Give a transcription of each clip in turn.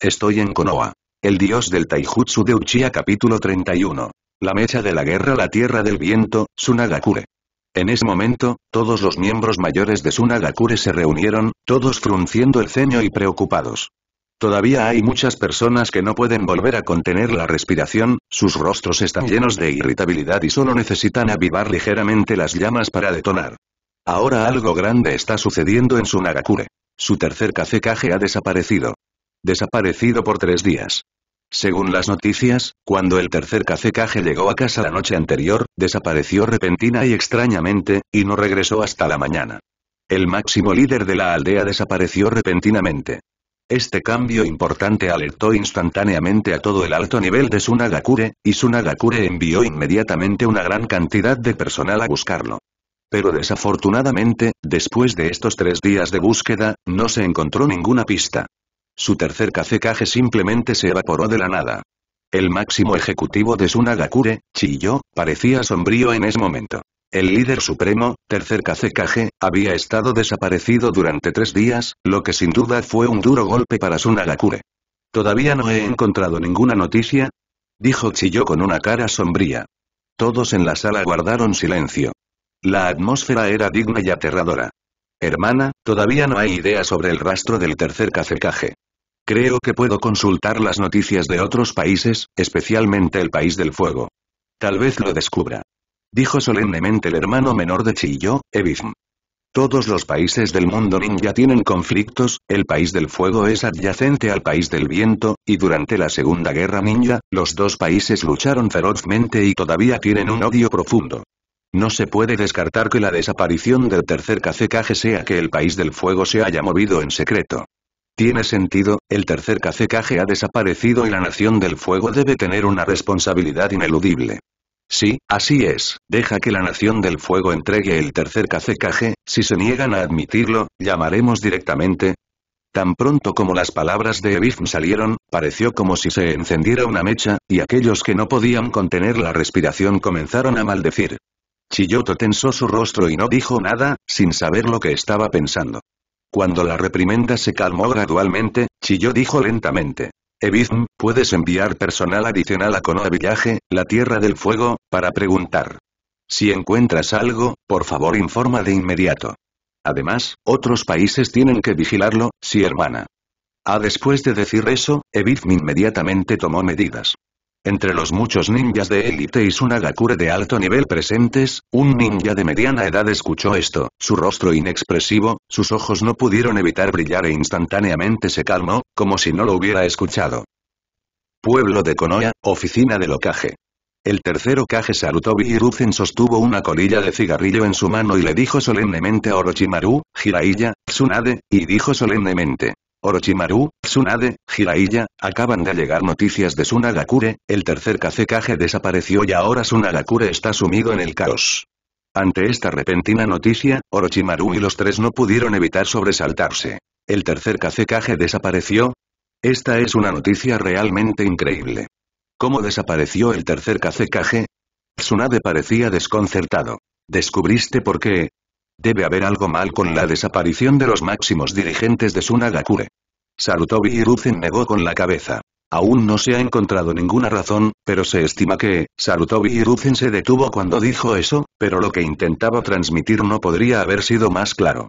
Estoy en Konoha. El dios del Taijutsu de Uchiha capítulo 31. La mecha de la guerra La tierra del viento, Sunagakure. En ese momento, todos los miembros mayores de Sunagakure se reunieron, todos frunciendo el ceño y preocupados. Todavía hay muchas personas que no pueden volver a contener la respiración, sus rostros están llenos de irritabilidad y solo necesitan avivar ligeramente las llamas para detonar. Ahora algo grande está sucediendo en Sunagakure. Su tercer cafecaje ha desaparecido. Desaparecido por tres días. Según las noticias, cuando el tercer cafecaje llegó a casa la noche anterior, desapareció repentina y extrañamente, y no regresó hasta la mañana. El máximo líder de la aldea desapareció repentinamente. Este cambio importante alertó instantáneamente a todo el alto nivel de Sunagakure, y Sunagakure envió inmediatamente una gran cantidad de personal a buscarlo. Pero desafortunadamente, después de estos tres días de búsqueda, no se encontró ninguna pista. Su tercer cacecaje simplemente se evaporó de la nada. El máximo ejecutivo de Sunagakure, Chiyo, parecía sombrío en ese momento. El líder supremo, tercer Kazekage, había estado desaparecido durante tres días, lo que sin duda fue un duro golpe para Sunagakure. Todavía no he encontrado ninguna noticia, dijo Chiyo con una cara sombría. Todos en la sala guardaron silencio. La atmósfera era digna y aterradora. Hermana, todavía no hay idea sobre el rastro del tercer Kazekage. Creo que puedo consultar las noticias de otros países, especialmente el país del fuego. Tal vez lo descubra. Dijo solemnemente el hermano menor de Chiyo, Ebism. Todos los países del mundo ninja tienen conflictos, el país del fuego es adyacente al país del viento, y durante la Segunda Guerra Ninja, los dos países lucharon ferozmente y todavía tienen un odio profundo. No se puede descartar que la desaparición del tercer Kazekage sea que el país del fuego se haya movido en secreto. Tiene sentido, el tercer Kazekage ha desaparecido y la Nación del Fuego debe tener una responsabilidad ineludible. Sí, así es, deja que la Nación del Fuego entregue el tercer cacecaje, si se niegan a admitirlo, llamaremos directamente, Tan pronto como las palabras de Evifn salieron, pareció como si se encendiera una mecha, y aquellos que no podían contener la respiración comenzaron a maldecir. Chiyoto tensó su rostro y no dijo nada, sin saber lo que estaba pensando. Cuando la reprimenda se calmó gradualmente, Chilló dijo lentamente. Evizm, puedes enviar personal adicional a Konoha Villaje, la Tierra del Fuego, para preguntar. Si encuentras algo, por favor informa de inmediato. Además, otros países tienen que vigilarlo, si hermana. A ah, después de decir eso, Evizm inmediatamente tomó medidas. Entre los muchos ninjas de élite y Sunagakure de alto nivel presentes, un ninja de mediana edad escuchó esto, su rostro inexpresivo, sus ojos no pudieron evitar brillar e instantáneamente se calmó, como si no lo hubiera escuchado. Pueblo de Konoha, oficina del ocaje. El tercero Kage Sarutobi Hiruzen sostuvo una colilla de cigarrillo en su mano y le dijo solemnemente a Orochimaru, Jiraiya, Tsunade, y dijo solemnemente, Orochimaru, Tsunade, Jiraiya, acaban de llegar noticias de Sunagakure, el tercer Kazekage desapareció y ahora Sunagakure está sumido en el caos. Ante esta repentina noticia, Orochimaru y los tres no pudieron evitar sobresaltarse. ¿El tercer Kazekage desapareció? Esta es una noticia realmente increíble. ¿Cómo desapareció el tercer Kazekage? Tsunade parecía desconcertado. ¿Descubriste por qué? Debe haber algo mal con la desaparición de los máximos dirigentes de Sunagakure. Sarutobi y negó con la cabeza. Aún no se ha encontrado ninguna razón, pero se estima que, Sarutobi y se detuvo cuando dijo eso, pero lo que intentaba transmitir no podría haber sido más claro.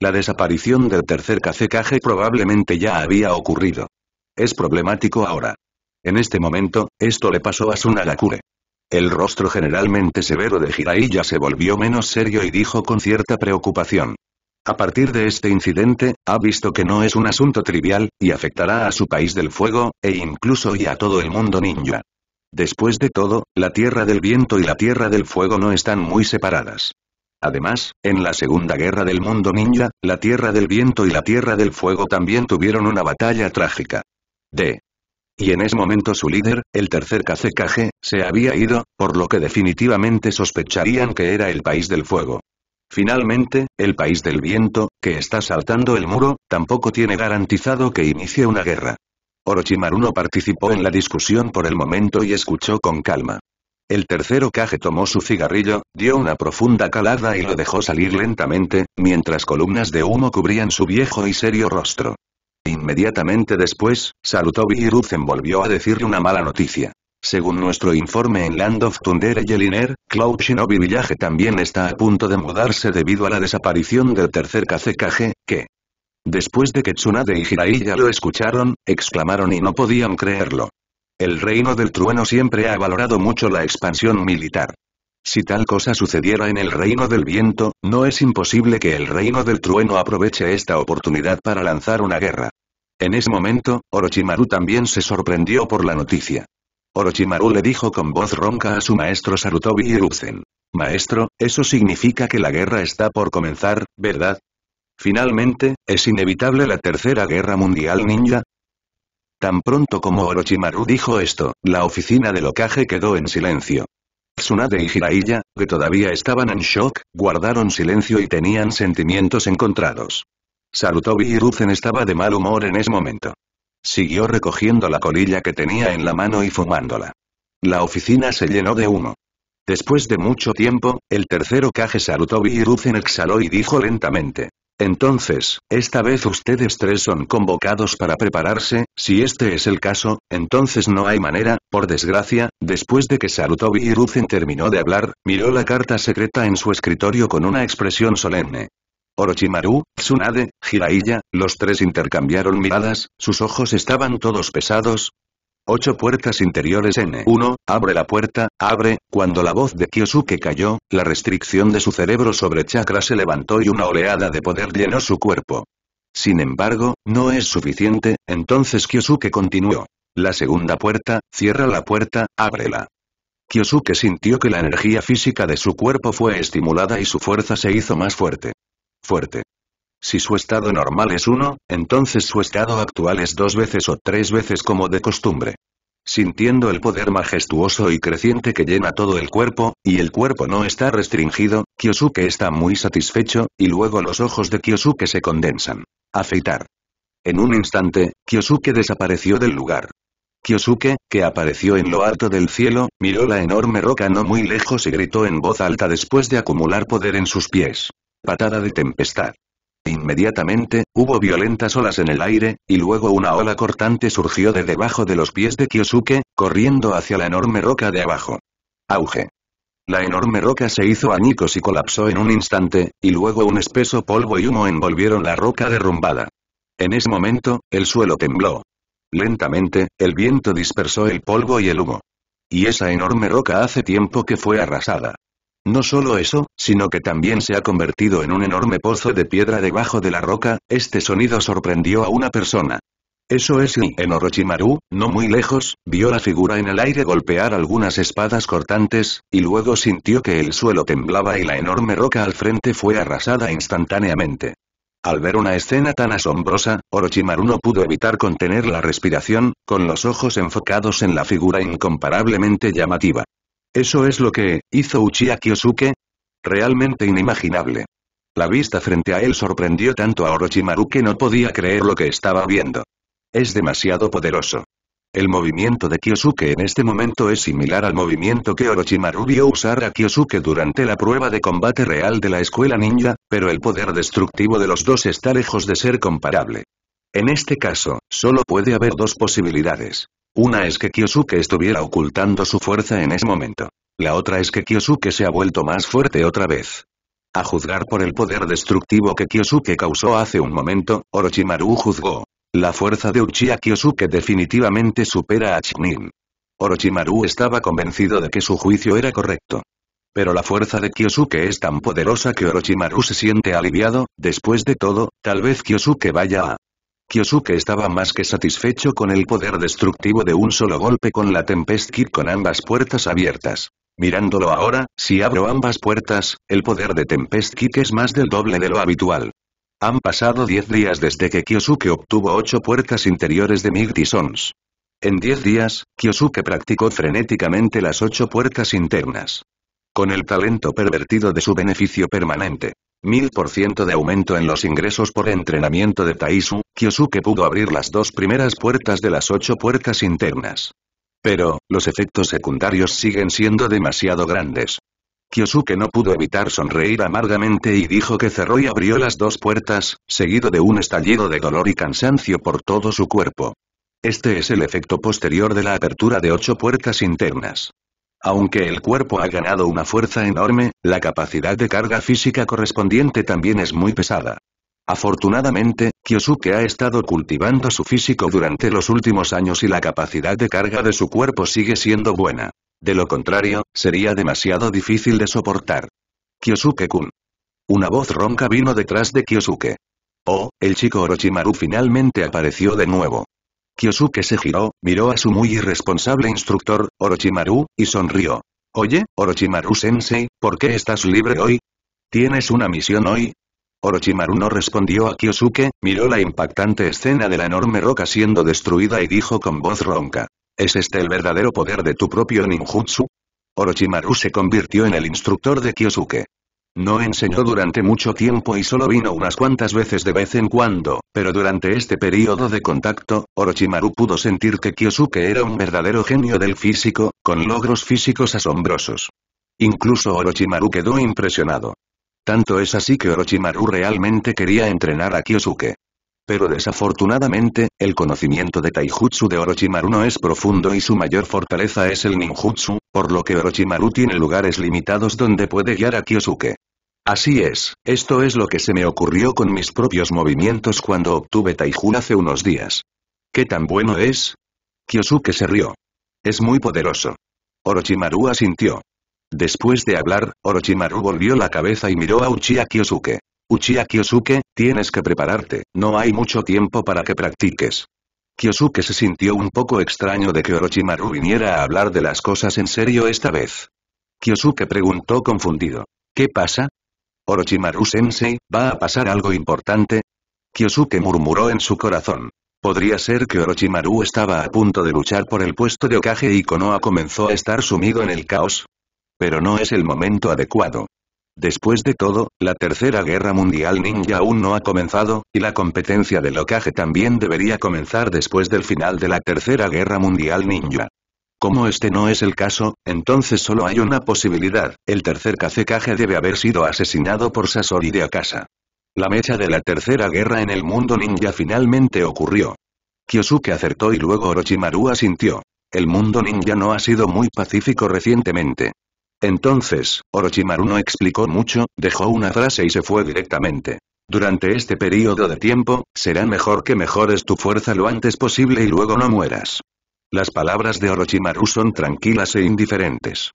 La desaparición del tercer Kazekage probablemente ya había ocurrido. Es problemático ahora. En este momento, esto le pasó a Sunagakure. El rostro generalmente severo de Jiraiya se volvió menos serio y dijo con cierta preocupación. A partir de este incidente, ha visto que no es un asunto trivial, y afectará a su país del fuego, e incluso y a todo el mundo ninja. Después de todo, la Tierra del Viento y la Tierra del Fuego no están muy separadas. Además, en la Segunda Guerra del Mundo Ninja, la Tierra del Viento y la Tierra del Fuego también tuvieron una batalla trágica. D y en ese momento su líder, el tercer Kazekage, se había ido, por lo que definitivamente sospecharían que era el país del fuego. Finalmente, el país del viento, que está saltando el muro, tampoco tiene garantizado que inicie una guerra. Orochimaru no participó en la discusión por el momento y escuchó con calma. El tercero Kage tomó su cigarrillo, dio una profunda calada y lo dejó salir lentamente, mientras columnas de humo cubrían su viejo y serio rostro. Inmediatamente después, y Ruzen volvió a decirle una mala noticia. Según nuestro informe en Land of Tundere y Eliner, Cloud Shinobi Village también está a punto de mudarse debido a la desaparición del tercer KCKG, que... Después de que Tsunade y Jiraiya lo escucharon, exclamaron y no podían creerlo. El reino del trueno siempre ha valorado mucho la expansión militar. Si tal cosa sucediera en el reino del viento, no es imposible que el reino del trueno aproveche esta oportunidad para lanzar una guerra. En ese momento, Orochimaru también se sorprendió por la noticia. Orochimaru le dijo con voz ronca a su maestro Sarutobi Hiruzen. Maestro, eso significa que la guerra está por comenzar, ¿verdad? Finalmente, ¿es inevitable la tercera guerra mundial ninja? Tan pronto como Orochimaru dijo esto, la oficina del ocaje quedó en silencio. Tsunade y Jiraiya, que todavía estaban en shock, guardaron silencio y tenían sentimientos encontrados. Sarutobi Hiruzen estaba de mal humor en ese momento. Siguió recogiendo la colilla que tenía en la mano y fumándola. La oficina se llenó de humo. Después de mucho tiempo, el tercero Kage Sarutobi Hiruzen exhaló y dijo lentamente. Entonces, esta vez ustedes tres son convocados para prepararse, si este es el caso, entonces no hay manera, por desgracia, después de que Sarutobi Hiruzen terminó de hablar, miró la carta secreta en su escritorio con una expresión solemne. Orochimaru, Tsunade, Hiraiya, los tres intercambiaron miradas, sus ojos estaban todos pesados, Ocho puertas interiores N1, abre la puerta, abre, cuando la voz de Kyosuke cayó, la restricción de su cerebro sobre chakra se levantó y una oleada de poder llenó su cuerpo. Sin embargo, no es suficiente, entonces Kyosuke continuó. La segunda puerta, cierra la puerta, ábrela. Kyosuke sintió que la energía física de su cuerpo fue estimulada y su fuerza se hizo más fuerte. Fuerte. Si su estado normal es uno, entonces su estado actual es dos veces o tres veces como de costumbre. Sintiendo el poder majestuoso y creciente que llena todo el cuerpo, y el cuerpo no está restringido, Kyosuke está muy satisfecho, y luego los ojos de Kyosuke se condensan. Afeitar. En un instante, Kyosuke desapareció del lugar. Kyosuke, que apareció en lo alto del cielo, miró la enorme roca no muy lejos y gritó en voz alta después de acumular poder en sus pies. Patada de tempestad. Inmediatamente, hubo violentas olas en el aire, y luego una ola cortante surgió de debajo de los pies de Kyosuke, corriendo hacia la enorme roca de abajo. Auge. La enorme roca se hizo añicos y colapsó en un instante, y luego un espeso polvo y humo envolvieron la roca derrumbada. En ese momento, el suelo tembló. Lentamente, el viento dispersó el polvo y el humo. Y esa enorme roca hace tiempo que fue arrasada. No solo eso, sino que también se ha convertido en un enorme pozo de piedra debajo de la roca, este sonido sorprendió a una persona. Eso es y en Orochimaru, no muy lejos, vio la figura en el aire golpear algunas espadas cortantes, y luego sintió que el suelo temblaba y la enorme roca al frente fue arrasada instantáneamente. Al ver una escena tan asombrosa, Orochimaru no pudo evitar contener la respiración, con los ojos enfocados en la figura incomparablemente llamativa. Eso es lo que, hizo Uchiha Kyosuke. Realmente inimaginable. La vista frente a él sorprendió tanto a Orochimaru que no podía creer lo que estaba viendo. Es demasiado poderoso. El movimiento de Kyosuke en este momento es similar al movimiento que Orochimaru vio usar a Kyosuke durante la prueba de combate real de la escuela ninja, pero el poder destructivo de los dos está lejos de ser comparable. En este caso, solo puede haber dos posibilidades. Una es que Kyosuke estuviera ocultando su fuerza en ese momento. La otra es que Kyosuke se ha vuelto más fuerte otra vez. A juzgar por el poder destructivo que Kyosuke causó hace un momento, Orochimaru juzgó. La fuerza de Uchiha Kyosuke definitivamente supera a Chunin. Orochimaru estaba convencido de que su juicio era correcto. Pero la fuerza de Kyosuke es tan poderosa que Orochimaru se siente aliviado, después de todo, tal vez Kyosuke vaya a Kyosuke estaba más que satisfecho con el poder destructivo de un solo golpe con la Tempest Kick con ambas puertas abiertas. Mirándolo ahora, si abro ambas puertas, el poder de Tempest Kick es más del doble de lo habitual. Han pasado 10 días desde que Kyosuke obtuvo 8 puertas interiores de Mighty En 10 días, Kyosuke practicó frenéticamente las 8 puertas internas. Con el talento pervertido de su beneficio permanente. 1000% de aumento en los ingresos por entrenamiento de Taisu, Kyosuke pudo abrir las dos primeras puertas de las ocho puertas internas. Pero, los efectos secundarios siguen siendo demasiado grandes. Kyosuke no pudo evitar sonreír amargamente y dijo que cerró y abrió las dos puertas, seguido de un estallido de dolor y cansancio por todo su cuerpo. Este es el efecto posterior de la apertura de ocho puertas internas. Aunque el cuerpo ha ganado una fuerza enorme, la capacidad de carga física correspondiente también es muy pesada. Afortunadamente, Kyosuke ha estado cultivando su físico durante los últimos años y la capacidad de carga de su cuerpo sigue siendo buena. De lo contrario, sería demasiado difícil de soportar. Kyosuke-kun. Una voz ronca vino detrás de Kyosuke. Oh, el chico Orochimaru finalmente apareció de nuevo. Kyosuke se giró, miró a su muy irresponsable instructor, Orochimaru, y sonrió. Oye, Orochimaru-sensei, ¿por qué estás libre hoy? ¿Tienes una misión hoy? Orochimaru no respondió a Kyosuke, miró la impactante escena de la enorme roca siendo destruida y dijo con voz ronca. ¿Es este el verdadero poder de tu propio ninjutsu? Orochimaru se convirtió en el instructor de Kyosuke. No enseñó durante mucho tiempo y solo vino unas cuantas veces de vez en cuando, pero durante este periodo de contacto, Orochimaru pudo sentir que Kyosuke era un verdadero genio del físico, con logros físicos asombrosos. Incluso Orochimaru quedó impresionado. Tanto es así que Orochimaru realmente quería entrenar a Kyosuke. Pero desafortunadamente, el conocimiento de Taijutsu de Orochimaru no es profundo y su mayor fortaleza es el ninjutsu, por lo que Orochimaru tiene lugares limitados donde puede guiar a Kyosuke. Así es, esto es lo que se me ocurrió con mis propios movimientos cuando obtuve Taijun hace unos días. ¿Qué tan bueno es? Kyosuke se rió. Es muy poderoso. Orochimaru asintió. Después de hablar, Orochimaru volvió la cabeza y miró a Uchiha Kyosuke. Uchiha Kyosuke, tienes que prepararte, no hay mucho tiempo para que practiques. Kyosuke se sintió un poco extraño de que Orochimaru viniera a hablar de las cosas en serio esta vez. Kyosuke preguntó confundido. ¿Qué pasa? Orochimaru-sensei, ¿va a pasar algo importante? Kyosuke murmuró en su corazón. Podría ser que Orochimaru estaba a punto de luchar por el puesto de Okage y Konoha comenzó a estar sumido en el caos. Pero no es el momento adecuado. Después de todo, la tercera guerra mundial ninja aún no ha comenzado, y la competencia del Okage también debería comenzar después del final de la tercera guerra mundial ninja. Como este no es el caso, entonces solo hay una posibilidad, el tercer Kazekage debe haber sido asesinado por Sasori de Akasa. La mecha de la tercera guerra en el mundo ninja finalmente ocurrió. Kyosuke acertó y luego Orochimaru asintió. El mundo ninja no ha sido muy pacífico recientemente. Entonces, Orochimaru no explicó mucho, dejó una frase y se fue directamente. Durante este periodo de tiempo, será mejor que mejores tu fuerza lo antes posible y luego no mueras. Las palabras de Orochimaru son tranquilas e indiferentes.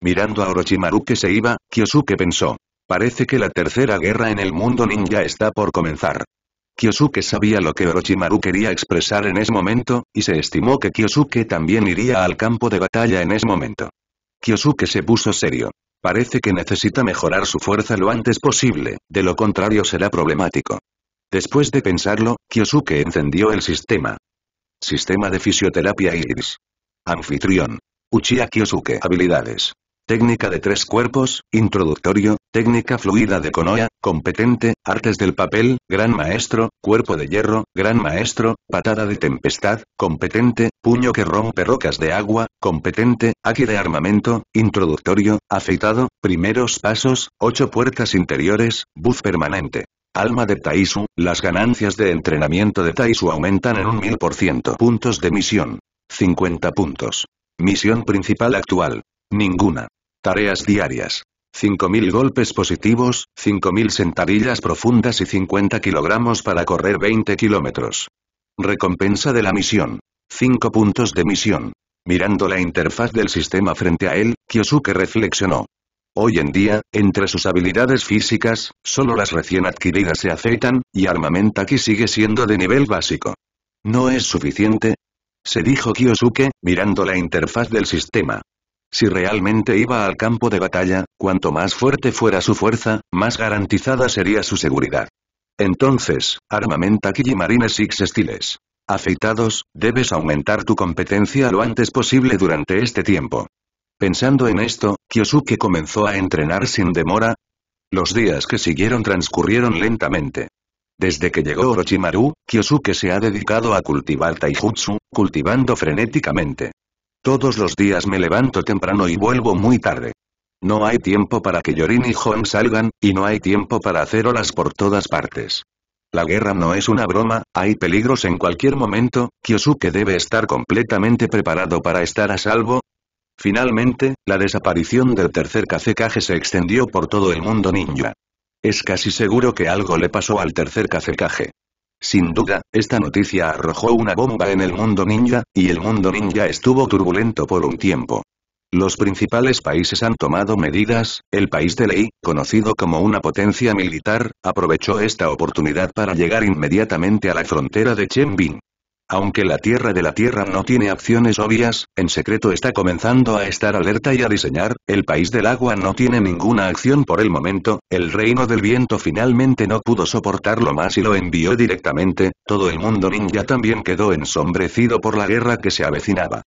Mirando a Orochimaru que se iba, Kyosuke pensó. Parece que la tercera guerra en el mundo ninja está por comenzar. Kyosuke sabía lo que Orochimaru quería expresar en ese momento, y se estimó que Kyosuke también iría al campo de batalla en ese momento. Kyosuke se puso serio. Parece que necesita mejorar su fuerza lo antes posible, de lo contrario será problemático. Después de pensarlo, Kyosuke encendió el sistema. Sistema de fisioterapia Iris. Anfitrión. Uchiha Kyosuke. Habilidades. Técnica de tres cuerpos, introductorio, técnica fluida de Konoha, competente, artes del papel, gran maestro, cuerpo de hierro, gran maestro, patada de tempestad, competente, puño que rompe rocas de agua, competente, aquí de armamento, introductorio, afeitado, primeros pasos, ocho puertas interiores, buz permanente. Alma de Taisu, las ganancias de entrenamiento de Taisu aumentan en un 1000% puntos de misión. 50 puntos. Misión principal actual. Ninguna. Tareas diarias. 5.000 golpes positivos, 5.000 sentadillas profundas y 50 kilogramos para correr 20 kilómetros. Recompensa de la misión. 5 puntos de misión. Mirando la interfaz del sistema frente a él, Kyosuke reflexionó. Hoy en día, entre sus habilidades físicas, solo las recién adquiridas se aceitan, y Armamentaki sigue siendo de nivel básico. ¿No es suficiente? Se dijo Kiyosuke, mirando la interfaz del sistema. Si realmente iba al campo de batalla, cuanto más fuerte fuera su fuerza, más garantizada sería su seguridad. Entonces, Armamentaki y Marines Six Estiles. Afeitados, debes aumentar tu competencia lo antes posible durante este tiempo. Pensando en esto, Kyosuke comenzó a entrenar sin demora. Los días que siguieron transcurrieron lentamente. Desde que llegó Orochimaru, Kyosuke se ha dedicado a cultivar taijutsu, cultivando frenéticamente. Todos los días me levanto temprano y vuelvo muy tarde. No hay tiempo para que Yorin y Hon salgan, y no hay tiempo para hacer olas por todas partes. La guerra no es una broma, hay peligros en cualquier momento, Kyosuke debe estar completamente preparado para estar a salvo, Finalmente, la desaparición del tercer cacecaje se extendió por todo el mundo ninja. Es casi seguro que algo le pasó al tercer cacecaje. Sin duda, esta noticia arrojó una bomba en el mundo ninja, y el mundo ninja estuvo turbulento por un tiempo. Los principales países han tomado medidas, el país de Ley, conocido como una potencia militar, aprovechó esta oportunidad para llegar inmediatamente a la frontera de Chenbin. Aunque la Tierra de la Tierra no tiene acciones obvias, en secreto está comenzando a estar alerta y a diseñar, el país del agua no tiene ninguna acción por el momento, el reino del viento finalmente no pudo soportarlo más y lo envió directamente, todo el mundo ninja también quedó ensombrecido por la guerra que se avecinaba.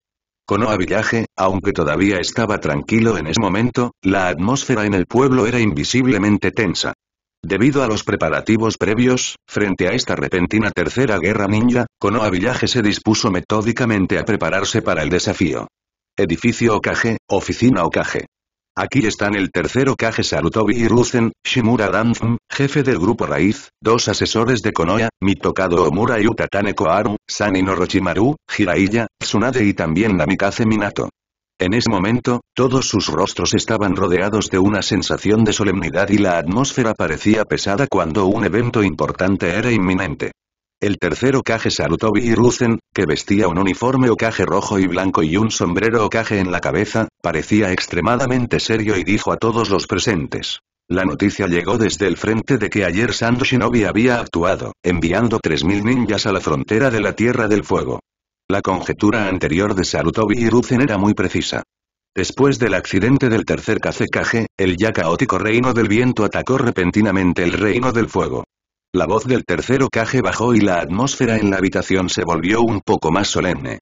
Konoha Villaje, aunque todavía estaba tranquilo en ese momento, la atmósfera en el pueblo era invisiblemente tensa. Debido a los preparativos previos, frente a esta repentina tercera guerra ninja, Konoha Village se dispuso metódicamente a prepararse para el desafío. Edificio Okage, Oficina Okage. Aquí están el tercer Okage Sarutobi y Shimura Danzum, jefe del grupo Raíz, dos asesores de Konoha, Mitokado Omura y Utatane Koharu, San Orochimaru, Jiraiya, Tsunade y también Namikaze Minato. En ese momento, todos sus rostros estaban rodeados de una sensación de solemnidad y la atmósfera parecía pesada cuando un evento importante era inminente. El tercer ocaje Sarutobi Hiruzen, que vestía un uniforme ocaje rojo y blanco y un sombrero ocaje en la cabeza, parecía extremadamente serio y dijo a todos los presentes. La noticia llegó desde el frente de que ayer Sando Shinobi había actuado, enviando 3.000 ninjas a la frontera de la Tierra del Fuego. La conjetura anterior de Sarutobi y Ruzen era muy precisa. Después del accidente del tercer cacecaje, el ya caótico reino del viento atacó repentinamente el reino del fuego. La voz del tercero caje bajó y la atmósfera en la habitación se volvió un poco más solemne.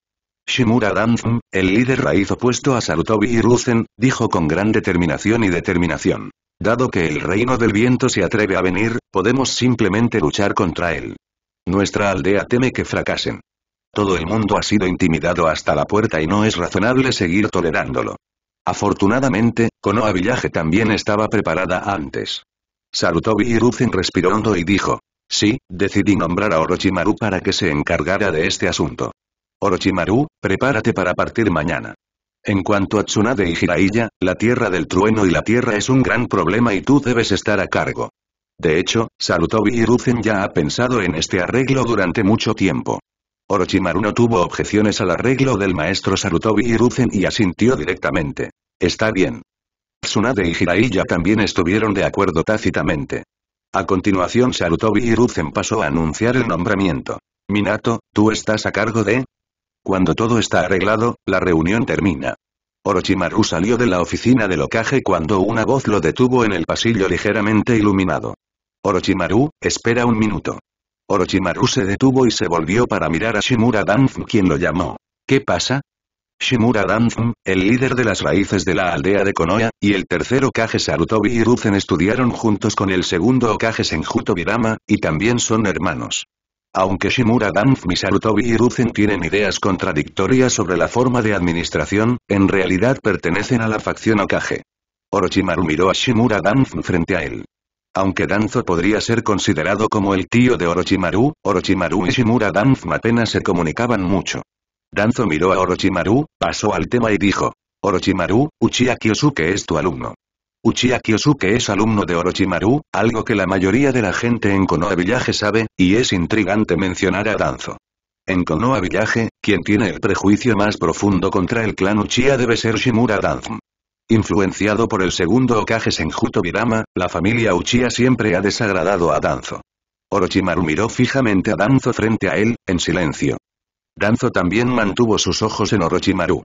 Shimura Danzum, el líder raíz opuesto a Sarutobi y Ruzen, dijo con gran determinación y determinación. Dado que el reino del viento se atreve a venir, podemos simplemente luchar contra él. Nuestra aldea teme que fracasen. Todo el mundo ha sido intimidado hasta la puerta y no es razonable seguir tolerándolo. Afortunadamente, Konoha Village también estaba preparada antes. Sarutobi Hiruzen respiró hondo y dijo. Sí, decidí nombrar a Orochimaru para que se encargara de este asunto. Orochimaru, prepárate para partir mañana. En cuanto a Tsunade y Jiraiya, la tierra del trueno y la tierra es un gran problema y tú debes estar a cargo. De hecho, Sarutobi Hiruzen ya ha pensado en este arreglo durante mucho tiempo. Orochimaru no tuvo objeciones al arreglo del maestro Sarutobi y y asintió directamente. Está bien. Tsunade y Jiraiya también estuvieron de acuerdo tácitamente. A continuación Sarutobi y pasó a anunciar el nombramiento. Minato, ¿tú estás a cargo de...? Cuando todo está arreglado, la reunión termina. Orochimaru salió de la oficina del locaje cuando una voz lo detuvo en el pasillo ligeramente iluminado. Orochimaru, espera un minuto. Orochimaru se detuvo y se volvió para mirar a Shimura Danzum quien lo llamó. ¿Qué pasa? Shimura Danzum, el líder de las raíces de la aldea de Konoya, y el tercer Okage Sarutobi y Ruzen estudiaron juntos con el segundo Okage Senjuto y también son hermanos. Aunque Shimura Danfm y Sarutobi y tienen ideas contradictorias sobre la forma de administración, en realidad pertenecen a la facción Okage. Orochimaru miró a Shimura Danzum frente a él. Aunque Danzo podría ser considerado como el tío de Orochimaru, Orochimaru y Shimura Danzo apenas se comunicaban mucho. Danzo miró a Orochimaru, pasó al tema y dijo, Orochimaru, Uchiha Kyosuke es tu alumno. Uchiha Kyosuke es alumno de Orochimaru, algo que la mayoría de la gente en Konoha Village sabe, y es intrigante mencionar a Danzo. En Konoha Village, quien tiene el prejuicio más profundo contra el clan Uchiha debe ser Shimura Danzo." Influenciado por el segundo okaje Senjuto Birama, la familia Uchiha siempre ha desagradado a Danzo. Orochimaru miró fijamente a Danzo frente a él, en silencio. Danzo también mantuvo sus ojos en Orochimaru.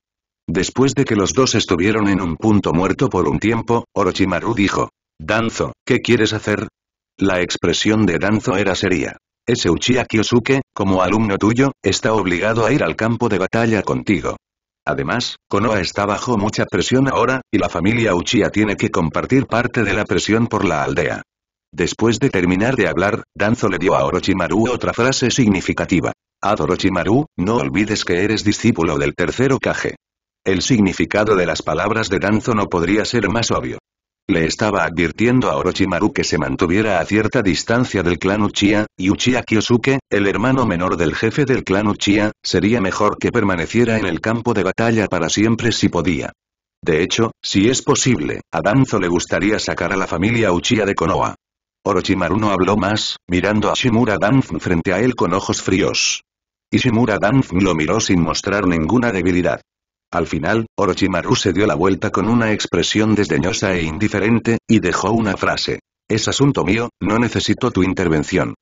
Después de que los dos estuvieron en un punto muerto por un tiempo, Orochimaru dijo, Danzo, ¿qué quieres hacer? La expresión de Danzo era seria. Ese Uchiha Kyosuke, como alumno tuyo, está obligado a ir al campo de batalla contigo. Además, Konoha está bajo mucha presión ahora, y la familia Uchiha tiene que compartir parte de la presión por la aldea. Después de terminar de hablar, Danzo le dio a Orochimaru otra frase significativa. Ad ah, Orochimaru, no olvides que eres discípulo del tercero Kage. El significado de las palabras de Danzo no podría ser más obvio. Le estaba advirtiendo a Orochimaru que se mantuviera a cierta distancia del clan Uchiha, y Uchiha Kyosuke, el hermano menor del jefe del clan Uchiha, sería mejor que permaneciera en el campo de batalla para siempre si podía. De hecho, si es posible, a Danzo le gustaría sacar a la familia Uchiha de Konoha. Orochimaru no habló más, mirando a Shimura Danf frente a él con ojos fríos. Y Shimura lo miró sin mostrar ninguna debilidad. Al final, Orochimaru se dio la vuelta con una expresión desdeñosa e indiferente, y dejó una frase. Es asunto mío, no necesito tu intervención.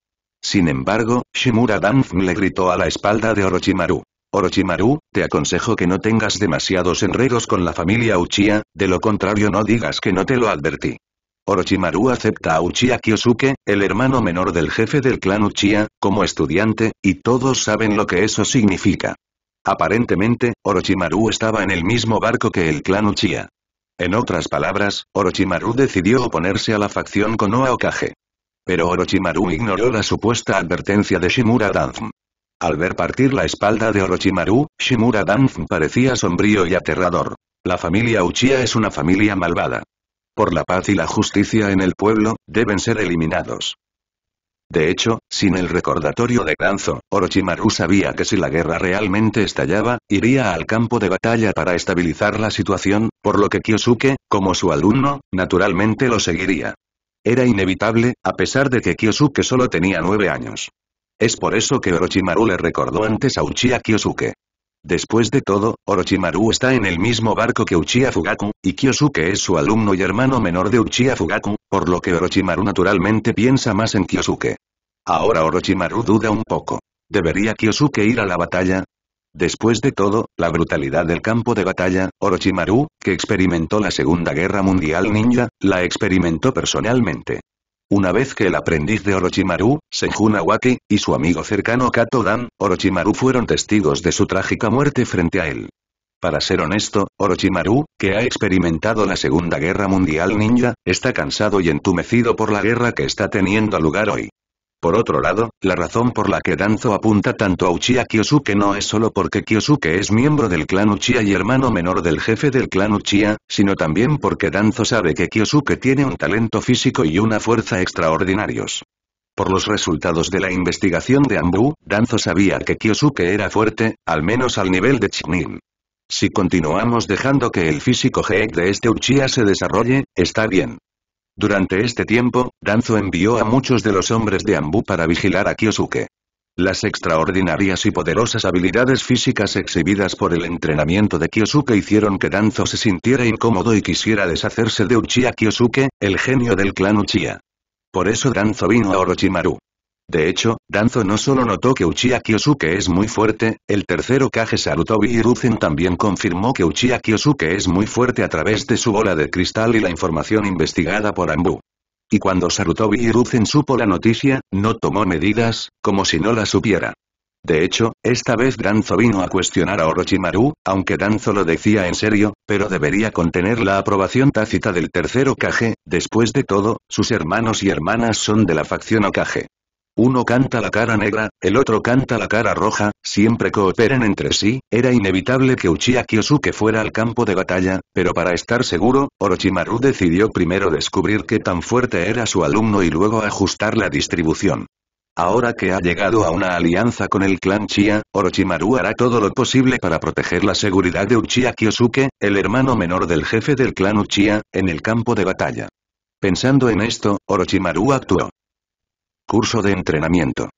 Sin embargo, Shimura Danf le gritó a la espalda de Orochimaru. Orochimaru, te aconsejo que no tengas demasiados enredos con la familia Uchiha, de lo contrario no digas que no te lo advertí. Orochimaru acepta a Uchiha Kyosuke, el hermano menor del jefe del clan Uchiha, como estudiante, y todos saben lo que eso significa. Aparentemente, Orochimaru estaba en el mismo barco que el clan Uchiha. En otras palabras, Orochimaru decidió oponerse a la facción Konoha Okage. Pero Orochimaru ignoró la supuesta advertencia de Shimura Danzm. Al ver partir la espalda de Orochimaru, Shimura Danzm parecía sombrío y aterrador. La familia Uchiha es una familia malvada. Por la paz y la justicia en el pueblo, deben ser eliminados. De hecho, sin el recordatorio de Granzo, Orochimaru sabía que si la guerra realmente estallaba, iría al campo de batalla para estabilizar la situación, por lo que Kyosuke, como su alumno, naturalmente lo seguiría. Era inevitable, a pesar de que Kyosuke solo tenía nueve años. Es por eso que Orochimaru le recordó antes a Uchiha Kyosuke. Después de todo, Orochimaru está en el mismo barco que Uchiha Fugaku, y Kyosuke es su alumno y hermano menor de Uchiha Fugaku, por lo que Orochimaru naturalmente piensa más en Kyosuke. Ahora Orochimaru duda un poco. ¿Debería Kyosuke ir a la batalla? Después de todo, la brutalidad del campo de batalla, Orochimaru, que experimentó la Segunda Guerra Mundial Ninja, la experimentó personalmente. Una vez que el aprendiz de Orochimaru, Senjun y su amigo cercano Kato Dan, Orochimaru fueron testigos de su trágica muerte frente a él. Para ser honesto, Orochimaru, que ha experimentado la Segunda Guerra Mundial Ninja, está cansado y entumecido por la guerra que está teniendo lugar hoy. Por otro lado, la razón por la que Danzo apunta tanto a Uchiha Kyosuke no es solo porque Kyosuke es miembro del clan Uchiha y hermano menor del jefe del clan Uchiha, sino también porque Danzo sabe que Kyosuke tiene un talento físico y una fuerza extraordinarios. Por los resultados de la investigación de Ambu, Danzo sabía que Kyosuke era fuerte, al menos al nivel de Chinin. Si continuamos dejando que el físico GEC de este Uchiha se desarrolle, está bien. Durante este tiempo, Danzo envió a muchos de los hombres de Ambu para vigilar a Kyosuke. Las extraordinarias y poderosas habilidades físicas exhibidas por el entrenamiento de Kyosuke hicieron que Danzo se sintiera incómodo y quisiera deshacerse de Uchiha Kyosuke, el genio del clan Uchiha. Por eso Danzo vino a Orochimaru. De hecho, Danzo no solo notó que Uchiha Kyosuke es muy fuerte, el tercero Kage Sarutobi Hiruzen también confirmó que Uchiha Kyosuke es muy fuerte a través de su bola de cristal y la información investigada por Ambu. Y cuando Sarutobi Hiruzen supo la noticia, no tomó medidas, como si no la supiera. De hecho, esta vez Danzo vino a cuestionar a Orochimaru, aunque Danzo lo decía en serio, pero debería contener la aprobación tácita del tercero Kage, después de todo, sus hermanos y hermanas son de la facción Okage. Uno canta la cara negra, el otro canta la cara roja, siempre cooperen entre sí, era inevitable que Uchiha Kyosuke fuera al campo de batalla, pero para estar seguro, Orochimaru decidió primero descubrir qué tan fuerte era su alumno y luego ajustar la distribución. Ahora que ha llegado a una alianza con el clan Chia, Orochimaru hará todo lo posible para proteger la seguridad de Uchiha Kyosuke, el hermano menor del jefe del clan Uchiha, en el campo de batalla. Pensando en esto, Orochimaru actuó curso de entrenamiento.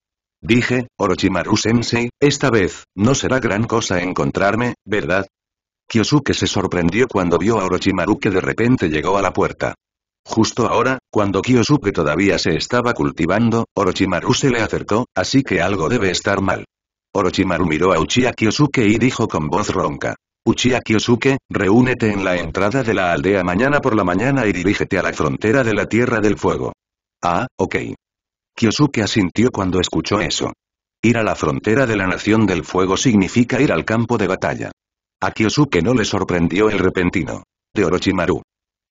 Dije, Orochimaru-sensei, esta vez, no será gran cosa encontrarme, ¿verdad? Kiyosuke se sorprendió cuando vio a Orochimaru que de repente llegó a la puerta. Justo ahora, cuando Kyosuke todavía se estaba cultivando, Orochimaru se le acercó, así que algo debe estar mal. Orochimaru miró a Uchiha Kiyosuke y dijo con voz ronca. Uchiha Kiyosuke, reúnete en la entrada de la aldea mañana por la mañana y dirígete a la frontera de la Tierra del Fuego. Ah, ok. Kyosuke asintió cuando escuchó eso. Ir a la frontera de la Nación del Fuego significa ir al campo de batalla. A Kyosuke no le sorprendió el repentino. De Orochimaru.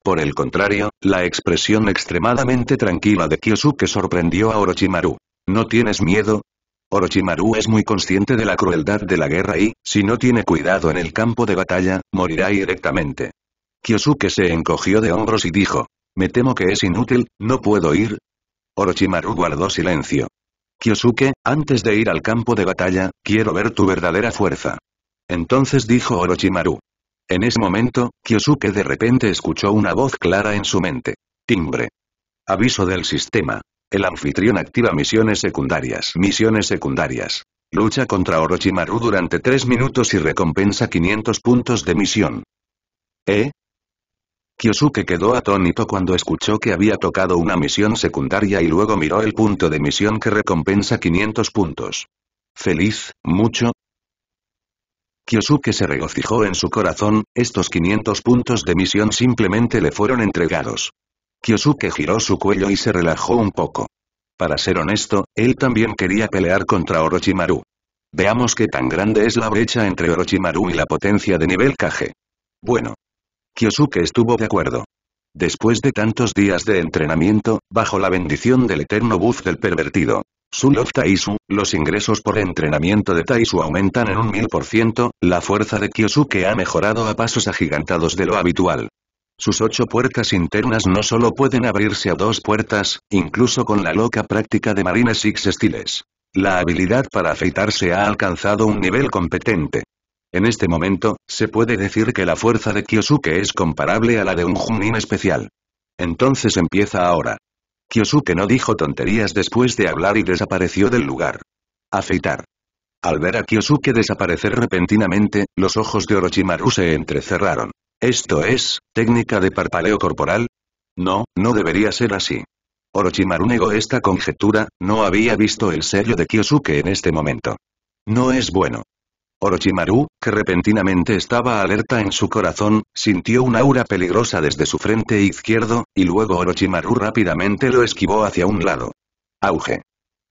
Por el contrario, la expresión extremadamente tranquila de Kyosuke sorprendió a Orochimaru. ¿No tienes miedo? Orochimaru es muy consciente de la crueldad de la guerra y, si no tiene cuidado en el campo de batalla, morirá directamente. Kyosuke se encogió de hombros y dijo. Me temo que es inútil, no puedo ir, Orochimaru guardó silencio. Kyosuke, antes de ir al campo de batalla, quiero ver tu verdadera fuerza. Entonces dijo Orochimaru. En ese momento, Kyosuke de repente escuchó una voz clara en su mente. Timbre. Aviso del sistema. El anfitrión activa misiones secundarias. Misiones secundarias. Lucha contra Orochimaru durante tres minutos y recompensa 500 puntos de misión. ¿Eh? Kyosuke quedó atónito cuando escuchó que había tocado una misión secundaria y luego miró el punto de misión que recompensa 500 puntos. ¿Feliz, mucho? Kyosuke se regocijó en su corazón, estos 500 puntos de misión simplemente le fueron entregados. Kyosuke giró su cuello y se relajó un poco. Para ser honesto, él también quería pelear contra Orochimaru. Veamos qué tan grande es la brecha entre Orochimaru y la potencia de nivel Kage. Bueno, Kyosuke estuvo de acuerdo. Después de tantos días de entrenamiento, bajo la bendición del eterno buff del pervertido, Zulof Taisu, los ingresos por entrenamiento de Taisu aumentan en un mil por ciento, la fuerza de Kyosuke ha mejorado a pasos agigantados de lo habitual. Sus ocho puertas internas no solo pueden abrirse a dos puertas, incluso con la loca práctica de Marine Six Estiles. La habilidad para afeitarse ha alcanzado un nivel competente. En este momento, se puede decir que la fuerza de Kyosuke es comparable a la de un Junin especial. Entonces empieza ahora. Kyosuke no dijo tonterías después de hablar y desapareció del lugar. Afeitar. Al ver a Kyosuke desaparecer repentinamente, los ojos de Orochimaru se entrecerraron. ¿Esto es, técnica de parpaleo corporal? No, no debería ser así. Orochimaru negó esta conjetura, no había visto el sello de Kyosuke en este momento. No es bueno. Orochimaru, que repentinamente estaba alerta en su corazón, sintió una aura peligrosa desde su frente izquierdo, y luego Orochimaru rápidamente lo esquivó hacia un lado. Auge.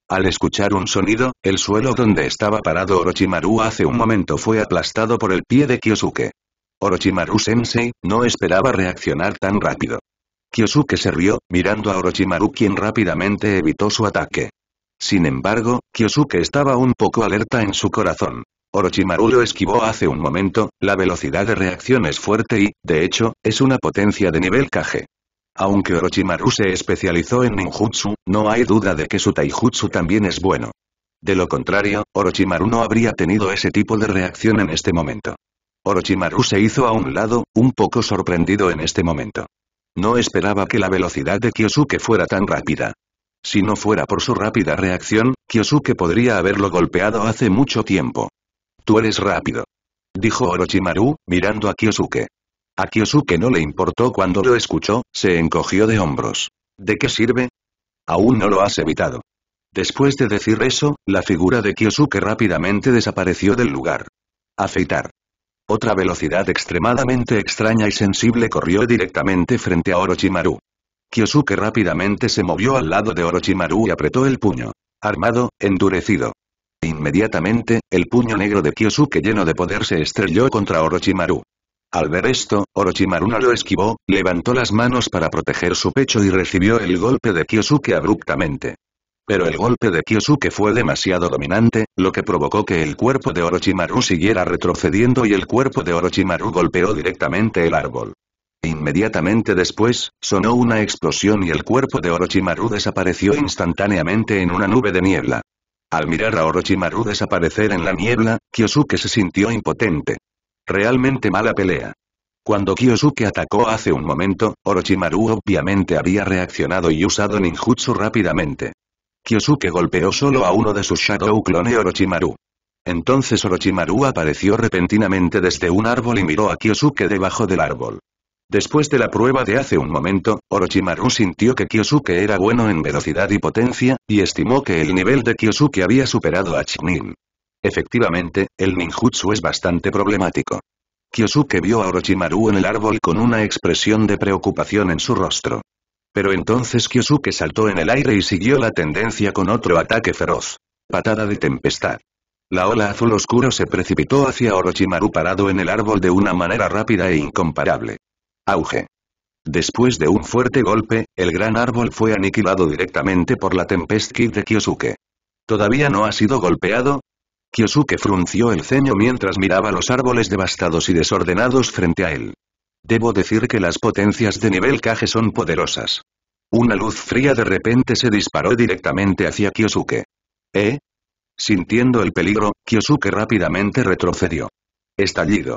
Al escuchar un sonido, el suelo donde estaba parado Orochimaru hace un momento fue aplastado por el pie de Kiyosuke. Orochimaru sensei, no esperaba reaccionar tan rápido. Kyosuke se rió, mirando a Orochimaru quien rápidamente evitó su ataque. Sin embargo, Kyosuke estaba un poco alerta en su corazón. Orochimaru lo esquivó hace un momento, la velocidad de reacción es fuerte y, de hecho, es una potencia de nivel Kage. Aunque Orochimaru se especializó en ninjutsu, no hay duda de que su taijutsu también es bueno. De lo contrario, Orochimaru no habría tenido ese tipo de reacción en este momento. Orochimaru se hizo a un lado, un poco sorprendido en este momento. No esperaba que la velocidad de Kyosuke fuera tan rápida. Si no fuera por su rápida reacción, Kyosuke podría haberlo golpeado hace mucho tiempo. Tú eres rápido. Dijo Orochimaru, mirando a Kyosuke. A Kyosuke no le importó cuando lo escuchó, se encogió de hombros. ¿De qué sirve? Aún no lo has evitado. Después de decir eso, la figura de Kyosuke rápidamente desapareció del lugar. Afeitar. Otra velocidad extremadamente extraña y sensible corrió directamente frente a Orochimaru. Kyosuke rápidamente se movió al lado de Orochimaru y apretó el puño. Armado, endurecido. Inmediatamente, el puño negro de Kyosuke lleno de poder se estrelló contra Orochimaru. Al ver esto, Orochimaru no lo esquivó, levantó las manos para proteger su pecho y recibió el golpe de Kyosuke abruptamente. Pero el golpe de Kyosuke fue demasiado dominante, lo que provocó que el cuerpo de Orochimaru siguiera retrocediendo y el cuerpo de Orochimaru golpeó directamente el árbol. Inmediatamente después, sonó una explosión y el cuerpo de Orochimaru desapareció instantáneamente en una nube de niebla. Al mirar a Orochimaru desaparecer en la niebla, Kyosuke se sintió impotente. Realmente mala pelea. Cuando Kyosuke atacó hace un momento, Orochimaru obviamente había reaccionado y usado ninjutsu rápidamente. Kyosuke golpeó solo a uno de sus Shadow clone Orochimaru. Entonces Orochimaru apareció repentinamente desde un árbol y miró a Kyosuke debajo del árbol. Después de la prueba de hace un momento, Orochimaru sintió que Kyosuke era bueno en velocidad y potencia, y estimó que el nivel de Kyosuke había superado a Chunin. Efectivamente, el ninjutsu es bastante problemático. Kyosuke vio a Orochimaru en el árbol con una expresión de preocupación en su rostro. Pero entonces Kyosuke saltó en el aire y siguió la tendencia con otro ataque feroz. Patada de tempestad. La ola azul oscuro se precipitó hacia Orochimaru parado en el árbol de una manera rápida e incomparable. Auge. Después de un fuerte golpe, el gran árbol fue aniquilado directamente por la tempestad de Kyosuke. ¿Todavía no ha sido golpeado? Kyosuke frunció el ceño mientras miraba los árboles devastados y desordenados frente a él. Debo decir que las potencias de nivel Kage son poderosas. Una luz fría de repente se disparó directamente hacia Kyosuke. ¿Eh? Sintiendo el peligro, Kyosuke rápidamente retrocedió. Estallido.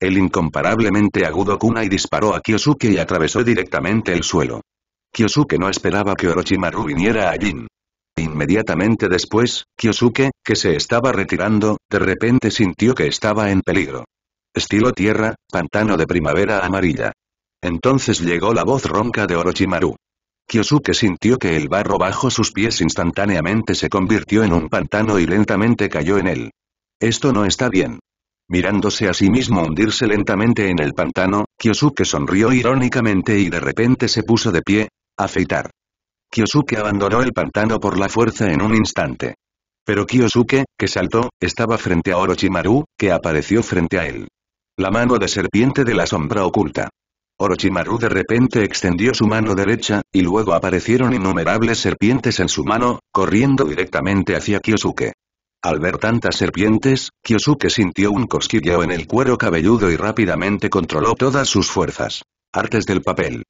El incomparablemente agudo Kunai disparó a Kyosuke y atravesó directamente el suelo. Kiyosuke no esperaba que Orochimaru viniera allí. Inmediatamente después, Kyosuke, que se estaba retirando, de repente sintió que estaba en peligro. Estilo tierra, pantano de primavera amarilla. Entonces llegó la voz ronca de Orochimaru. Kyosuke sintió que el barro bajo sus pies instantáneamente se convirtió en un pantano y lentamente cayó en él. Esto no está bien. Mirándose a sí mismo hundirse lentamente en el pantano, Kyosuke sonrió irónicamente y de repente se puso de pie. Afeitar. Kyosuke abandonó el pantano por la fuerza en un instante. Pero Kyosuke, que saltó, estaba frente a Orochimaru, que apareció frente a él. La mano de serpiente de la sombra oculta. Orochimaru de repente extendió su mano derecha, y luego aparecieron innumerables serpientes en su mano, corriendo directamente hacia Kyosuke. Al ver tantas serpientes, Kyosuke sintió un cosquilleo en el cuero cabelludo y rápidamente controló todas sus fuerzas. Artes del papel.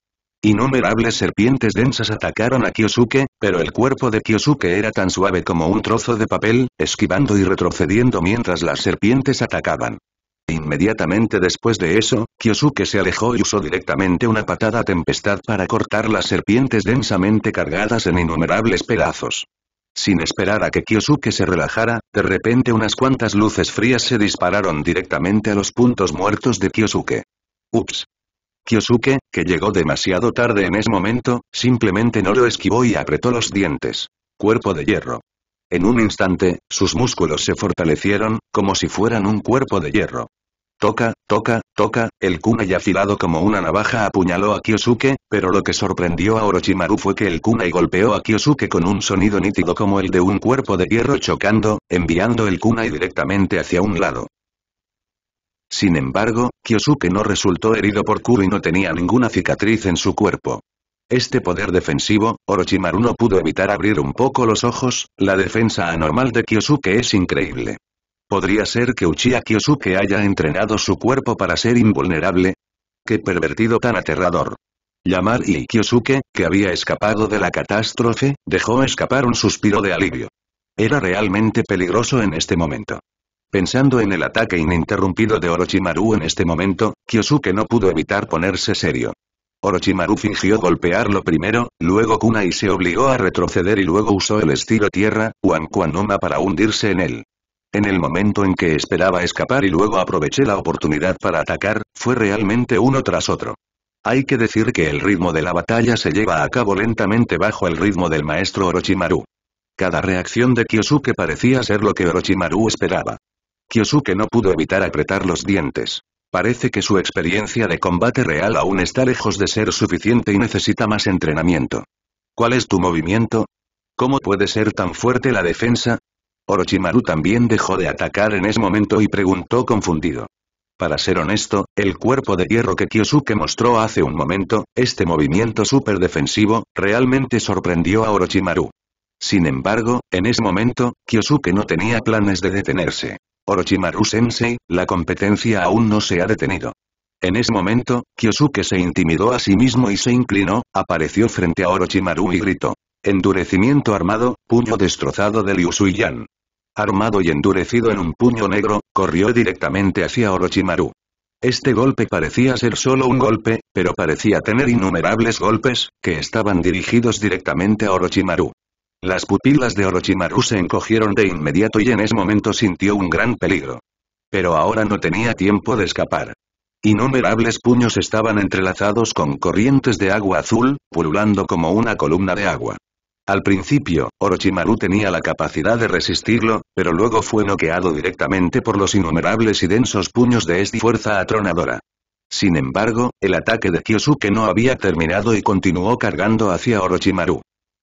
Innumerables serpientes densas atacaron a Kyosuke, pero el cuerpo de Kyosuke era tan suave como un trozo de papel, esquivando y retrocediendo mientras las serpientes atacaban. Inmediatamente después de eso, Kyosuke se alejó y usó directamente una patada tempestad para cortar las serpientes densamente cargadas en innumerables pedazos. Sin esperar a que Kyosuke se relajara, de repente unas cuantas luces frías se dispararon directamente a los puntos muertos de Kyosuke. Ups. Kyosuke, que llegó demasiado tarde en ese momento, simplemente no lo esquivó y apretó los dientes. Cuerpo de hierro. En un instante, sus músculos se fortalecieron, como si fueran un cuerpo de hierro. Toca, toca, toca, el kunai afilado como una navaja apuñaló a Kyosuke, pero lo que sorprendió a Orochimaru fue que el kunai golpeó a Kyosuke con un sonido nítido como el de un cuerpo de hierro chocando, enviando el kunai directamente hacia un lado. Sin embargo, Kyosuke no resultó herido por Kuro y no tenía ninguna cicatriz en su cuerpo. Este poder defensivo, Orochimaru no pudo evitar abrir un poco los ojos, la defensa anormal de Kyosuke es increíble. ¿Podría ser que Uchiha Kyosuke haya entrenado su cuerpo para ser invulnerable? ¡Qué pervertido tan aterrador! Llamar y Kyosuke, que había escapado de la catástrofe, dejó escapar un suspiro de alivio. Era realmente peligroso en este momento. Pensando en el ataque ininterrumpido de Orochimaru en este momento, Kyosuke no pudo evitar ponerse serio. Orochimaru fingió golpearlo primero, luego Kuna y se obligó a retroceder y luego usó el estilo tierra, Wankuanoma para hundirse en él. En el momento en que esperaba escapar y luego aproveché la oportunidad para atacar, fue realmente uno tras otro. Hay que decir que el ritmo de la batalla se lleva a cabo lentamente bajo el ritmo del maestro Orochimaru. Cada reacción de Kyosuke parecía ser lo que Orochimaru esperaba. Kyosuke no pudo evitar apretar los dientes. Parece que su experiencia de combate real aún está lejos de ser suficiente y necesita más entrenamiento. ¿Cuál es tu movimiento? ¿Cómo puede ser tan fuerte la defensa? Orochimaru también dejó de atacar en ese momento y preguntó confundido. Para ser honesto, el cuerpo de hierro que Kyosuke mostró hace un momento, este movimiento súper defensivo, realmente sorprendió a Orochimaru. Sin embargo, en ese momento, Kyosuke no tenía planes de detenerse. Orochimaru-sensei, la competencia aún no se ha detenido. En ese momento, Kyosuke se intimidó a sí mismo y se inclinó, apareció frente a Orochimaru y gritó. Endurecimiento armado, puño destrozado de Liu Suiyan armado y endurecido en un puño negro, corrió directamente hacia Orochimaru. Este golpe parecía ser solo un golpe, pero parecía tener innumerables golpes, que estaban dirigidos directamente a Orochimaru. Las pupilas de Orochimaru se encogieron de inmediato y en ese momento sintió un gran peligro. Pero ahora no tenía tiempo de escapar. Innumerables puños estaban entrelazados con corrientes de agua azul, pululando como una columna de agua. Al principio, Orochimaru tenía la capacidad de resistirlo, pero luego fue noqueado directamente por los innumerables y densos puños de esta fuerza atronadora. Sin embargo, el ataque de Kyosuke no había terminado y continuó cargando hacia Orochimaru.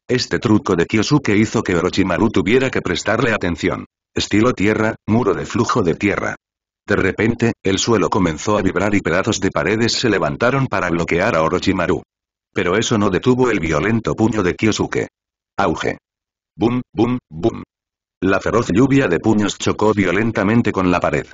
Este truco de Kyosuke hizo que Orochimaru tuviera que prestarle atención. Estilo tierra, muro de flujo de tierra. De repente, el suelo comenzó a vibrar y pedazos de paredes se levantaron para bloquear a Orochimaru. Pero eso no detuvo el violento puño de Kyosuke. Auge. Bum, bum, bum. La feroz lluvia de puños chocó violentamente con la pared.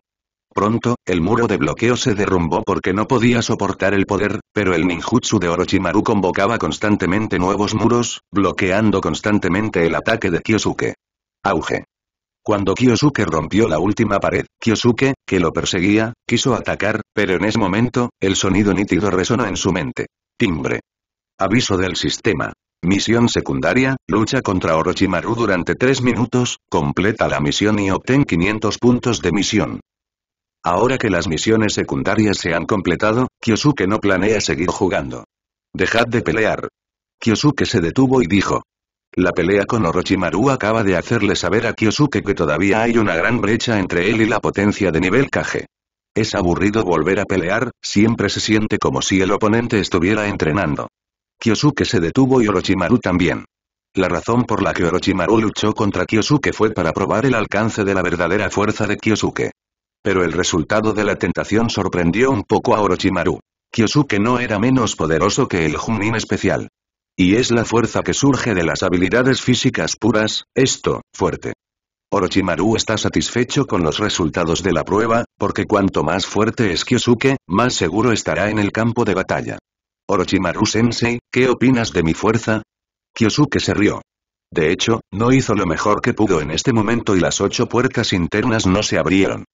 Pronto, el muro de bloqueo se derrumbó porque no podía soportar el poder, pero el ninjutsu de Orochimaru convocaba constantemente nuevos muros, bloqueando constantemente el ataque de Kyosuke. Auge. Cuando Kyosuke rompió la última pared, Kyosuke, que lo perseguía, quiso atacar, pero en ese momento, el sonido nítido resonó en su mente. Timbre. Aviso del sistema. Misión secundaria, lucha contra Orochimaru durante 3 minutos, completa la misión y obtén 500 puntos de misión. Ahora que las misiones secundarias se han completado, Kyosuke no planea seguir jugando. Dejad de pelear. Kyosuke se detuvo y dijo. La pelea con Orochimaru acaba de hacerle saber a Kyosuke que todavía hay una gran brecha entre él y la potencia de nivel Kage. Es aburrido volver a pelear, siempre se siente como si el oponente estuviera entrenando. Kyosuke se detuvo y Orochimaru también. La razón por la que Orochimaru luchó contra Kiyosuke fue para probar el alcance de la verdadera fuerza de Kiyosuke. Pero el resultado de la tentación sorprendió un poco a Orochimaru. Kiyosuke no era menos poderoso que el Junin especial. Y es la fuerza que surge de las habilidades físicas puras, esto, fuerte. Orochimaru está satisfecho con los resultados de la prueba, porque cuanto más fuerte es Kiyosuke, más seguro estará en el campo de batalla. Orochimaru-sensei, ¿qué opinas de mi fuerza? Kyosuke se rió. De hecho, no hizo lo mejor que pudo en este momento y las ocho puertas internas no se abrieron.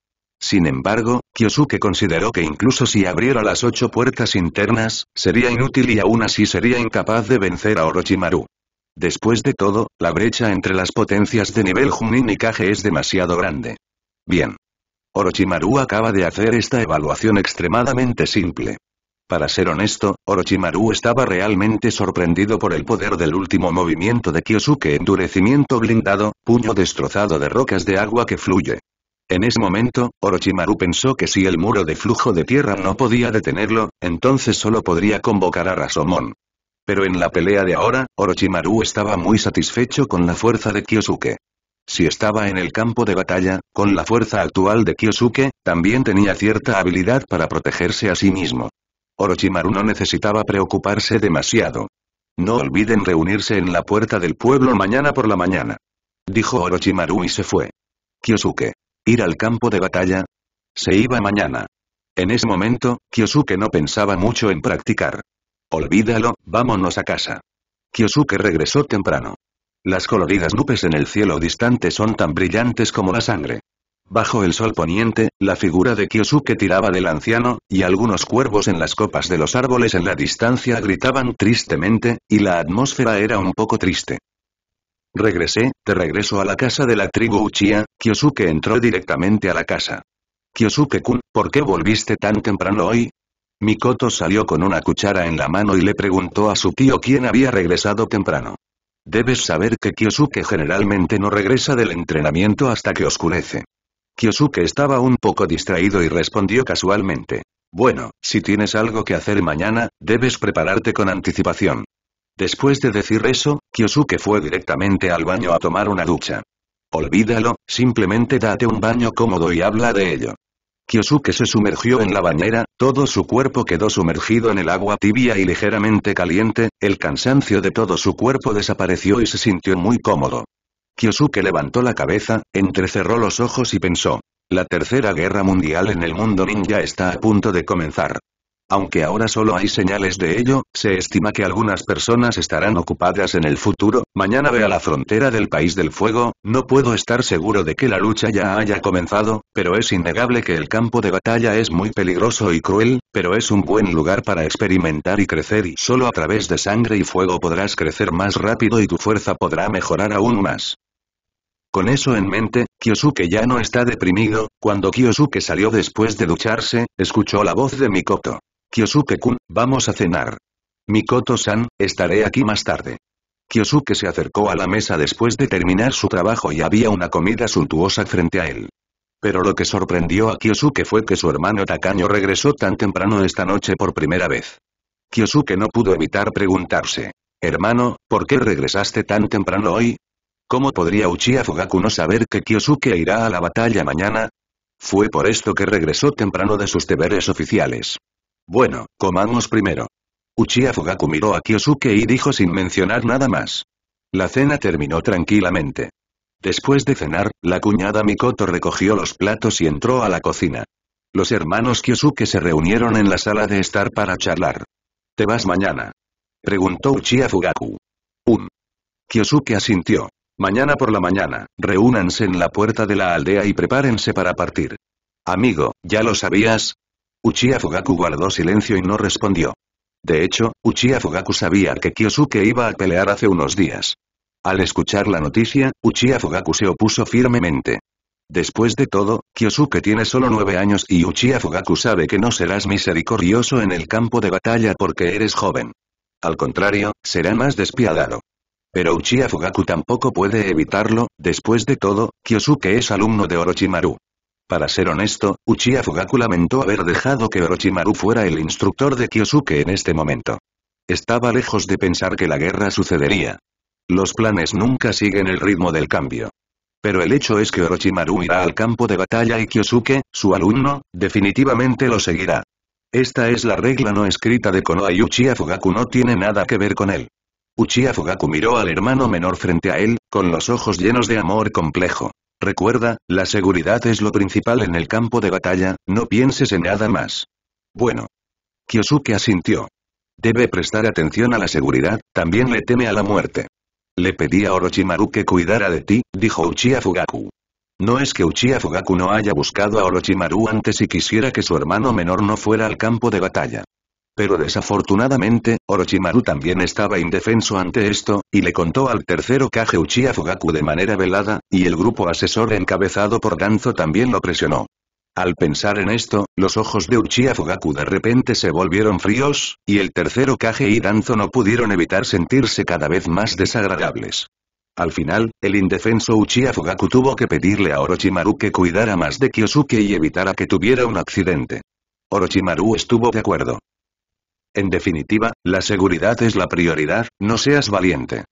Sin embargo, Kyosuke consideró que incluso si abriera las ocho puertas internas, sería inútil y aún así sería incapaz de vencer a Orochimaru. Después de todo, la brecha entre las potencias de nivel Junin y Kage es demasiado grande. Bien. Orochimaru acaba de hacer esta evaluación extremadamente simple. Para ser honesto, Orochimaru estaba realmente sorprendido por el poder del último movimiento de Kyosuke endurecimiento blindado, puño destrozado de rocas de agua que fluye. En ese momento, Orochimaru pensó que si el muro de flujo de tierra no podía detenerlo, entonces solo podría convocar a Rasomon. Pero en la pelea de ahora, Orochimaru estaba muy satisfecho con la fuerza de Kyosuke. Si estaba en el campo de batalla, con la fuerza actual de Kyosuke, también tenía cierta habilidad para protegerse a sí mismo. Orochimaru no necesitaba preocuparse demasiado. No olviden reunirse en la puerta del pueblo mañana por la mañana. Dijo Orochimaru y se fue. Kyosuke. ¿Ir al campo de batalla? Se iba mañana. En ese momento, Kyosuke no pensaba mucho en practicar. Olvídalo, vámonos a casa. Kyosuke regresó temprano. Las coloridas nubes en el cielo distante son tan brillantes como la sangre. Bajo el sol poniente, la figura de Kyosuke tiraba del anciano, y algunos cuervos en las copas de los árboles en la distancia gritaban tristemente, y la atmósfera era un poco triste. Regresé, te regreso a la casa de la tribu Uchiha, Kyosuke entró directamente a la casa. Kyosuke-kun, ¿por qué volviste tan temprano hoy? Mikoto salió con una cuchara en la mano y le preguntó a su tío quién había regresado temprano. Debes saber que Kyosuke generalmente no regresa del entrenamiento hasta que oscurece. Kyosuke estaba un poco distraído y respondió casualmente. Bueno, si tienes algo que hacer mañana, debes prepararte con anticipación. Después de decir eso, Kyosuke fue directamente al baño a tomar una ducha. Olvídalo, simplemente date un baño cómodo y habla de ello. Kyosuke se sumergió en la bañera, todo su cuerpo quedó sumergido en el agua tibia y ligeramente caliente, el cansancio de todo su cuerpo desapareció y se sintió muy cómodo. Kyosuke levantó la cabeza, entrecerró los ojos y pensó. La tercera guerra mundial en el mundo ninja está a punto de comenzar. Aunque ahora solo hay señales de ello, se estima que algunas personas estarán ocupadas en el futuro, mañana ve a la frontera del País del Fuego, no puedo estar seguro de que la lucha ya haya comenzado, pero es innegable que el campo de batalla es muy peligroso y cruel, pero es un buen lugar para experimentar y crecer y solo a través de sangre y fuego podrás crecer más rápido y tu fuerza podrá mejorar aún más. Con eso en mente, Kyosuke ya no está deprimido, cuando Kyosuke salió después de ducharse, escuchó la voz de Mikoto. Kyosuke-kun, vamos a cenar. Mikoto-san, estaré aquí más tarde. Kyosuke se acercó a la mesa después de terminar su trabajo y había una comida suntuosa frente a él. Pero lo que sorprendió a Kyosuke fue que su hermano Takaño regresó tan temprano esta noche por primera vez. Kyosuke no pudo evitar preguntarse. Hermano, ¿por qué regresaste tan temprano hoy? ¿Cómo podría Uchiha Fugaku no saber que Kyosuke irá a la batalla mañana? Fue por esto que regresó temprano de sus deberes oficiales. Bueno, comamos primero. Uchiha Fugaku miró a Kiyosuke y dijo sin mencionar nada más. La cena terminó tranquilamente. Después de cenar, la cuñada Mikoto recogió los platos y entró a la cocina. Los hermanos Kyosuke se reunieron en la sala de estar para charlar. ¿Te vas mañana? Preguntó Uchiha Fugaku. Un um", Kyosuke asintió. Mañana por la mañana, reúnanse en la puerta de la aldea y prepárense para partir. Amigo, ¿ya lo sabías? Uchiha Fugaku guardó silencio y no respondió. De hecho, Uchiha Fugaku sabía que Kyosuke iba a pelear hace unos días. Al escuchar la noticia, Uchiha Fugaku se opuso firmemente. Después de todo, Kyosuke tiene solo nueve años y Uchiha Fugaku sabe que no serás misericordioso en el campo de batalla porque eres joven. Al contrario, será más despiadado. Pero Uchiha Fugaku tampoco puede evitarlo, después de todo, Kyosuke es alumno de Orochimaru. Para ser honesto, Uchiha Fugaku lamentó haber dejado que Orochimaru fuera el instructor de Kyosuke en este momento. Estaba lejos de pensar que la guerra sucedería. Los planes nunca siguen el ritmo del cambio. Pero el hecho es que Orochimaru irá al campo de batalla y Kyosuke, su alumno, definitivamente lo seguirá. Esta es la regla no escrita de Konoha y Uchiha Fugaku no tiene nada que ver con él. Uchiha Fugaku miró al hermano menor frente a él, con los ojos llenos de amor complejo. Recuerda, la seguridad es lo principal en el campo de batalla, no pienses en nada más. Bueno. Kyosuke asintió. Debe prestar atención a la seguridad, también le teme a la muerte. Le pedí a Orochimaru que cuidara de ti, dijo Uchiha Fugaku. No es que Uchiha Fugaku no haya buscado a Orochimaru antes y quisiera que su hermano menor no fuera al campo de batalla. Pero desafortunadamente, Orochimaru también estaba indefenso ante esto, y le contó al tercero Kage Uchiha Fugaku de manera velada, y el grupo asesor encabezado por Danzo también lo presionó. Al pensar en esto, los ojos de Uchiha Fugaku de repente se volvieron fríos, y el tercero Kage y Danzo no pudieron evitar sentirse cada vez más desagradables. Al final, el indefenso Uchiha Fugaku tuvo que pedirle a Orochimaru que cuidara más de Kyosuke y evitara que tuviera un accidente. Orochimaru estuvo de acuerdo. En definitiva, la seguridad es la prioridad, no seas valiente.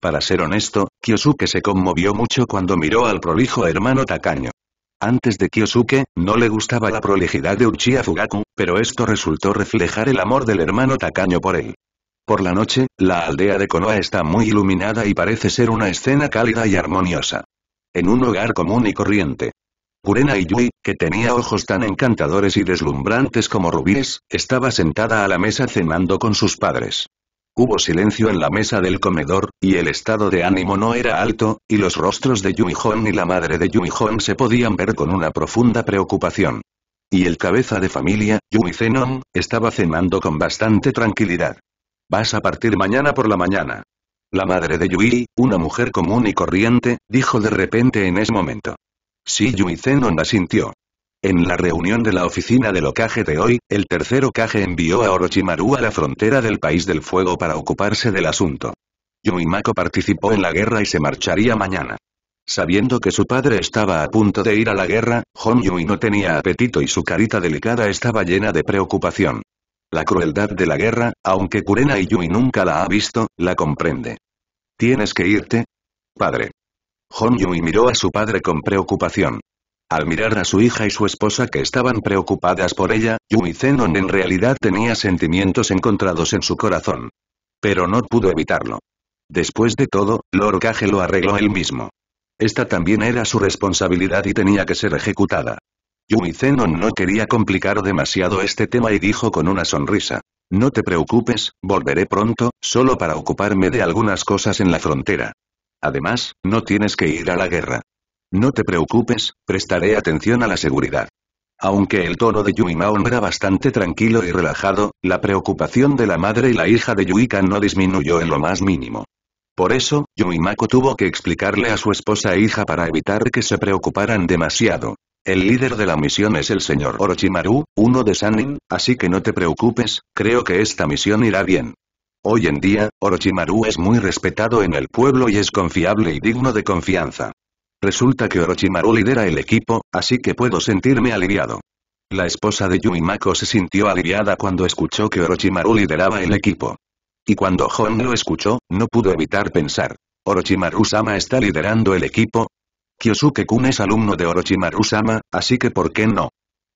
Para ser honesto, Kyosuke se conmovió mucho cuando miró al prolijo hermano tacaño. Antes de Kyosuke, no le gustaba la prolijidad de Uchiha Fugaku, pero esto resultó reflejar el amor del hermano tacaño por él. Por la noche, la aldea de Konoha está muy iluminada y parece ser una escena cálida y armoniosa. En un hogar común y corriente, y Yui, que tenía ojos tan encantadores y deslumbrantes como rubíes, estaba sentada a la mesa cenando con sus padres. Hubo silencio en la mesa del comedor, y el estado de ánimo no era alto, y los rostros de Yui Hon y la madre de Yui Hon se podían ver con una profunda preocupación. Y el cabeza de familia, Yui Zenon, estaba cenando con bastante tranquilidad. Vas a partir mañana por la mañana. La madre de Yui, una mujer común y corriente, dijo de repente en ese momento. Si Yui-Zen asintió. En la reunión de la oficina del ocaje de hoy, el tercer ocaje envió a Orochimaru a la frontera del País del Fuego para ocuparse del asunto. Mako participó en la guerra y se marcharía mañana. Sabiendo que su padre estaba a punto de ir a la guerra, Hon Yui no tenía apetito y su carita delicada estaba llena de preocupación. La crueldad de la guerra, aunque Kurenai y Yui nunca la ha visto, la comprende. ¿Tienes que irte? Padre. Hong Yui miró a su padre con preocupación. Al mirar a su hija y su esposa que estaban preocupadas por ella, Yui Zenon en realidad tenía sentimientos encontrados en su corazón. Pero no pudo evitarlo. Después de todo, Lord lo arregló él mismo. Esta también era su responsabilidad y tenía que ser ejecutada. Yui Zenon no quería complicar demasiado este tema y dijo con una sonrisa. No te preocupes, volveré pronto, solo para ocuparme de algunas cosas en la frontera. Además, no tienes que ir a la guerra. No te preocupes, prestaré atención a la seguridad. Aunque el tono de no era bastante tranquilo y relajado, la preocupación de la madre y la hija de Yuika no disminuyó en lo más mínimo. Por eso, Yuimako tuvo que explicarle a su esposa e hija para evitar que se preocuparan demasiado. El líder de la misión es el señor Orochimaru, uno de Sanin, así que no te preocupes, creo que esta misión irá bien. Hoy en día, Orochimaru es muy respetado en el pueblo y es confiable y digno de confianza. Resulta que Orochimaru lidera el equipo, así que puedo sentirme aliviado. La esposa de Yuimako se sintió aliviada cuando escuchó que Orochimaru lideraba el equipo. Y cuando Hon lo escuchó, no pudo evitar pensar. ¿Orochimaru-sama está liderando el equipo? Kyosuke-kun es alumno de Orochimaru-sama, así que ¿por qué no?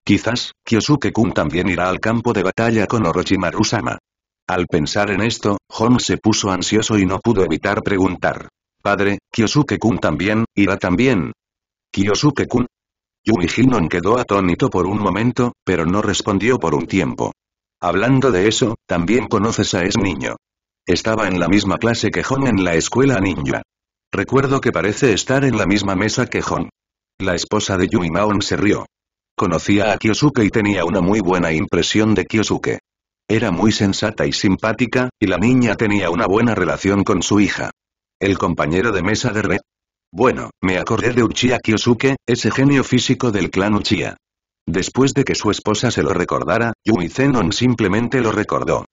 Quizás, Kyosuke-kun también irá al campo de batalla con Orochimaru-sama. Al pensar en esto, Hong se puso ansioso y no pudo evitar preguntar. Padre, Kyosuke-kun también, irá también. Kyosuke-kun. Yumi Hinon quedó atónito por un momento, pero no respondió por un tiempo. Hablando de eso, también conoces a ese niño. Estaba en la misma clase que Hong en la escuela ninja. Recuerdo que parece estar en la misma mesa que Hong. La esposa de Yumi Maon se rió. Conocía a Kyosuke y tenía una muy buena impresión de Kyosuke. Era muy sensata y simpática, y la niña tenía una buena relación con su hija. El compañero de mesa de Red. Bueno, me acordé de Uchiha Kyosuke, ese genio físico del clan Uchiha. Después de que su esposa se lo recordara, Yui Zenon simplemente lo recordó.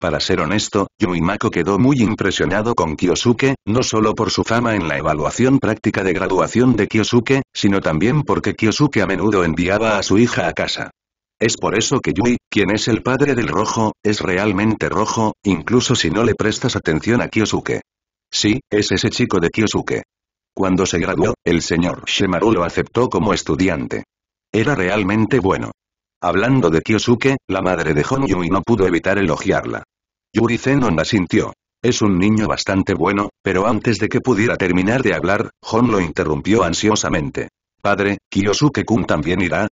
Para ser honesto, Mako quedó muy impresionado con Kyosuke, no solo por su fama en la evaluación práctica de graduación de Kyosuke, sino también porque Kyosuke a menudo enviaba a su hija a casa. Es por eso que Yui, quien es el padre del rojo, es realmente rojo, incluso si no le prestas atención a Kiyosuke. Sí, es ese chico de Kiyosuke. Cuando se graduó, el señor Shemaru lo aceptó como estudiante. Era realmente bueno. Hablando de Kiyosuke, la madre de Hon Yui no pudo evitar elogiarla. Yuri la sintió. Es un niño bastante bueno, pero antes de que pudiera terminar de hablar, Hon lo interrumpió ansiosamente. Padre, kiyosuke kun también irá,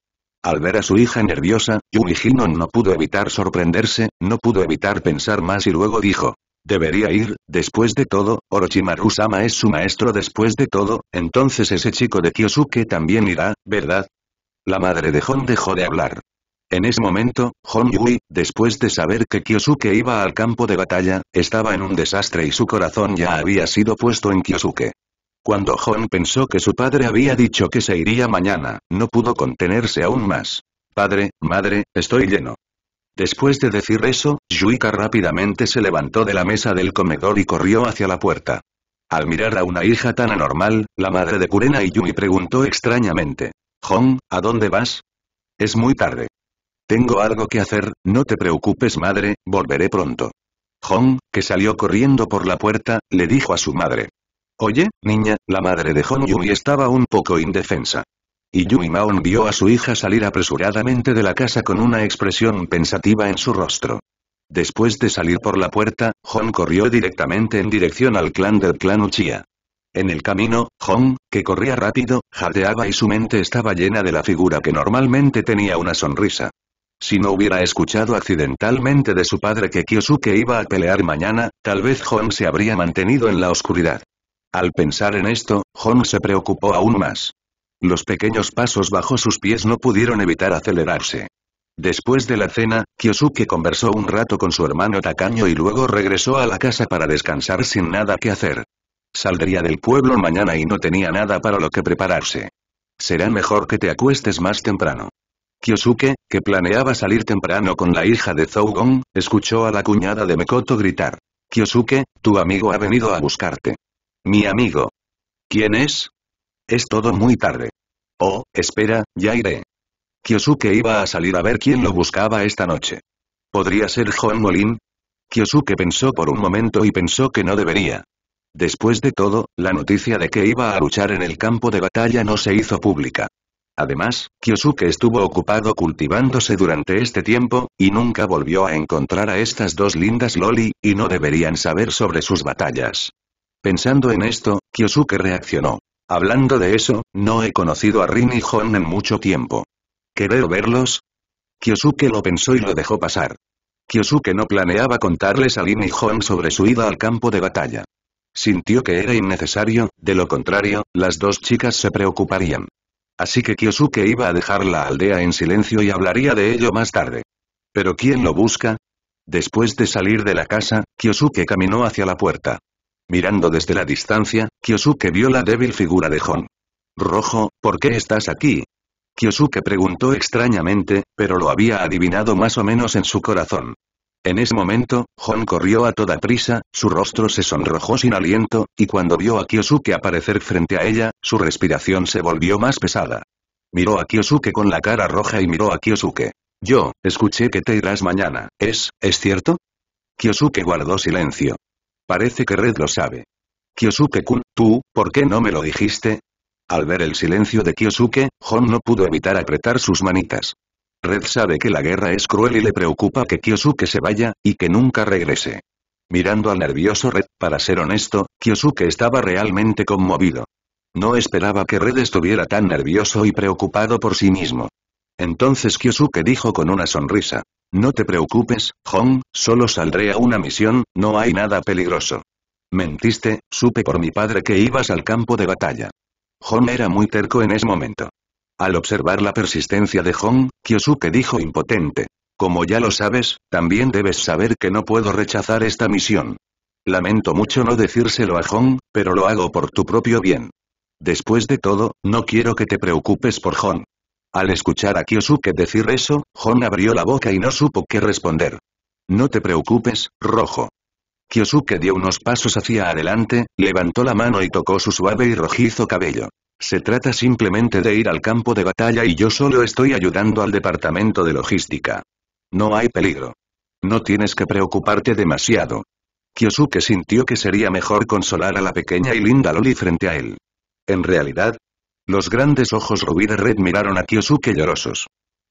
al ver a su hija nerviosa, Yui Jinon no pudo evitar sorprenderse, no pudo evitar pensar más y luego dijo. Debería ir, después de todo, Orochimaru-sama es su maestro después de todo, entonces ese chico de Kyosuke también irá, ¿verdad? La madre de Hon dejó de hablar. En ese momento, Hon Yui, después de saber que Kyosuke iba al campo de batalla, estaba en un desastre y su corazón ya había sido puesto en Kyosuke. Cuando John pensó que su padre había dicho que se iría mañana, no pudo contenerse aún más. Padre, madre, estoy lleno. Después de decir eso, Yuika rápidamente se levantó de la mesa del comedor y corrió hacia la puerta. Al mirar a una hija tan anormal, la madre de Kurena y Yumi preguntó extrañamente. «Hong, ¿a dónde vas? Es muy tarde. Tengo algo que hacer, no te preocupes madre, volveré pronto. Hong, que salió corriendo por la puerta, le dijo a su madre. Oye, niña, la madre de Yui estaba un poco indefensa. Y Yui Maon vio a su hija salir apresuradamente de la casa con una expresión pensativa en su rostro. Después de salir por la puerta, Hon corrió directamente en dirección al clan del clan Uchiha. En el camino, Hon, que corría rápido, jadeaba y su mente estaba llena de la figura que normalmente tenía una sonrisa. Si no hubiera escuchado accidentalmente de su padre que Kyosuke iba a pelear mañana, tal vez Hon se habría mantenido en la oscuridad. Al pensar en esto, Hong se preocupó aún más. Los pequeños pasos bajo sus pies no pudieron evitar acelerarse. Después de la cena, Kyosuke conversó un rato con su hermano Tacaño y luego regresó a la casa para descansar sin nada que hacer. Saldría del pueblo mañana y no tenía nada para lo que prepararse. Será mejor que te acuestes más temprano. Kyosuke, que planeaba salir temprano con la hija de Gong, escuchó a la cuñada de Mekoto gritar. Kyosuke, tu amigo ha venido a buscarte. Mi amigo. ¿Quién es? Es todo muy tarde. Oh, espera, ya iré. Kyosuke iba a salir a ver quién lo buscaba esta noche. ¿Podría ser Juan Molin? Kyosuke pensó por un momento y pensó que no debería. Después de todo, la noticia de que iba a luchar en el campo de batalla no se hizo pública. Además, Kyosuke estuvo ocupado cultivándose durante este tiempo, y nunca volvió a encontrar a estas dos lindas Loli, y no deberían saber sobre sus batallas. Pensando en esto, Kyosuke reaccionó. Hablando de eso, no he conocido a Rin y Hon en mucho tiempo. Quiero verlos? Kyosuke lo pensó y lo dejó pasar. Kyosuke no planeaba contarles a Rin y Hon sobre su ida al campo de batalla. Sintió que era innecesario, de lo contrario, las dos chicas se preocuparían. Así que Kyosuke iba a dejar la aldea en silencio y hablaría de ello más tarde. ¿Pero quién lo busca? Después de salir de la casa, Kyosuke caminó hacia la puerta. Mirando desde la distancia, Kyosuke vio la débil figura de Hon. Rojo, ¿por qué estás aquí? Kyosuke preguntó extrañamente, pero lo había adivinado más o menos en su corazón. En ese momento, Hon corrió a toda prisa, su rostro se sonrojó sin aliento, y cuando vio a Kyosuke aparecer frente a ella, su respiración se volvió más pesada. Miró a Kyosuke con la cara roja y miró a Kyosuke. Yo, escuché que te irás mañana, ¿es, es cierto? Kyosuke guardó silencio. Parece que Red lo sabe. Kyosuke-kun, tú, ¿por qué no me lo dijiste? Al ver el silencio de Kyosuke, Hon no pudo evitar apretar sus manitas. Red sabe que la guerra es cruel y le preocupa que Kyosuke se vaya, y que nunca regrese. Mirando al nervioso Red, para ser honesto, Kyosuke estaba realmente conmovido. No esperaba que Red estuviera tan nervioso y preocupado por sí mismo. Entonces Kyosuke dijo con una sonrisa. No te preocupes, Hong, solo saldré a una misión, no hay nada peligroso. Mentiste, supe por mi padre que ibas al campo de batalla. Hong era muy terco en ese momento. Al observar la persistencia de Hong, Kyosuke dijo impotente. Como ya lo sabes, también debes saber que no puedo rechazar esta misión. Lamento mucho no decírselo a Hong, pero lo hago por tu propio bien. Después de todo, no quiero que te preocupes por Hong. Al escuchar a Kyosuke decir eso, Hon abrió la boca y no supo qué responder. No te preocupes, rojo. Kyosuke dio unos pasos hacia adelante, levantó la mano y tocó su suave y rojizo cabello. Se trata simplemente de ir al campo de batalla y yo solo estoy ayudando al departamento de logística. No hay peligro. No tienes que preocuparte demasiado. Kyosuke sintió que sería mejor consolar a la pequeña y linda Loli frente a él. En realidad, los grandes ojos rubí de Red miraron a Kyosuke llorosos.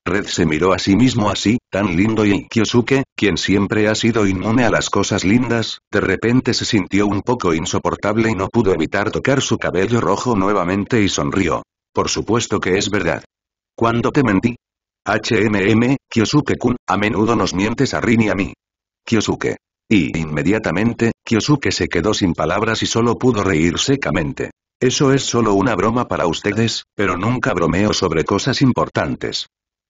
Red se miró a sí mismo así, tan lindo y Kyosuke, quien siempre ha sido inmune a las cosas lindas, de repente se sintió un poco insoportable y no pudo evitar tocar su cabello rojo nuevamente y sonrió. Por supuesto que es verdad. ¿Cuándo te mentí? HMM, Kyosuke-kun, a menudo nos mientes a Rin y a mí. Kyosuke. Y inmediatamente, Kyosuke se quedó sin palabras y solo pudo reír secamente. Eso es solo una broma para ustedes, pero nunca bromeo sobre cosas importantes.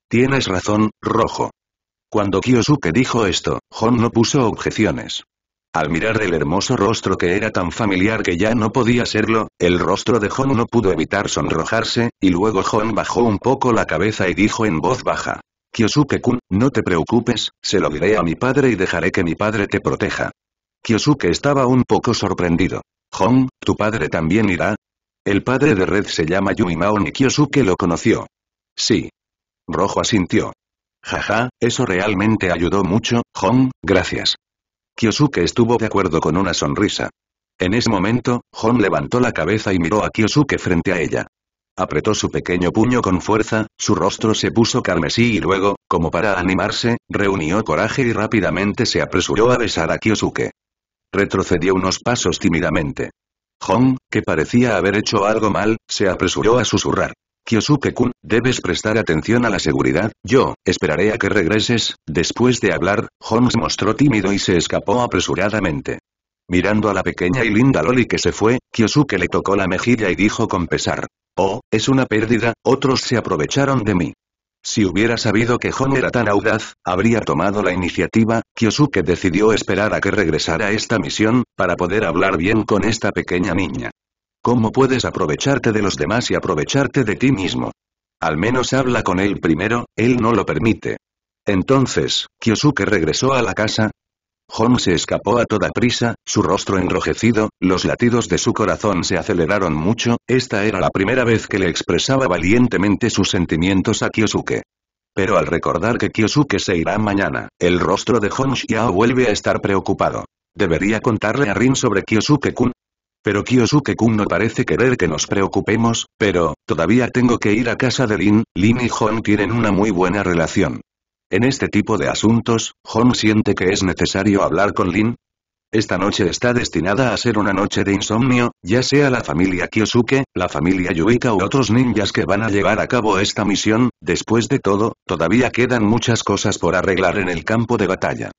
Tienes razón, Rojo. Cuando Kyosuke dijo esto, Hon no puso objeciones. Al mirar el hermoso rostro que era tan familiar que ya no podía serlo, el rostro de Hon no pudo evitar sonrojarse, y luego Hon bajó un poco la cabeza y dijo en voz baja. Kyosuke-kun, no te preocupes, se lo diré a mi padre y dejaré que mi padre te proteja. Kyosuke estaba un poco sorprendido. Hong, ¿tu padre también irá? El padre de Red se llama y Kyosuke lo conoció. Sí. Rojo asintió. Jaja, eso realmente ayudó mucho, Hong, gracias. Kyosuke estuvo de acuerdo con una sonrisa. En ese momento, Hong levantó la cabeza y miró a Kyosuke frente a ella. Apretó su pequeño puño con fuerza, su rostro se puso carmesí y luego, como para animarse, reunió coraje y rápidamente se apresuró a besar a Kyosuke retrocedió unos pasos tímidamente. Hong, que parecía haber hecho algo mal, se apresuró a susurrar. Kyosuke-kun, debes prestar atención a la seguridad, yo, esperaré a que regreses, después de hablar, Hong se mostró tímido y se escapó apresuradamente. Mirando a la pequeña y linda Loli que se fue, Kyosuke le tocó la mejilla y dijo con pesar. Oh, es una pérdida, otros se aprovecharon de mí. Si hubiera sabido que Hon era tan audaz, habría tomado la iniciativa, Kyosuke decidió esperar a que regresara a esta misión, para poder hablar bien con esta pequeña niña. ¿Cómo puedes aprovecharte de los demás y aprovecharte de ti mismo? Al menos habla con él primero, él no lo permite. Entonces, Kyosuke regresó a la casa, Hong se escapó a toda prisa, su rostro enrojecido, los latidos de su corazón se aceleraron mucho, esta era la primera vez que le expresaba valientemente sus sentimientos a Kyosuke. Pero al recordar que Kyosuke se irá mañana, el rostro de Hong Xiao vuelve a estar preocupado. ¿Debería contarle a Rin sobre Kyosuke-kun? Pero Kyosuke-kun no parece querer que nos preocupemos, pero, todavía tengo que ir a casa de Rin, Lin y Hon tienen una muy buena relación. En este tipo de asuntos, Hong siente que es necesario hablar con Lin. Esta noche está destinada a ser una noche de insomnio, ya sea la familia Kyosuke, la familia Yuika u otros ninjas que van a llevar a cabo esta misión, después de todo, todavía quedan muchas cosas por arreglar en el campo de batalla.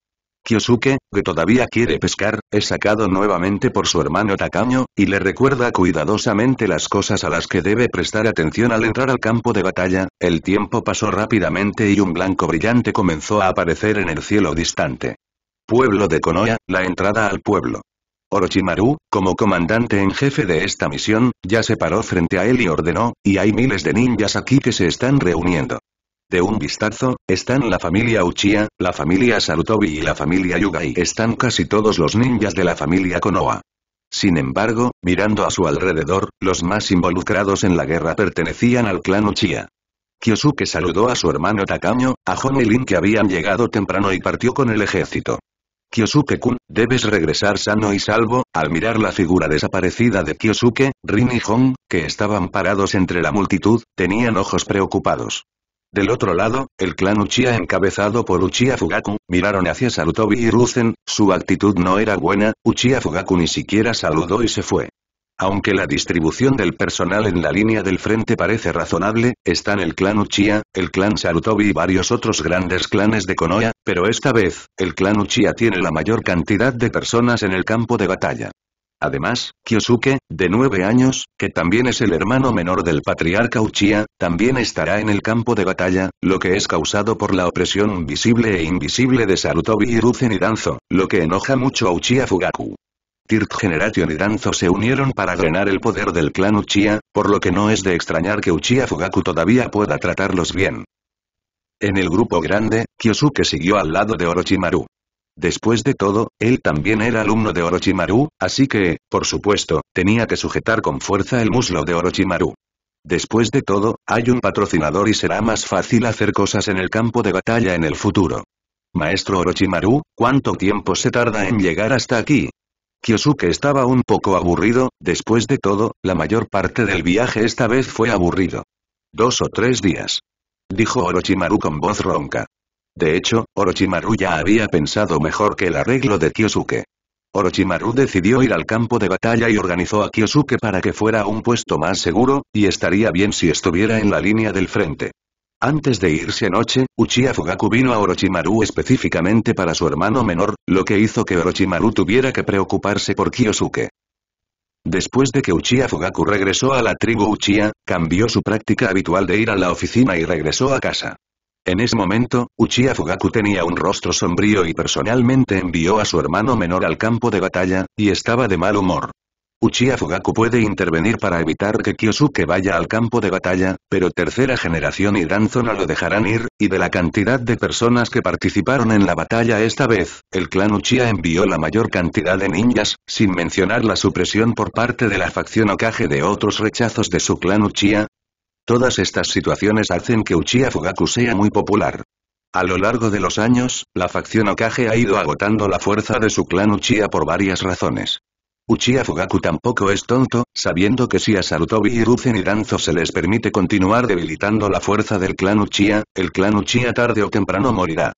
Kyosuke, que todavía quiere pescar, es sacado nuevamente por su hermano Takaño, y le recuerda cuidadosamente las cosas a las que debe prestar atención al entrar al campo de batalla, el tiempo pasó rápidamente y un blanco brillante comenzó a aparecer en el cielo distante. Pueblo de Konoya, la entrada al pueblo. Orochimaru, como comandante en jefe de esta misión, ya se paró frente a él y ordenó, y hay miles de ninjas aquí que se están reuniendo. De un vistazo, están la familia Uchiha, la familia Sarutobi y la familia Yugai. Están casi todos los ninjas de la familia Konoha. Sin embargo, mirando a su alrededor, los más involucrados en la guerra pertenecían al clan Uchiha. Kyosuke saludó a su hermano Takaño, a Lin que habían llegado temprano y partió con el ejército. Kyosuke-kun, debes regresar sano y salvo, al mirar la figura desaparecida de Kyosuke, Rin y Hong, que estaban parados entre la multitud, tenían ojos preocupados. Del otro lado, el clan Uchiha encabezado por Uchiha Fugaku, miraron hacia Sarutobi y Ruzen, su actitud no era buena, Uchiha Fugaku ni siquiera saludó y se fue. Aunque la distribución del personal en la línea del frente parece razonable, están el clan Uchiha, el clan Sarutobi y varios otros grandes clanes de Konoha, pero esta vez, el clan Uchiha tiene la mayor cantidad de personas en el campo de batalla. Además, Kyosuke, de nueve años, que también es el hermano menor del patriarca Uchiha, también estará en el campo de batalla, lo que es causado por la opresión visible e invisible de Sarutobi Hiruzen y Danzo, lo que enoja mucho a Uchiha Fugaku. Third Generation y Danzo se unieron para drenar el poder del clan Uchiha, por lo que no es de extrañar que Uchiha Fugaku todavía pueda tratarlos bien. En el grupo grande, Kyosuke siguió al lado de Orochimaru. Después de todo, él también era alumno de Orochimaru, así que, por supuesto, tenía que sujetar con fuerza el muslo de Orochimaru. Después de todo, hay un patrocinador y será más fácil hacer cosas en el campo de batalla en el futuro. Maestro Orochimaru, ¿cuánto tiempo se tarda en llegar hasta aquí? Kyosuke estaba un poco aburrido, después de todo, la mayor parte del viaje esta vez fue aburrido. Dos o tres días. Dijo Orochimaru con voz ronca. De hecho, Orochimaru ya había pensado mejor que el arreglo de Kyosuke. Orochimaru decidió ir al campo de batalla y organizó a Kyosuke para que fuera un puesto más seguro, y estaría bien si estuviera en la línea del frente. Antes de irse anoche, Uchiha Fugaku vino a Orochimaru específicamente para su hermano menor, lo que hizo que Orochimaru tuviera que preocuparse por Kyosuke. Después de que Uchiha Fugaku regresó a la tribu Uchiha, cambió su práctica habitual de ir a la oficina y regresó a casa. En ese momento, Uchiha Fugaku tenía un rostro sombrío y personalmente envió a su hermano menor al campo de batalla, y estaba de mal humor. Uchiha Fugaku puede intervenir para evitar que Kyosuke vaya al campo de batalla, pero tercera generación y no lo dejarán ir, y de la cantidad de personas que participaron en la batalla esta vez, el clan Uchiha envió la mayor cantidad de ninjas, sin mencionar la supresión por parte de la facción Okage de otros rechazos de su clan Uchiha, Todas estas situaciones hacen que Uchiha Fugaku sea muy popular. A lo largo de los años, la facción Okage ha ido agotando la fuerza de su clan Uchiha por varias razones. Uchiha Fugaku tampoco es tonto, sabiendo que si a Sarutobi y Ruzen y Danzo se les permite continuar debilitando la fuerza del clan Uchiha, el clan Uchiha tarde o temprano morirá.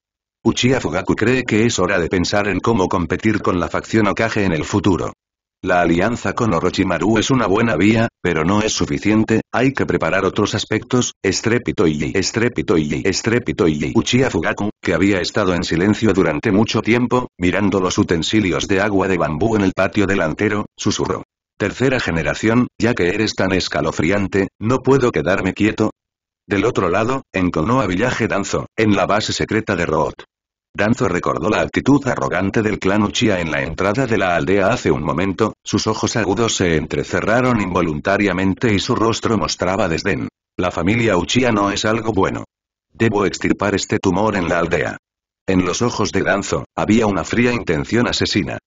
Uchiha Fugaku cree que es hora de pensar en cómo competir con la facción Okage en el futuro. La alianza con Orochimaru es una buena vía, pero no es suficiente, hay que preparar otros aspectos, estrépito y estrépito y estrépito y Uchiha Fugaku, que había estado en silencio durante mucho tiempo, mirando los utensilios de agua de bambú en el patio delantero, susurró. Tercera generación, ya que eres tan escalofriante, no puedo quedarme quieto. Del otro lado, en Konoha Villaje Danzo, en la base secreta de Root. Danzo recordó la actitud arrogante del clan Uchiha en la entrada de la aldea hace un momento, sus ojos agudos se entrecerraron involuntariamente y su rostro mostraba desdén. La familia Uchiha no es algo bueno. Debo extirpar este tumor en la aldea. En los ojos de Danzo, había una fría intención asesina.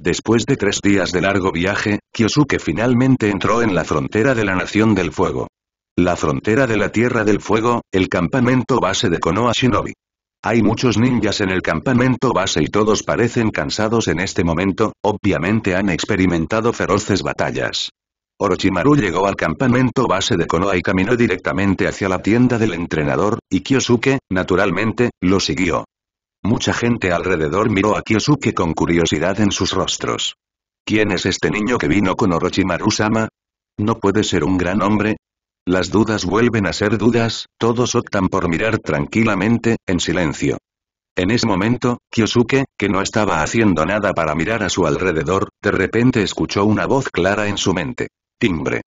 Después de tres días de largo viaje, Kyosuke finalmente entró en la frontera de la Nación del Fuego. La frontera de la Tierra del Fuego, el campamento base de Konoha Shinobi. Hay muchos ninjas en el campamento base y todos parecen cansados en este momento, obviamente han experimentado feroces batallas. Orochimaru llegó al campamento base de Konoha y caminó directamente hacia la tienda del entrenador, y Kyosuke, naturalmente, lo siguió. Mucha gente alrededor miró a Kyosuke con curiosidad en sus rostros. ¿Quién es este niño que vino con Orochimaru-sama? ¿No puede ser un gran hombre? Las dudas vuelven a ser dudas, todos optan por mirar tranquilamente, en silencio. En ese momento, Kyosuke, que no estaba haciendo nada para mirar a su alrededor, de repente escuchó una voz clara en su mente. Timbre.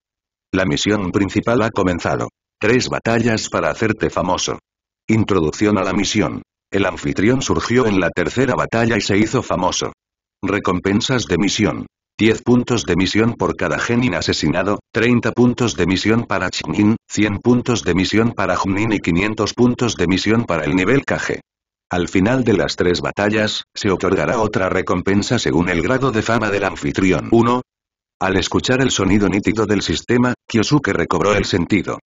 La misión principal ha comenzado. Tres batallas para hacerte famoso. Introducción a la misión. El anfitrión surgió en la tercera batalla y se hizo famoso. Recompensas de misión. 10 puntos de misión por cada genin asesinado, 30 puntos de misión para Chunin, 100 puntos de misión para Junin y 500 puntos de misión para el nivel Kage. Al final de las tres batallas, se otorgará otra recompensa según el grado de fama del anfitrión 1. Al escuchar el sonido nítido del sistema, Kyosuke recobró el sentido.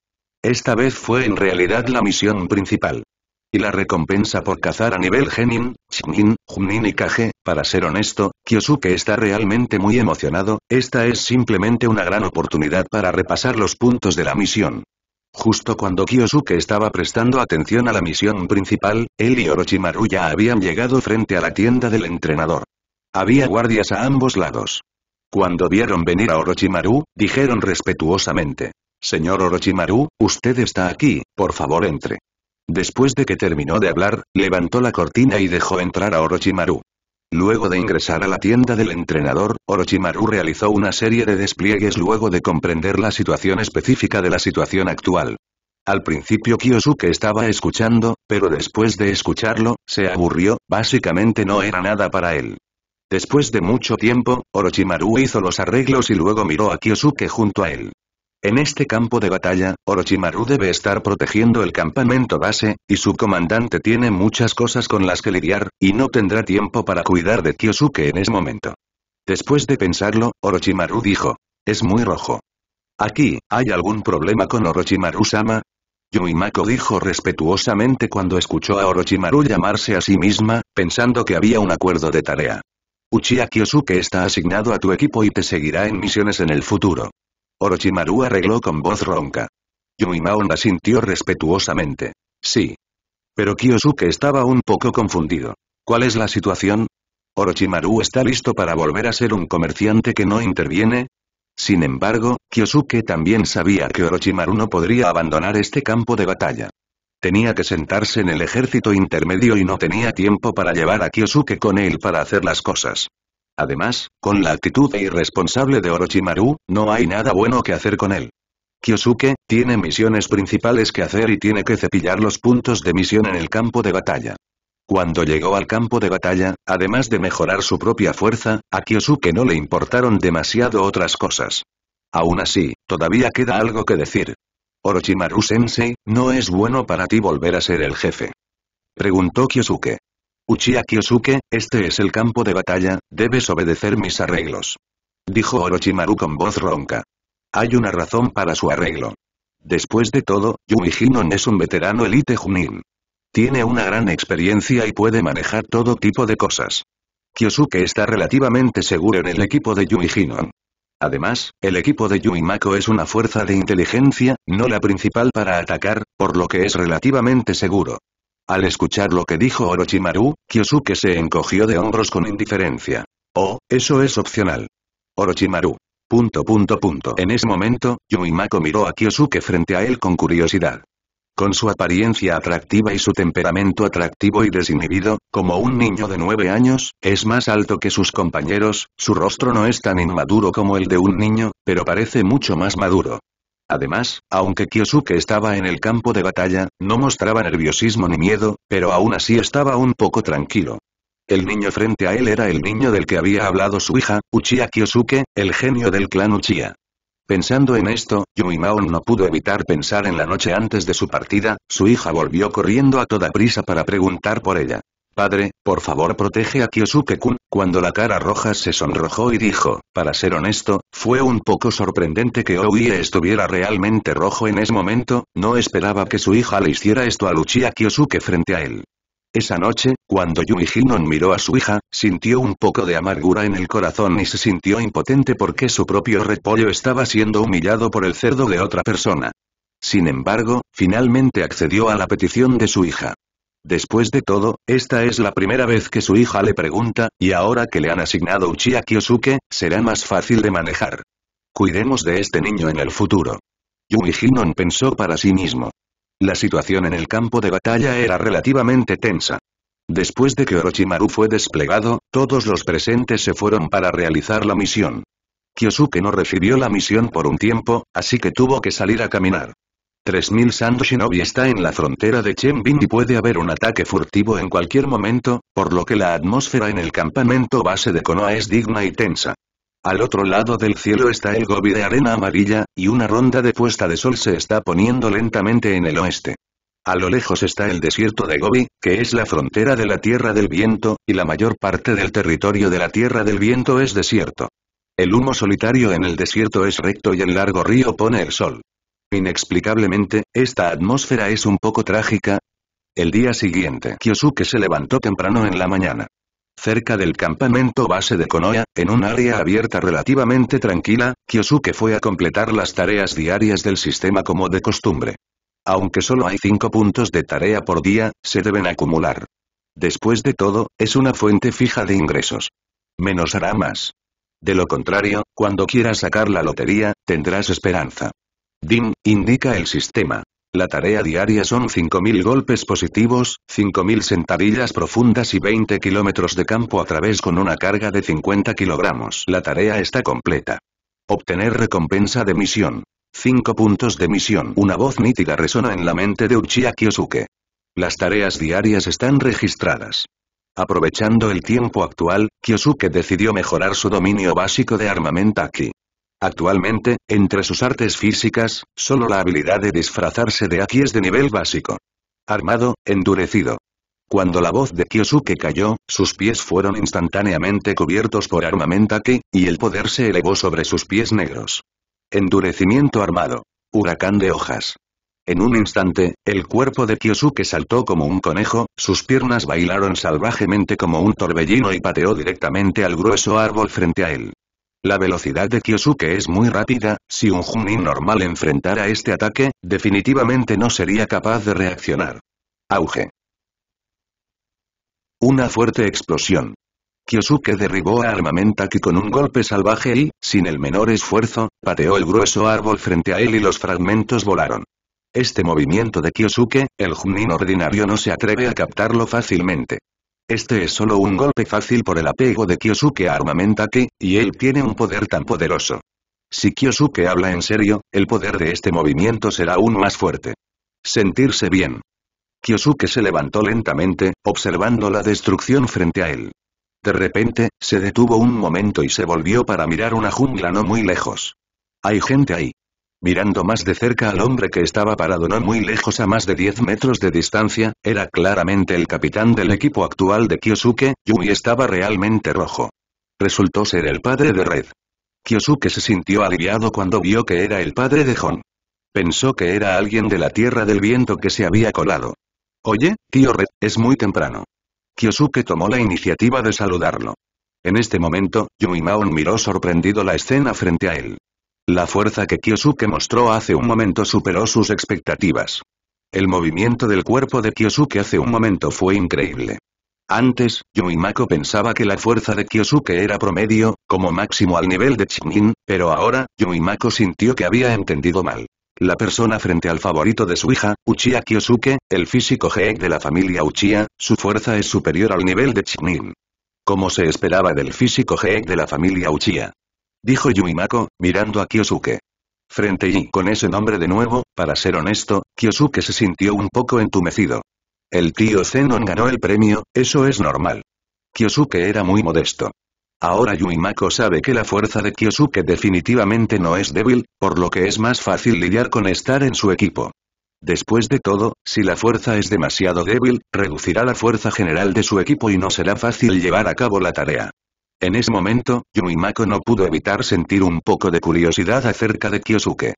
Esta vez fue en realidad la misión principal y la recompensa por cazar a nivel genin, Chunin, Junin y Kage, para ser honesto, Kyosuke está realmente muy emocionado, esta es simplemente una gran oportunidad para repasar los puntos de la misión. Justo cuando Kyosuke estaba prestando atención a la misión principal, él y Orochimaru ya habían llegado frente a la tienda del entrenador. Había guardias a ambos lados. Cuando vieron venir a Orochimaru, dijeron respetuosamente. Señor Orochimaru, usted está aquí, por favor entre. Después de que terminó de hablar, levantó la cortina y dejó entrar a Orochimaru. Luego de ingresar a la tienda del entrenador, Orochimaru realizó una serie de despliegues luego de comprender la situación específica de la situación actual. Al principio Kiyosuke estaba escuchando, pero después de escucharlo, se aburrió, básicamente no era nada para él. Después de mucho tiempo, Orochimaru hizo los arreglos y luego miró a Kiyosuke junto a él. En este campo de batalla, Orochimaru debe estar protegiendo el campamento base, y su comandante tiene muchas cosas con las que lidiar, y no tendrá tiempo para cuidar de Kyosuke en ese momento. Después de pensarlo, Orochimaru dijo. Es muy rojo. Aquí, ¿hay algún problema con Orochimaru-sama? Yuimako dijo respetuosamente cuando escuchó a Orochimaru llamarse a sí misma, pensando que había un acuerdo de tarea. Uchiha Kyosuke está asignado a tu equipo y te seguirá en misiones en el futuro. Orochimaru arregló con voz ronca. Yuimao la sintió respetuosamente. Sí. Pero Kyosuke estaba un poco confundido. ¿Cuál es la situación? ¿Orochimaru está listo para volver a ser un comerciante que no interviene? Sin embargo, Kiyosuke también sabía que Orochimaru no podría abandonar este campo de batalla. Tenía que sentarse en el ejército intermedio y no tenía tiempo para llevar a Kiyosuke con él para hacer las cosas. Además, con la actitud irresponsable de Orochimaru, no hay nada bueno que hacer con él. Kyosuke, tiene misiones principales que hacer y tiene que cepillar los puntos de misión en el campo de batalla. Cuando llegó al campo de batalla, además de mejorar su propia fuerza, a Kyosuke no le importaron demasiado otras cosas. Aún así, todavía queda algo que decir. Orochimaru-sensei, no es bueno para ti volver a ser el jefe. Preguntó Kyosuke. Uchiha Kyosuke, este es el campo de batalla, debes obedecer mis arreglos. Dijo Orochimaru con voz ronca. Hay una razón para su arreglo. Después de todo, Yui es un veterano elite Junin. Tiene una gran experiencia y puede manejar todo tipo de cosas. Kyosuke está relativamente seguro en el equipo de Yui Hinon. Además, el equipo de Mako es una fuerza de inteligencia, no la principal para atacar, por lo que es relativamente seguro. Al escuchar lo que dijo Orochimaru, Kyosuke se encogió de hombros con indiferencia. Oh, eso es opcional. Orochimaru. Punto punto punto. En ese momento, Yuimako miró a Kyosuke frente a él con curiosidad. Con su apariencia atractiva y su temperamento atractivo y desinhibido, como un niño de nueve años, es más alto que sus compañeros, su rostro no es tan inmaduro como el de un niño, pero parece mucho más maduro. Además, aunque Kyosuke estaba en el campo de batalla, no mostraba nerviosismo ni miedo, pero aún así estaba un poco tranquilo. El niño frente a él era el niño del que había hablado su hija, Uchiha Kyosuke, el genio del clan Uchiha. Pensando en esto, Yuimao no pudo evitar pensar en la noche antes de su partida, su hija volvió corriendo a toda prisa para preguntar por ella. Padre, por favor protege a Kyosuke-kun, cuando la cara roja se sonrojó y dijo, para ser honesto, fue un poco sorprendente que Ouye estuviera realmente rojo en ese momento, no esperaba que su hija le hiciera esto a a Kyosuke frente a él. Esa noche, cuando Yui Hinon miró a su hija, sintió un poco de amargura en el corazón y se sintió impotente porque su propio repollo estaba siendo humillado por el cerdo de otra persona. Sin embargo, finalmente accedió a la petición de su hija. Después de todo, esta es la primera vez que su hija le pregunta, y ahora que le han asignado Uchiha Kyosuke, será más fácil de manejar. Cuidemos de este niño en el futuro. Yumi pensó para sí mismo. La situación en el campo de batalla era relativamente tensa. Después de que Orochimaru fue desplegado, todos los presentes se fueron para realizar la misión. Kyosuke no recibió la misión por un tiempo, así que tuvo que salir a caminar. 3000 Sando Shinobi está en la frontera de Chenbin y puede haber un ataque furtivo en cualquier momento, por lo que la atmósfera en el campamento base de Konoha es digna y tensa. Al otro lado del cielo está el gobi de arena amarilla, y una ronda de puesta de sol se está poniendo lentamente en el oeste. A lo lejos está el desierto de Gobi, que es la frontera de la Tierra del Viento, y la mayor parte del territorio de la Tierra del Viento es desierto. El humo solitario en el desierto es recto y el largo río pone el sol. Inexplicablemente, esta atmósfera es un poco trágica. El día siguiente Kyosuke se levantó temprano en la mañana. Cerca del campamento base de Konoha, en un área abierta relativamente tranquila, Kyosuke fue a completar las tareas diarias del sistema como de costumbre. Aunque solo hay cinco puntos de tarea por día, se deben acumular. Después de todo, es una fuente fija de ingresos. Menos hará más. De lo contrario, cuando quieras sacar la lotería, tendrás esperanza. DIM, indica el sistema. La tarea diaria son 5.000 golpes positivos, 5.000 sentadillas profundas y 20 kilómetros de campo a través con una carga de 50 kilogramos. La tarea está completa. Obtener recompensa de misión. 5 puntos de misión. Una voz nítida resona en la mente de Uchiha Kyosuke. Las tareas diarias están registradas. Aprovechando el tiempo actual, Kyosuke decidió mejorar su dominio básico de armamento aquí. Actualmente, entre sus artes físicas, solo la habilidad de disfrazarse de Aki es de nivel básico. Armado, endurecido. Cuando la voz de Kyosuke cayó, sus pies fueron instantáneamente cubiertos por armamenta que y el poder se elevó sobre sus pies negros. Endurecimiento armado. Huracán de hojas. En un instante, el cuerpo de Kyosuke saltó como un conejo, sus piernas bailaron salvajemente como un torbellino y pateó directamente al grueso árbol frente a él. La velocidad de Kyosuke es muy rápida, si un Junin normal enfrentara este ataque, definitivamente no sería capaz de reaccionar. Auge. Una fuerte explosión. Kyosuke derribó a Armamentaki con un golpe salvaje y, sin el menor esfuerzo, pateó el grueso árbol frente a él y los fragmentos volaron. Este movimiento de Kyosuke, el Junin ordinario no se atreve a captarlo fácilmente. Este es solo un golpe fácil por el apego de Kyosuke a que, y él tiene un poder tan poderoso. Si Kyosuke habla en serio, el poder de este movimiento será aún más fuerte. Sentirse bien. Kyosuke se levantó lentamente, observando la destrucción frente a él. De repente, se detuvo un momento y se volvió para mirar una jungla no muy lejos. Hay gente ahí. Mirando más de cerca al hombre que estaba parado no muy lejos a más de 10 metros de distancia, era claramente el capitán del equipo actual de Kyosuke, Yui estaba realmente rojo. Resultó ser el padre de Red. Kyosuke se sintió aliviado cuando vio que era el padre de Hon. Pensó que era alguien de la Tierra del Viento que se había colado. Oye, tío Red, es muy temprano. Kyosuke tomó la iniciativa de saludarlo. En este momento, Yui Maon miró sorprendido la escena frente a él. La fuerza que Kyosuke mostró hace un momento superó sus expectativas. El movimiento del cuerpo de Kyosuke hace un momento fue increíble. Antes, Yuimako pensaba que la fuerza de Kyosuke era promedio, como máximo al nivel de Chinin, pero ahora, Yuimako sintió que había entendido mal. La persona frente al favorito de su hija, Uchiha Kyosuke, el físico jeek de la familia Uchiha, su fuerza es superior al nivel de Chinin. Como se esperaba del físico Jeek de la familia Uchiha. Dijo Yumimako, mirando a Kyosuke. Frente y con ese nombre de nuevo, para ser honesto, Kyosuke se sintió un poco entumecido. El tío Zenon ganó el premio, eso es normal. Kyosuke era muy modesto. Ahora Yuimako sabe que la fuerza de Kyosuke definitivamente no es débil, por lo que es más fácil lidiar con estar en su equipo. Después de todo, si la fuerza es demasiado débil, reducirá la fuerza general de su equipo y no será fácil llevar a cabo la tarea. En ese momento, Yuimako no pudo evitar sentir un poco de curiosidad acerca de Kyosuke.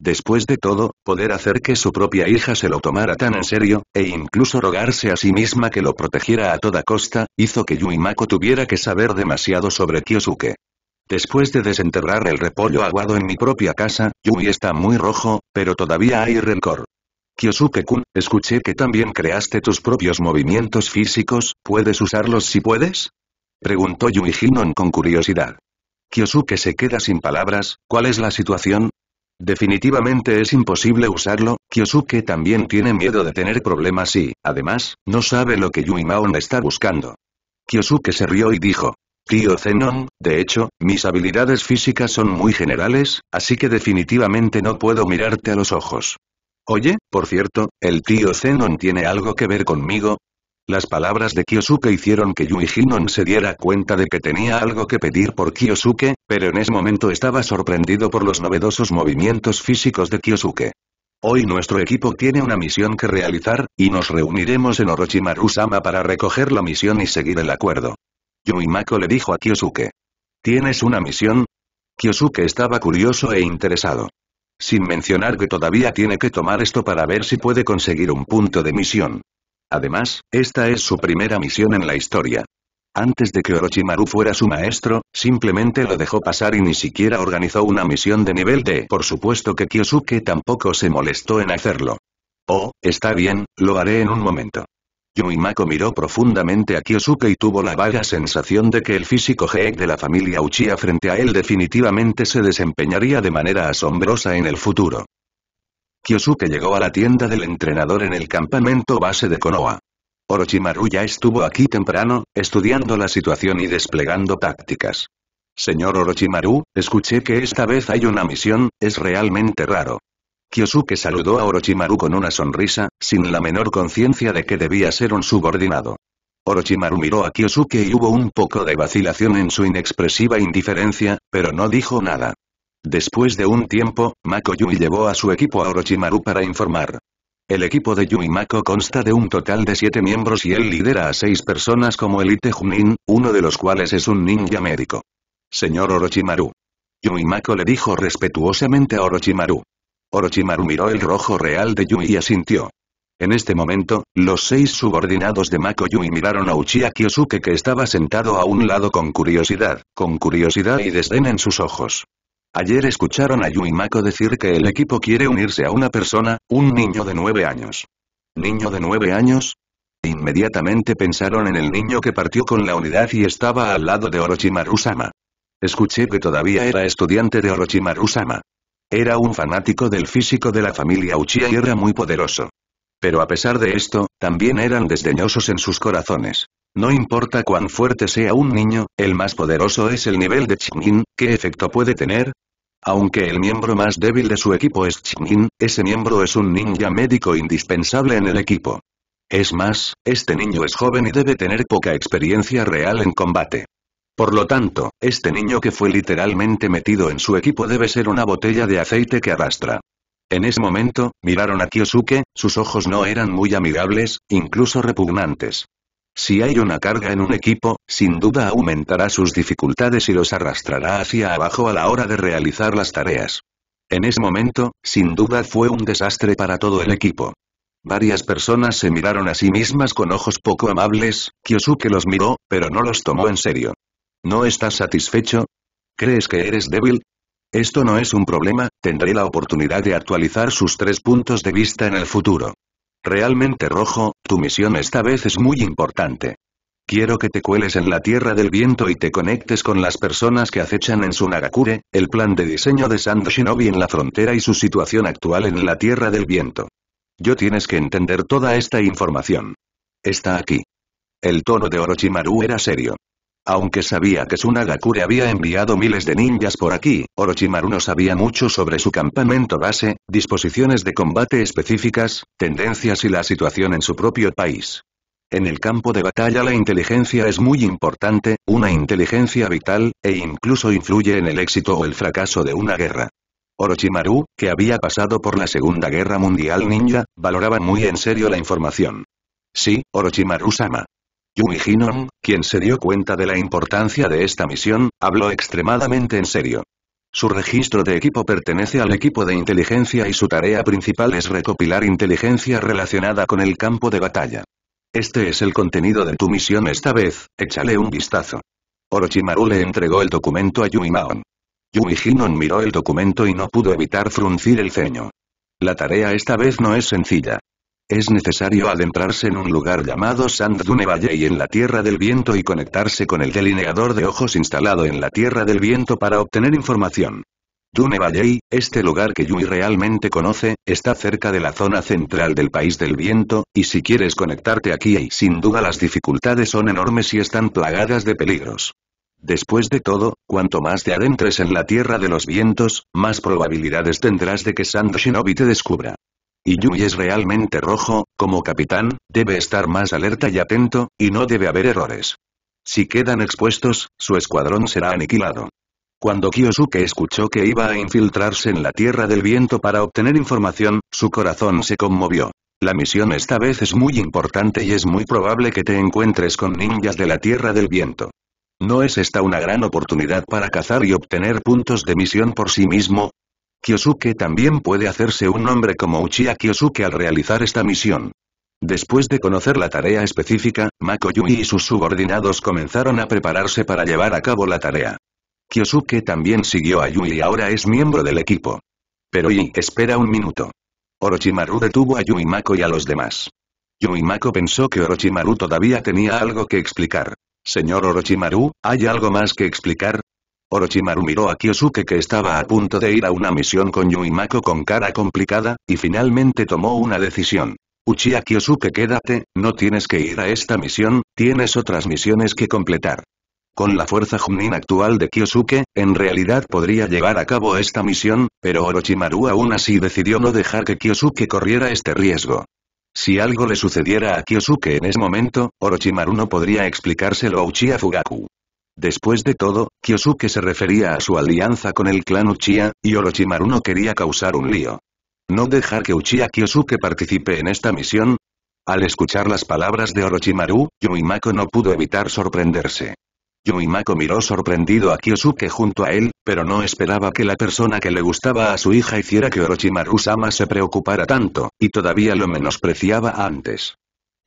Después de todo, poder hacer que su propia hija se lo tomara tan en serio, e incluso rogarse a sí misma que lo protegiera a toda costa, hizo que Yuimako tuviera que saber demasiado sobre Kyosuke. Después de desenterrar el repollo aguado en mi propia casa, Yui está muy rojo, pero todavía hay rencor. Kyosuke-kun, escuché que también creaste tus propios movimientos físicos, ¿puedes usarlos si puedes? Preguntó Yui Jinon con curiosidad. Kyosuke se queda sin palabras, ¿cuál es la situación? Definitivamente es imposible usarlo, Kyosuke también tiene miedo de tener problemas y, además, no sabe lo que Yui Maon está buscando. Kyosuke se rió y dijo. Tío Zenon, de hecho, mis habilidades físicas son muy generales, así que definitivamente no puedo mirarte a los ojos. Oye, por cierto, ¿el tío Zenon tiene algo que ver conmigo? Las palabras de Kyosuke hicieron que Yui Non se diera cuenta de que tenía algo que pedir por Kyosuke, pero en ese momento estaba sorprendido por los novedosos movimientos físicos de Kyosuke. Hoy nuestro equipo tiene una misión que realizar, y nos reuniremos en Orochimaru-sama para recoger la misión y seguir el acuerdo. Mako le dijo a Kyosuke. ¿Tienes una misión? Kyosuke estaba curioso e interesado. Sin mencionar que todavía tiene que tomar esto para ver si puede conseguir un punto de misión. Además, esta es su primera misión en la historia. Antes de que Orochimaru fuera su maestro, simplemente lo dejó pasar y ni siquiera organizó una misión de nivel D. Por supuesto que Kyosuke tampoco se molestó en hacerlo. Oh, está bien, lo haré en un momento. Yuimako miró profundamente a Kyosuke y tuvo la vaga sensación de que el físico GE de la familia Uchiha frente a él definitivamente se desempeñaría de manera asombrosa en el futuro. Kyosuke llegó a la tienda del entrenador en el campamento base de Konoha. Orochimaru ya estuvo aquí temprano, estudiando la situación y desplegando tácticas. Señor Orochimaru, escuché que esta vez hay una misión, es realmente raro. Kyosuke saludó a Orochimaru con una sonrisa, sin la menor conciencia de que debía ser un subordinado. Orochimaru miró a Kyosuke y hubo un poco de vacilación en su inexpresiva indiferencia, pero no dijo nada. Después de un tiempo, Mako llevó a su equipo a Orochimaru para informar. El equipo de Yui Mako consta de un total de siete miembros y él lidera a seis personas como Elite Junin, uno de los cuales es un ninja médico. Señor Orochimaru. Yui Mako le dijo respetuosamente a Orochimaru. Orochimaru miró el rojo real de Yumi y asintió. En este momento, los seis subordinados de Mako miraron a Uchiha Kyosuke que estaba sentado a un lado con curiosidad, con curiosidad y desdén en sus ojos. Ayer escucharon a Yuimako Mako decir que el equipo quiere unirse a una persona, un niño de nueve años. ¿Niño de nueve años? Inmediatamente pensaron en el niño que partió con la unidad y estaba al lado de Orochimaru-sama. Escuché que todavía era estudiante de Orochimaru-sama. Era un fanático del físico de la familia Uchiha y era muy poderoso. Pero a pesar de esto, también eran desdeñosos en sus corazones. No importa cuán fuerte sea un niño, el más poderoso es el nivel de Chinin, ¿qué efecto puede tener? Aunque el miembro más débil de su equipo es Chinin, ese miembro es un ninja médico indispensable en el equipo. Es más, este niño es joven y debe tener poca experiencia real en combate. Por lo tanto, este niño que fue literalmente metido en su equipo debe ser una botella de aceite que arrastra. En ese momento, miraron a Kyosuke, sus ojos no eran muy amigables, incluso repugnantes. Si hay una carga en un equipo, sin duda aumentará sus dificultades y los arrastrará hacia abajo a la hora de realizar las tareas. En ese momento, sin duda fue un desastre para todo el equipo. Varias personas se miraron a sí mismas con ojos poco amables, Kyosuke los miró, pero no los tomó en serio. ¿No estás satisfecho? ¿Crees que eres débil? Esto no es un problema, tendré la oportunidad de actualizar sus tres puntos de vista en el futuro. Realmente Rojo, tu misión esta vez es muy importante. Quiero que te cueles en la Tierra del Viento y te conectes con las personas que acechan en su Nagakure, el plan de diseño de Sand Shinobi en la frontera y su situación actual en la Tierra del Viento. Yo tienes que entender toda esta información. Está aquí. El tono de Orochimaru era serio. Aunque sabía que Sunagakure había enviado miles de ninjas por aquí, Orochimaru no sabía mucho sobre su campamento base, disposiciones de combate específicas, tendencias y la situación en su propio país. En el campo de batalla la inteligencia es muy importante, una inteligencia vital, e incluso influye en el éxito o el fracaso de una guerra. Orochimaru, que había pasado por la Segunda Guerra Mundial Ninja, valoraba muy en serio la información. Sí, Orochimaru-sama. Yui Hinon, quien se dio cuenta de la importancia de esta misión, habló extremadamente en serio. Su registro de equipo pertenece al equipo de inteligencia y su tarea principal es recopilar inteligencia relacionada con el campo de batalla. Este es el contenido de tu misión esta vez, échale un vistazo. Orochimaru le entregó el documento a Yui Maon. Yui Hinon miró el documento y no pudo evitar fruncir el ceño. La tarea esta vez no es sencilla. Es necesario adentrarse en un lugar llamado Sand Dune Valley en la Tierra del Viento y conectarse con el delineador de ojos instalado en la Tierra del Viento para obtener información. Dune Valley, este lugar que Yui realmente conoce, está cerca de la zona central del país del viento, y si quieres conectarte aquí sin duda las dificultades son enormes y están plagadas de peligros. Después de todo, cuanto más te adentres en la Tierra de los Vientos, más probabilidades tendrás de que Sand Shinobi te descubra y es realmente rojo, como capitán, debe estar más alerta y atento, y no debe haber errores. Si quedan expuestos, su escuadrón será aniquilado. Cuando Kyosuke escuchó que iba a infiltrarse en la Tierra del Viento para obtener información, su corazón se conmovió. La misión esta vez es muy importante y es muy probable que te encuentres con ninjas de la Tierra del Viento. ¿No es esta una gran oportunidad para cazar y obtener puntos de misión por sí mismo? Kyosuke también puede hacerse un nombre como Uchiha Kyosuke al realizar esta misión. Después de conocer la tarea específica, Yui y sus subordinados comenzaron a prepararse para llevar a cabo la tarea. Kyosuke también siguió a Yui y ahora es miembro del equipo. Pero y espera un minuto. Orochimaru detuvo a Yui Mako y a los demás. Yui Mako pensó que Orochimaru todavía tenía algo que explicar. Señor Orochimaru, ¿hay algo más que explicar? Orochimaru miró a Kyosuke que estaba a punto de ir a una misión con Yuimako con cara complicada, y finalmente tomó una decisión. Uchiha Kyosuke quédate, no tienes que ir a esta misión, tienes otras misiones que completar. Con la fuerza Junin actual de Kyosuke, en realidad podría llevar a cabo esta misión, pero Orochimaru aún así decidió no dejar que Kyosuke corriera este riesgo. Si algo le sucediera a Kyosuke en ese momento, Orochimaru no podría explicárselo a Uchiha Fugaku. Después de todo, Kyosuke se refería a su alianza con el clan Uchiha, y Orochimaru no quería causar un lío. ¿No dejar que Uchiha Kyosuke participe en esta misión? Al escuchar las palabras de Orochimaru, Yuimako no pudo evitar sorprenderse. Yuimako miró sorprendido a Kyosuke junto a él, pero no esperaba que la persona que le gustaba a su hija hiciera que Orochimaru-sama se preocupara tanto, y todavía lo menospreciaba antes.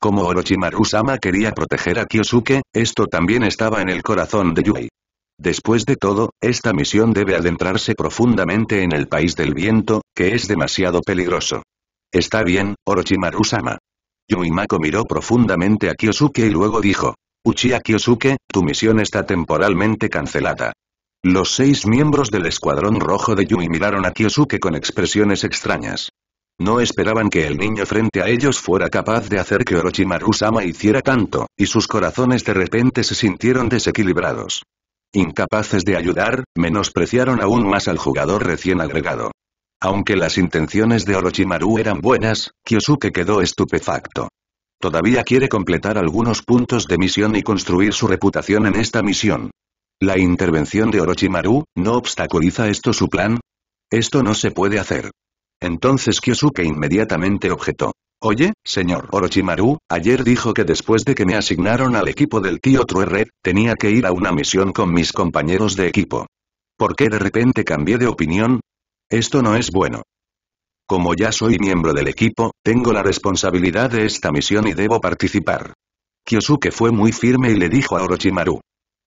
Como Orochimaru-sama quería proteger a Kyosuke, esto también estaba en el corazón de Yui. Después de todo, esta misión debe adentrarse profundamente en el país del viento, que es demasiado peligroso. Está bien, Orochimaru-sama. Mako miró profundamente a Kyosuke y luego dijo. Uchiha Kyosuke, tu misión está temporalmente cancelada. Los seis miembros del Escuadrón Rojo de Yui miraron a Kyosuke con expresiones extrañas. No esperaban que el niño frente a ellos fuera capaz de hacer que Orochimaru-sama hiciera tanto, y sus corazones de repente se sintieron desequilibrados. Incapaces de ayudar, menospreciaron aún más al jugador recién agregado. Aunque las intenciones de Orochimaru eran buenas, Kyosuke quedó estupefacto. Todavía quiere completar algunos puntos de misión y construir su reputación en esta misión. La intervención de Orochimaru, ¿no obstaculiza esto su plan? Esto no se puede hacer. Entonces Kyosuke inmediatamente objetó. Oye, señor Orochimaru, ayer dijo que después de que me asignaron al equipo del tío True Red, tenía que ir a una misión con mis compañeros de equipo. ¿Por qué de repente cambié de opinión? Esto no es bueno. Como ya soy miembro del equipo, tengo la responsabilidad de esta misión y debo participar. Kyosuke fue muy firme y le dijo a Orochimaru.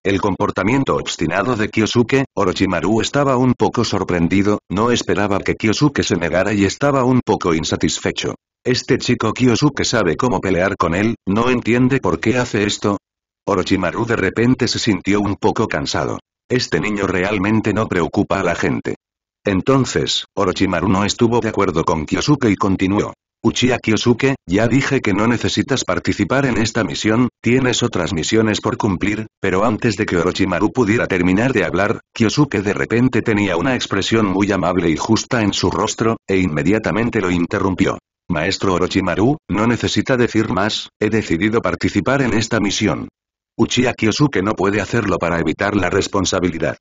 El comportamiento obstinado de Kyosuke, Orochimaru estaba un poco sorprendido, no esperaba que Kyosuke se negara y estaba un poco insatisfecho. Este chico Kyosuke sabe cómo pelear con él, no entiende por qué hace esto. Orochimaru de repente se sintió un poco cansado. Este niño realmente no preocupa a la gente. Entonces, Orochimaru no estuvo de acuerdo con Kyosuke y continuó. Uchiha Kyosuke, ya dije que no necesitas participar en esta misión, tienes otras misiones por cumplir, pero antes de que Orochimaru pudiera terminar de hablar, Kyosuke de repente tenía una expresión muy amable y justa en su rostro, e inmediatamente lo interrumpió. Maestro Orochimaru, no necesita decir más, he decidido participar en esta misión. Uchiha Kyosuke no puede hacerlo para evitar la responsabilidad.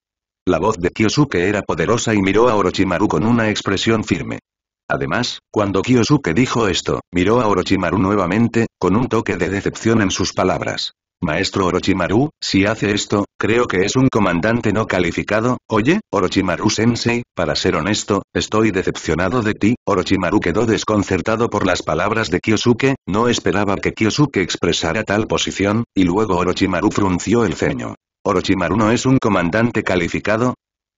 La voz de Kyosuke era poderosa y miró a Orochimaru con una expresión firme. Además, cuando Kyosuke dijo esto, miró a Orochimaru nuevamente, con un toque de decepción en sus palabras. Maestro Orochimaru, si hace esto, creo que es un comandante no calificado, oye, Orochimaru-sensei, para ser honesto, estoy decepcionado de ti, Orochimaru quedó desconcertado por las palabras de Kyosuke, no esperaba que Kyosuke expresara tal posición, y luego Orochimaru frunció el ceño. ¿Orochimaru no es un comandante calificado?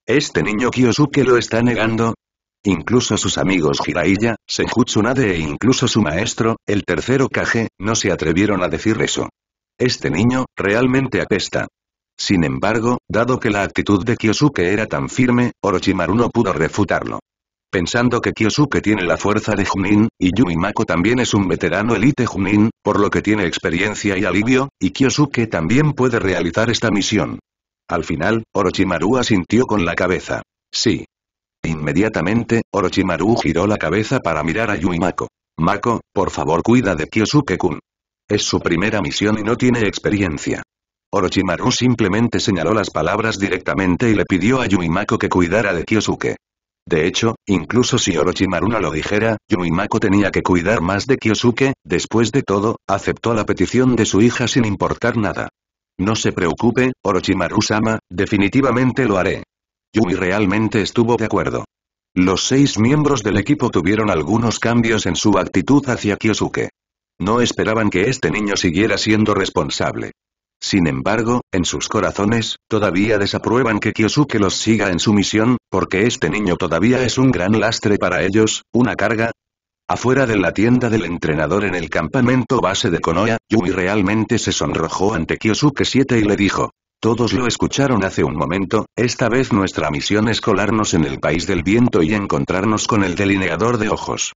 Este niño Kyosuke lo está negando, Incluso sus amigos Jiraiya, senjutsunade e incluso su maestro, el tercero Kage, no se atrevieron a decir eso. Este niño, realmente apesta. Sin embargo, dado que la actitud de Kyosuke era tan firme, Orochimaru no pudo refutarlo. Pensando que Kyosuke tiene la fuerza de Junin, y Yumimako también es un veterano elite Junin, por lo que tiene experiencia y alivio, y Kyosuke también puede realizar esta misión. Al final, Orochimaru asintió con la cabeza. Sí. Inmediatamente, Orochimaru giró la cabeza para mirar a Yuimako. Mako, por favor cuida de Kyosuke-kun. Es su primera misión y no tiene experiencia. Orochimaru simplemente señaló las palabras directamente y le pidió a Mako que cuidara de Kyosuke. De hecho, incluso si Orochimaru no lo dijera, Yuimako tenía que cuidar más de Kyosuke, después de todo, aceptó la petición de su hija sin importar nada. No se preocupe, Orochimaru-sama, definitivamente lo haré. Yui realmente estuvo de acuerdo. Los seis miembros del equipo tuvieron algunos cambios en su actitud hacia Kyosuke. No esperaban que este niño siguiera siendo responsable. Sin embargo, en sus corazones, todavía desaprueban que Kyosuke los siga en su misión, porque este niño todavía es un gran lastre para ellos, una carga. Afuera de la tienda del entrenador en el campamento base de Konoha, Yui realmente se sonrojó ante Kyosuke 7 y le dijo, todos lo escucharon hace un momento, esta vez nuestra misión es colarnos en el país del viento y encontrarnos con el delineador de ojos.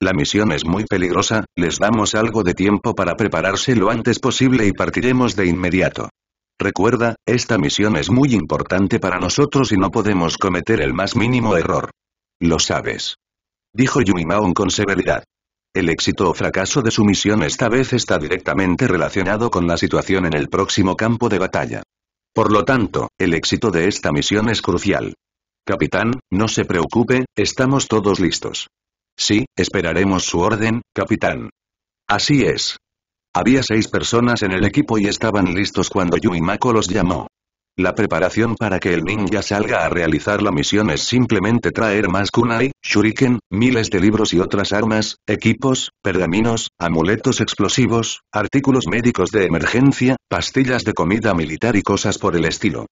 La misión es muy peligrosa, les damos algo de tiempo para prepararse lo antes posible y partiremos de inmediato. Recuerda, esta misión es muy importante para nosotros y no podemos cometer el más mínimo error. Lo sabes. Dijo maon con severidad. El éxito o fracaso de su misión esta vez está directamente relacionado con la situación en el próximo campo de batalla. Por lo tanto, el éxito de esta misión es crucial. Capitán, no se preocupe, estamos todos listos. Sí, esperaremos su orden, capitán. Así es. Había seis personas en el equipo y estaban listos cuando Yui Mako los llamó. La preparación para que el ninja salga a realizar la misión es simplemente traer más kunai, shuriken, miles de libros y otras armas, equipos, pergaminos, amuletos explosivos, artículos médicos de emergencia, pastillas de comida militar y cosas por el estilo.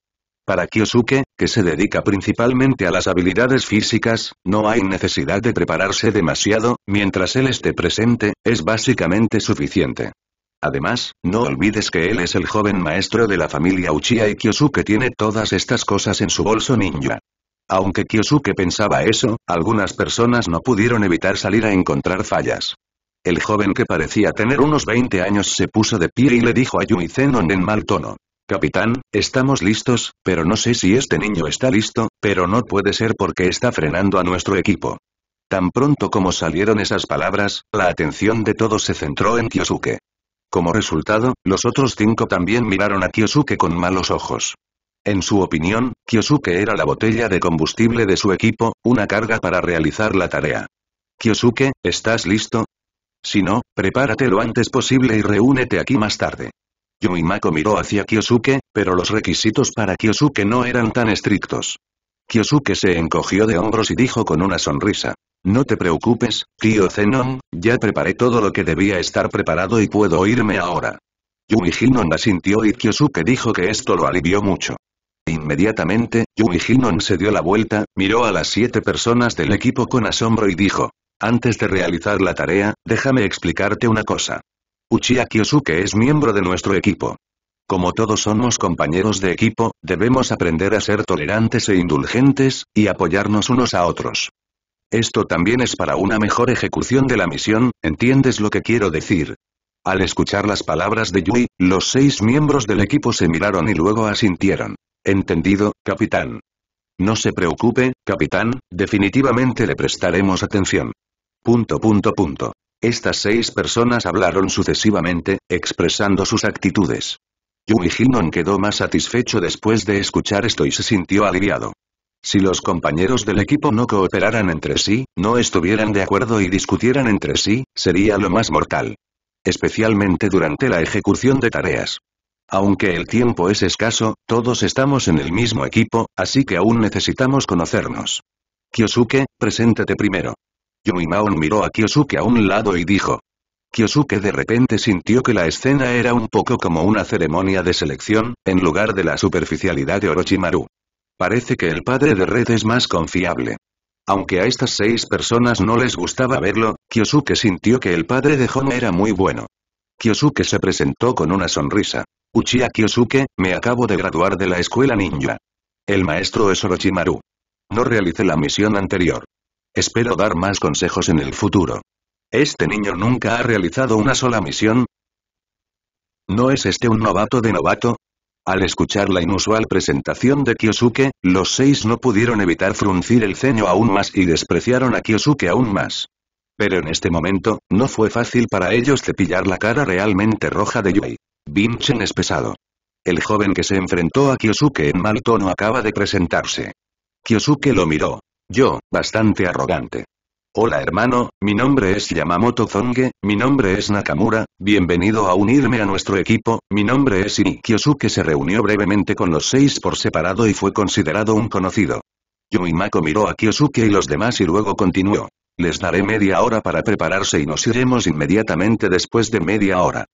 Para Kyosuke, que se dedica principalmente a las habilidades físicas, no hay necesidad de prepararse demasiado, mientras él esté presente, es básicamente suficiente. Además, no olvides que él es el joven maestro de la familia Uchiha y Kyosuke tiene todas estas cosas en su bolso ninja. Aunque Kyosuke pensaba eso, algunas personas no pudieron evitar salir a encontrar fallas. El joven que parecía tener unos 20 años se puso de pie y le dijo a Yui Zenon en mal tono. Capitán, estamos listos, pero no sé si este niño está listo, pero no puede ser porque está frenando a nuestro equipo. Tan pronto como salieron esas palabras, la atención de todos se centró en Kyosuke. Como resultado, los otros cinco también miraron a Kyosuke con malos ojos. En su opinión, Kyosuke era la botella de combustible de su equipo, una carga para realizar la tarea. Kyosuke, ¿estás listo? Si no, prepárate lo antes posible y reúnete aquí más tarde. Yoimako miró hacia Kyosuke, pero los requisitos para Kyosuke no eran tan estrictos. Kyosuke se encogió de hombros y dijo con una sonrisa. No te preocupes, tío Zenon, ya preparé todo lo que debía estar preparado y puedo irme ahora. la asintió y Kyosuke dijo que esto lo alivió mucho. Inmediatamente, Jinon se dio la vuelta, miró a las siete personas del equipo con asombro y dijo. Antes de realizar la tarea, déjame explicarte una cosa. Uchiha Kyosuke es miembro de nuestro equipo. Como todos somos compañeros de equipo, debemos aprender a ser tolerantes e indulgentes, y apoyarnos unos a otros. Esto también es para una mejor ejecución de la misión, ¿entiendes lo que quiero decir? Al escuchar las palabras de Yui, los seis miembros del equipo se miraron y luego asintieron. Entendido, capitán. No se preocupe, capitán, definitivamente le prestaremos atención. Punto punto punto. Estas seis personas hablaron sucesivamente, expresando sus actitudes. Yui Jinon quedó más satisfecho después de escuchar esto y se sintió aliviado. Si los compañeros del equipo no cooperaran entre sí, no estuvieran de acuerdo y discutieran entre sí, sería lo más mortal. Especialmente durante la ejecución de tareas. Aunque el tiempo es escaso, todos estamos en el mismo equipo, así que aún necesitamos conocernos. Kyosuke, preséntate primero. Maon miró a Kyosuke a un lado y dijo. Kiyosuke de repente sintió que la escena era un poco como una ceremonia de selección, en lugar de la superficialidad de Orochimaru. Parece que el padre de Red es más confiable. Aunque a estas seis personas no les gustaba verlo, Kyosuke sintió que el padre de Hon era muy bueno. Kyosuke se presentó con una sonrisa. Uchiha Kyosuke, me acabo de graduar de la escuela ninja. El maestro es Orochimaru. No realicé la misión anterior. Espero dar más consejos en el futuro. ¿Este niño nunca ha realizado una sola misión? ¿No es este un novato de novato? Al escuchar la inusual presentación de Kyosuke, los seis no pudieron evitar fruncir el ceño aún más y despreciaron a Kyosuke aún más. Pero en este momento, no fue fácil para ellos cepillar la cara realmente roja de Yui. Vinchen es pesado. El joven que se enfrentó a Kyosuke en mal tono acaba de presentarse. Kyosuke lo miró. Yo, bastante arrogante. Hola hermano, mi nombre es Yamamoto Zonge, mi nombre es Nakamura, bienvenido a unirme a nuestro equipo, mi nombre es Inikyosuke se reunió brevemente con los seis por separado y fue considerado un conocido. Mako miró a Kyosuke y los demás y luego continuó. Les daré media hora para prepararse y nos iremos inmediatamente después de media hora.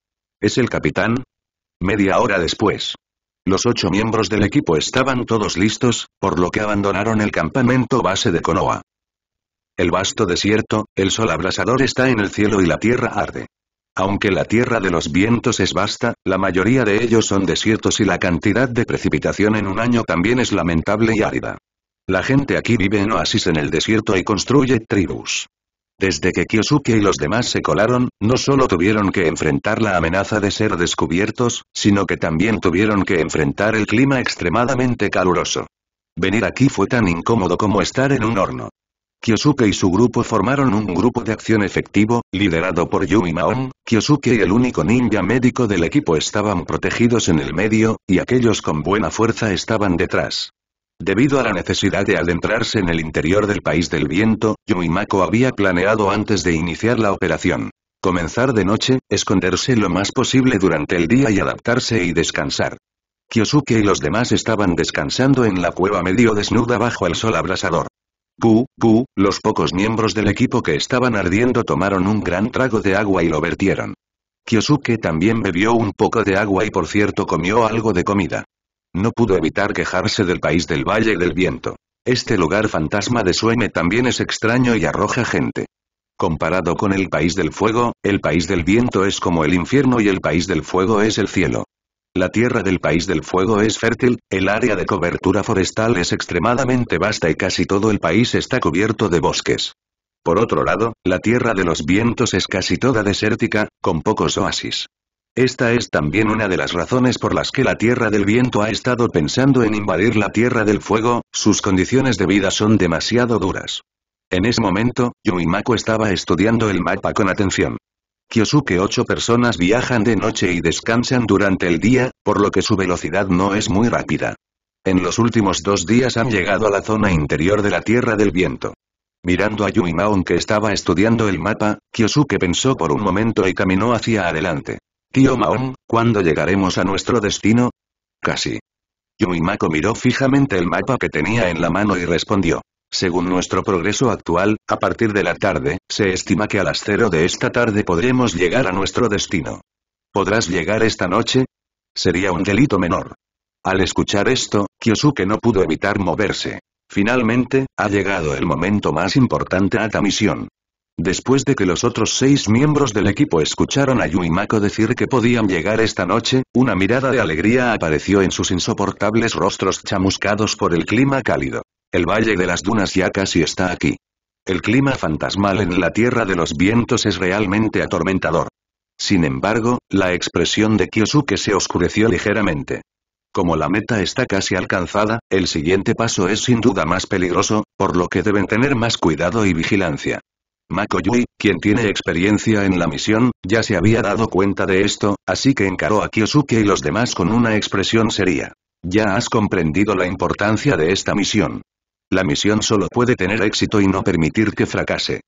¿Es el capitán? Media hora después. Los ocho miembros del equipo estaban todos listos, por lo que abandonaron el campamento base de Konoha. El vasto desierto, el sol abrasador está en el cielo y la tierra arde. Aunque la tierra de los vientos es vasta, la mayoría de ellos son desiertos y la cantidad de precipitación en un año también es lamentable y árida. La gente aquí vive en oasis en el desierto y construye tribus. Desde que Kyosuke y los demás se colaron, no solo tuvieron que enfrentar la amenaza de ser descubiertos, sino que también tuvieron que enfrentar el clima extremadamente caluroso. Venir aquí fue tan incómodo como estar en un horno. Kyosuke y su grupo formaron un grupo de acción efectivo, liderado por Yumi Maon, Kyosuke y el único ninja médico del equipo estaban protegidos en el medio, y aquellos con buena fuerza estaban detrás. Debido a la necesidad de adentrarse en el interior del país del viento, Mako había planeado antes de iniciar la operación. Comenzar de noche, esconderse lo más posible durante el día y adaptarse y descansar. Kyosuke y los demás estaban descansando en la cueva medio desnuda bajo el sol abrasador. Pu, pu, los pocos miembros del equipo que estaban ardiendo tomaron un gran trago de agua y lo vertieron. Kyosuke también bebió un poco de agua y por cierto comió algo de comida. No pudo evitar quejarse del país del Valle del Viento. Este lugar fantasma de Sueme también es extraño y arroja gente. Comparado con el país del fuego, el país del viento es como el infierno y el país del fuego es el cielo. La tierra del País del Fuego es fértil, el área de cobertura forestal es extremadamente vasta y casi todo el país está cubierto de bosques. Por otro lado, la tierra de los vientos es casi toda desértica, con pocos oasis. Esta es también una de las razones por las que la Tierra del Viento ha estado pensando en invadir la Tierra del Fuego, sus condiciones de vida son demasiado duras. En ese momento, Yuimako estaba estudiando el mapa con atención. Kyosuke ocho personas viajan de noche y descansan durante el día, por lo que su velocidad no es muy rápida. En los últimos dos días han llegado a la zona interior de la Tierra del Viento. Mirando a Yuimaon que estaba estudiando el mapa, Kyosuke pensó por un momento y caminó hacia adelante. Tío Maon, ¿cuándo llegaremos a nuestro destino? Casi. Mako miró fijamente el mapa que tenía en la mano y respondió. Según nuestro progreso actual, a partir de la tarde, se estima que a las cero de esta tarde podremos llegar a nuestro destino. ¿Podrás llegar esta noche? Sería un delito menor. Al escuchar esto, Kyosuke no pudo evitar moverse. Finalmente, ha llegado el momento más importante a la misión. Después de que los otros seis miembros del equipo escucharon a Yuimako decir que podían llegar esta noche, una mirada de alegría apareció en sus insoportables rostros chamuscados por el clima cálido. El Valle de las Dunas ya casi está aquí. El clima fantasmal en la Tierra de los Vientos es realmente atormentador. Sin embargo, la expresión de Kyosuke se oscureció ligeramente. Como la meta está casi alcanzada, el siguiente paso es sin duda más peligroso, por lo que deben tener más cuidado y vigilancia. Makoyui, quien tiene experiencia en la misión, ya se había dado cuenta de esto, así que encaró a Kyosuke y los demás con una expresión seria. Ya has comprendido la importancia de esta misión. La misión solo puede tener éxito y no permitir que fracase.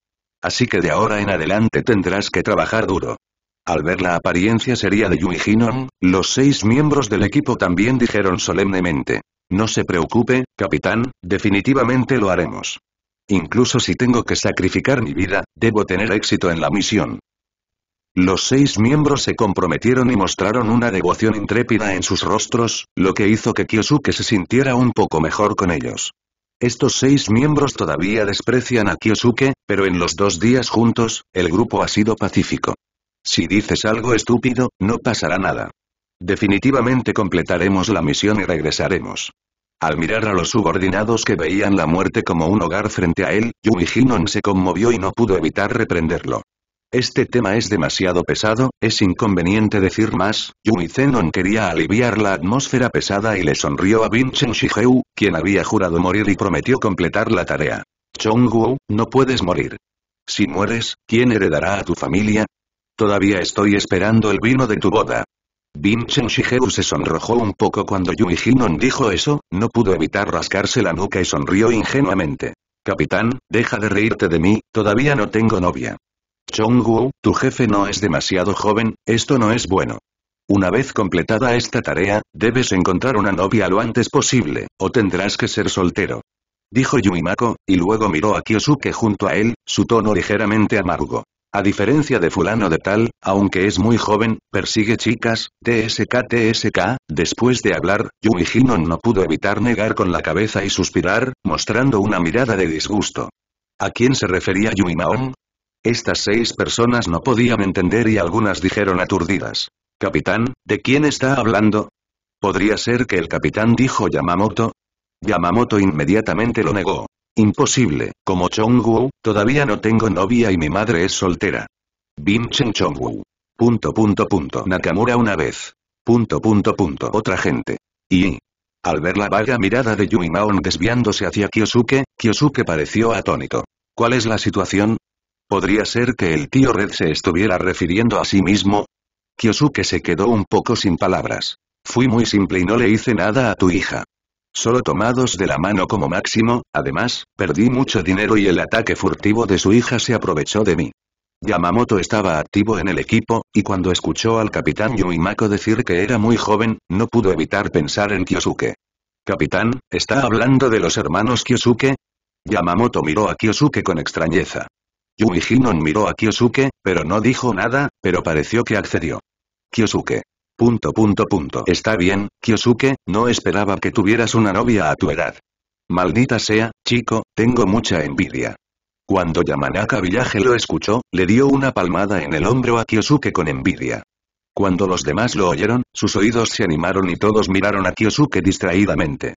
Así que de ahora en adelante tendrás que trabajar duro. Al ver la apariencia seria de Yui los seis miembros del equipo también dijeron solemnemente. No se preocupe, capitán, definitivamente lo haremos. Incluso si tengo que sacrificar mi vida, debo tener éxito en la misión. Los seis miembros se comprometieron y mostraron una devoción intrépida en sus rostros, lo que hizo que Kyosuke se sintiera un poco mejor con ellos. Estos seis miembros todavía desprecian a Kyosuke, pero en los dos días juntos, el grupo ha sido pacífico. Si dices algo estúpido, no pasará nada. Definitivamente completaremos la misión y regresaremos. Al mirar a los subordinados que veían la muerte como un hogar frente a él, Yumi Hinon se conmovió y no pudo evitar reprenderlo. Este tema es demasiado pesado, es inconveniente decir más, Yui Zenon quería aliviar la atmósfera pesada y le sonrió a Chen Shigeu, quien había jurado morir y prometió completar la tarea. Wu, no puedes morir. Si mueres, ¿quién heredará a tu familia? Todavía estoy esperando el vino de tu boda. Vincent Shigeu se sonrojó un poco cuando Yui Jinon dijo eso, no pudo evitar rascarse la nuca y sonrió ingenuamente. Capitán, deja de reírte de mí, todavía no tengo novia. «Chongu, tu jefe no es demasiado joven, esto no es bueno. Una vez completada esta tarea, debes encontrar una novia lo antes posible, o tendrás que ser soltero. Dijo Yumimako, y luego miró a Kyosuke junto a él, su tono ligeramente amargo. A diferencia de fulano de tal, aunque es muy joven, persigue chicas, TSK TSK, después de hablar, Yui no pudo evitar negar con la cabeza y suspirar, mostrando una mirada de disgusto. ¿A quién se refería Yuimaon? Estas seis personas no podían entender y algunas dijeron aturdidas. Capitán, ¿de quién está hablando? ¿Podría ser que el capitán dijo Yamamoto? Yamamoto inmediatamente lo negó. Imposible, como Chongwu, todavía no tengo novia y mi madre es soltera. Cheng Chongwu. Punto punto punto Nakamura una vez. Punto punto punto otra gente. Y... Al ver la vaga mirada de Yui Maon desviándose hacia Kyosuke, Kyosuke pareció atónito. ¿Cuál es la situación? ¿Podría ser que el tío Red se estuviera refiriendo a sí mismo? Kyosuke se quedó un poco sin palabras. Fui muy simple y no le hice nada a tu hija. Solo tomados de la mano como máximo, además, perdí mucho dinero y el ataque furtivo de su hija se aprovechó de mí. Yamamoto estaba activo en el equipo, y cuando escuchó al capitán Yuimako decir que era muy joven, no pudo evitar pensar en Kyosuke. Capitán, ¿está hablando de los hermanos Kyosuke? Yamamoto miró a Kyosuke con extrañeza. Yui Hinon miró a Kyosuke, pero no dijo nada, pero pareció que accedió. Kyosuke. Punto punto punto. Está bien, Kyosuke, no esperaba que tuvieras una novia a tu edad. Maldita sea, chico, tengo mucha envidia. Cuando Yamanaka Villaje lo escuchó, le dio una palmada en el hombro a Kyosuke con envidia. Cuando los demás lo oyeron, sus oídos se animaron y todos miraron a Kyosuke distraídamente.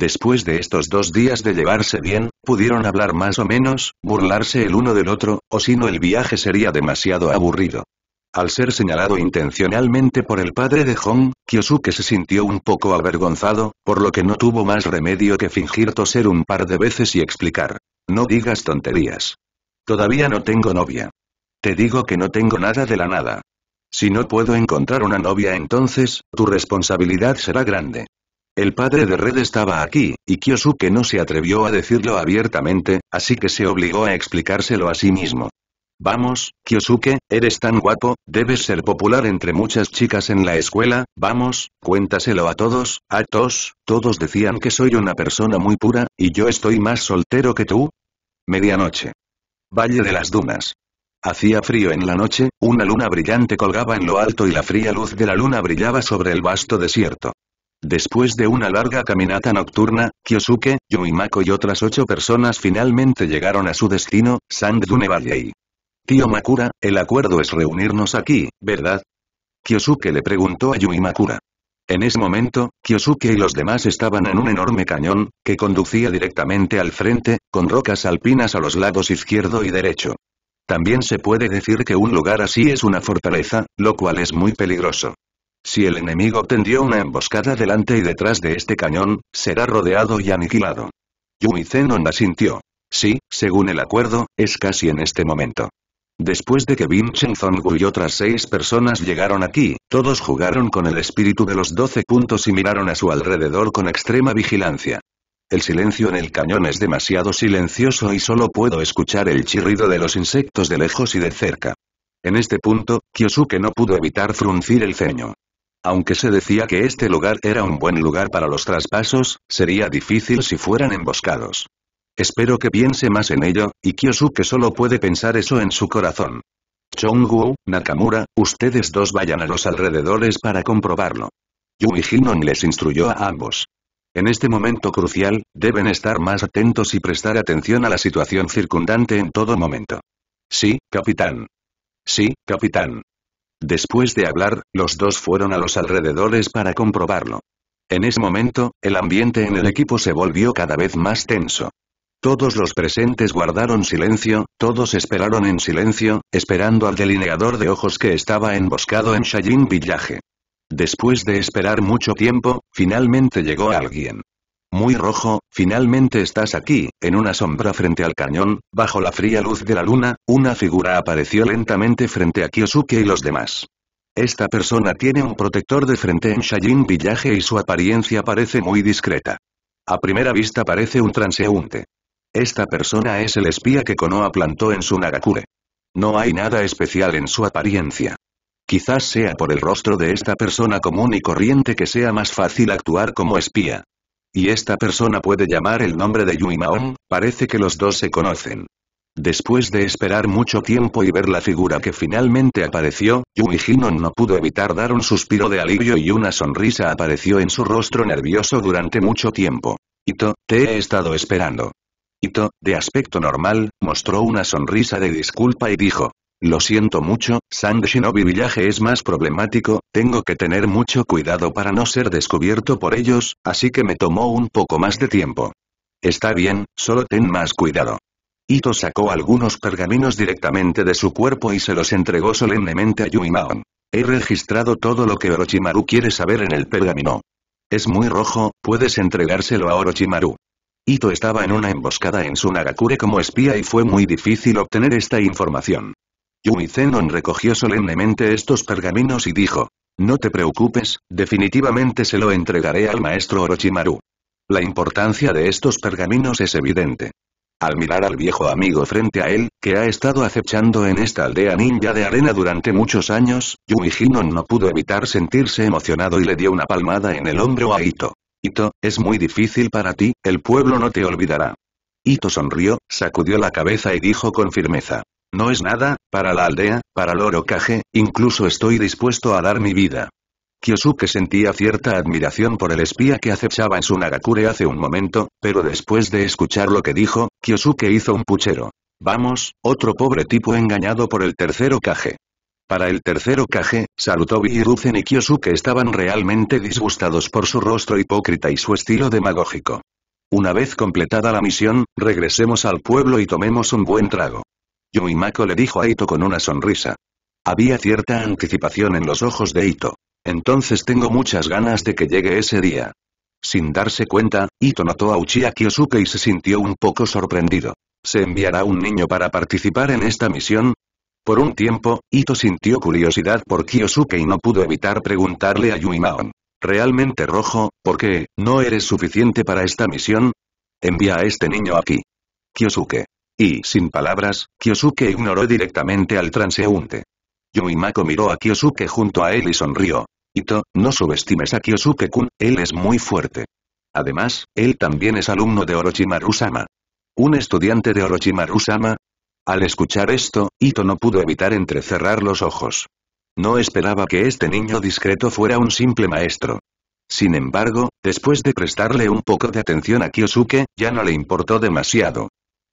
Después de estos dos días de llevarse bien, pudieron hablar más o menos, burlarse el uno del otro, o si no el viaje sería demasiado aburrido. Al ser señalado intencionalmente por el padre de Hong, Kyosuke se sintió un poco avergonzado, por lo que no tuvo más remedio que fingir toser un par de veces y explicar. No digas tonterías. Todavía no tengo novia. Te digo que no tengo nada de la nada. Si no puedo encontrar una novia entonces, tu responsabilidad será grande. El padre de Red estaba aquí, y Kyosuke no se atrevió a decirlo abiertamente, así que se obligó a explicárselo a sí mismo. Vamos, Kyosuke, eres tan guapo, debes ser popular entre muchas chicas en la escuela, vamos, cuéntaselo a todos, a todos, todos decían que soy una persona muy pura, y yo estoy más soltero que tú. Medianoche. Valle de las Dunas. Hacía frío en la noche, una luna brillante colgaba en lo alto y la fría luz de la luna brillaba sobre el vasto desierto. Después de una larga caminata nocturna, Kyosuke, Yuimako y otras ocho personas finalmente llegaron a su destino, Dune Valley. Tío Makura, el acuerdo es reunirnos aquí, ¿verdad? Kyosuke le preguntó a Yuimakura. En ese momento, Kyosuke y los demás estaban en un enorme cañón, que conducía directamente al frente, con rocas alpinas a los lados izquierdo y derecho. También se puede decir que un lugar así es una fortaleza, lo cual es muy peligroso. Si el enemigo tendió una emboscada delante y detrás de este cañón, será rodeado y aniquilado. y Zenon sintió. Sí, según el acuerdo, es casi en este momento. Después de que Zongu y otras seis personas llegaron aquí, todos jugaron con el espíritu de los doce puntos y miraron a su alrededor con extrema vigilancia. El silencio en el cañón es demasiado silencioso y solo puedo escuchar el chirrido de los insectos de lejos y de cerca. En este punto, Kyosuke no pudo evitar fruncir el ceño. Aunque se decía que este lugar era un buen lugar para los traspasos, sería difícil si fueran emboscados. Espero que piense más en ello, y Kyosuke solo puede pensar eso en su corazón. Chongwu, Nakamura, ustedes dos vayan a los alrededores para comprobarlo. Yui Hinon les instruyó a ambos. En este momento crucial, deben estar más atentos y prestar atención a la situación circundante en todo momento. Sí, capitán. Sí, capitán. Después de hablar, los dos fueron a los alrededores para comprobarlo. En ese momento, el ambiente en el equipo se volvió cada vez más tenso. Todos los presentes guardaron silencio, todos esperaron en silencio, esperando al delineador de ojos que estaba emboscado en Shayin Villaje. Después de esperar mucho tiempo, finalmente llegó alguien. Muy rojo, finalmente estás aquí, en una sombra frente al cañón, bajo la fría luz de la luna, una figura apareció lentamente frente a Kyosuke y los demás. Esta persona tiene un protector de frente en Shajin Village y su apariencia parece muy discreta. A primera vista parece un transeúnte. Esta persona es el espía que Konoha plantó en su Nagakure. No hay nada especial en su apariencia. Quizás sea por el rostro de esta persona común y corriente que sea más fácil actuar como espía. Y esta persona puede llamar el nombre de Yui Maon, parece que los dos se conocen. Después de esperar mucho tiempo y ver la figura que finalmente apareció, Yui Hinon no pudo evitar dar un suspiro de alivio y una sonrisa apareció en su rostro nervioso durante mucho tiempo. Ito, te he estado esperando. Ito, de aspecto normal, mostró una sonrisa de disculpa y dijo, lo siento mucho, Sang Shinobi Village es más problemático, tengo que tener mucho cuidado para no ser descubierto por ellos, así que me tomó un poco más de tiempo. Está bien, solo ten más cuidado. Ito sacó algunos pergaminos directamente de su cuerpo y se los entregó solemnemente a Maon. He registrado todo lo que Orochimaru quiere saber en el pergamino. Es muy rojo, puedes entregárselo a Orochimaru. Ito estaba en una emboscada en su Nagakure como espía y fue muy difícil obtener esta información. Yui Zenon recogió solemnemente estos pergaminos y dijo. No te preocupes, definitivamente se lo entregaré al maestro Orochimaru. La importancia de estos pergaminos es evidente. Al mirar al viejo amigo frente a él, que ha estado acechando en esta aldea ninja de arena durante muchos años, Yui no pudo evitar sentirse emocionado y le dio una palmada en el hombro a Ito. Ito, es muy difícil para ti, el pueblo no te olvidará. Ito sonrió, sacudió la cabeza y dijo con firmeza. No es nada, para la aldea, para oro Kage, incluso estoy dispuesto a dar mi vida. Kyosuke sentía cierta admiración por el espía que acechaba en su Nagakure hace un momento, pero después de escuchar lo que dijo, Kyosuke hizo un puchero. Vamos, otro pobre tipo engañado por el tercero Kage. Para el tercero Kage, Sarutobi y Ruzen y Kyosuke estaban realmente disgustados por su rostro hipócrita y su estilo demagógico. Una vez completada la misión, regresemos al pueblo y tomemos un buen trago. Yuimako le dijo a Ito con una sonrisa. Había cierta anticipación en los ojos de Ito. Entonces tengo muchas ganas de que llegue ese día. Sin darse cuenta, Ito notó a Uchiha Kyosuke y se sintió un poco sorprendido. ¿Se enviará un niño para participar en esta misión? Por un tiempo, Ito sintió curiosidad por Kyosuke y no pudo evitar preguntarle a Yuimaon. ¿Realmente rojo, por qué, no eres suficiente para esta misión? Envía a este niño aquí. Kyosuke. Y sin palabras, Kyosuke ignoró directamente al transeúnte. Yuimako miró a Kyosuke junto a él y sonrió. Ito, no subestimes a Kyosuke-kun, él es muy fuerte. Además, él también es alumno de Orochimaru-sama. ¿Un estudiante de Orochimaru-sama? Al escuchar esto, Ito no pudo evitar entrecerrar los ojos. No esperaba que este niño discreto fuera un simple maestro. Sin embargo, después de prestarle un poco de atención a Kyosuke, ya no le importó demasiado.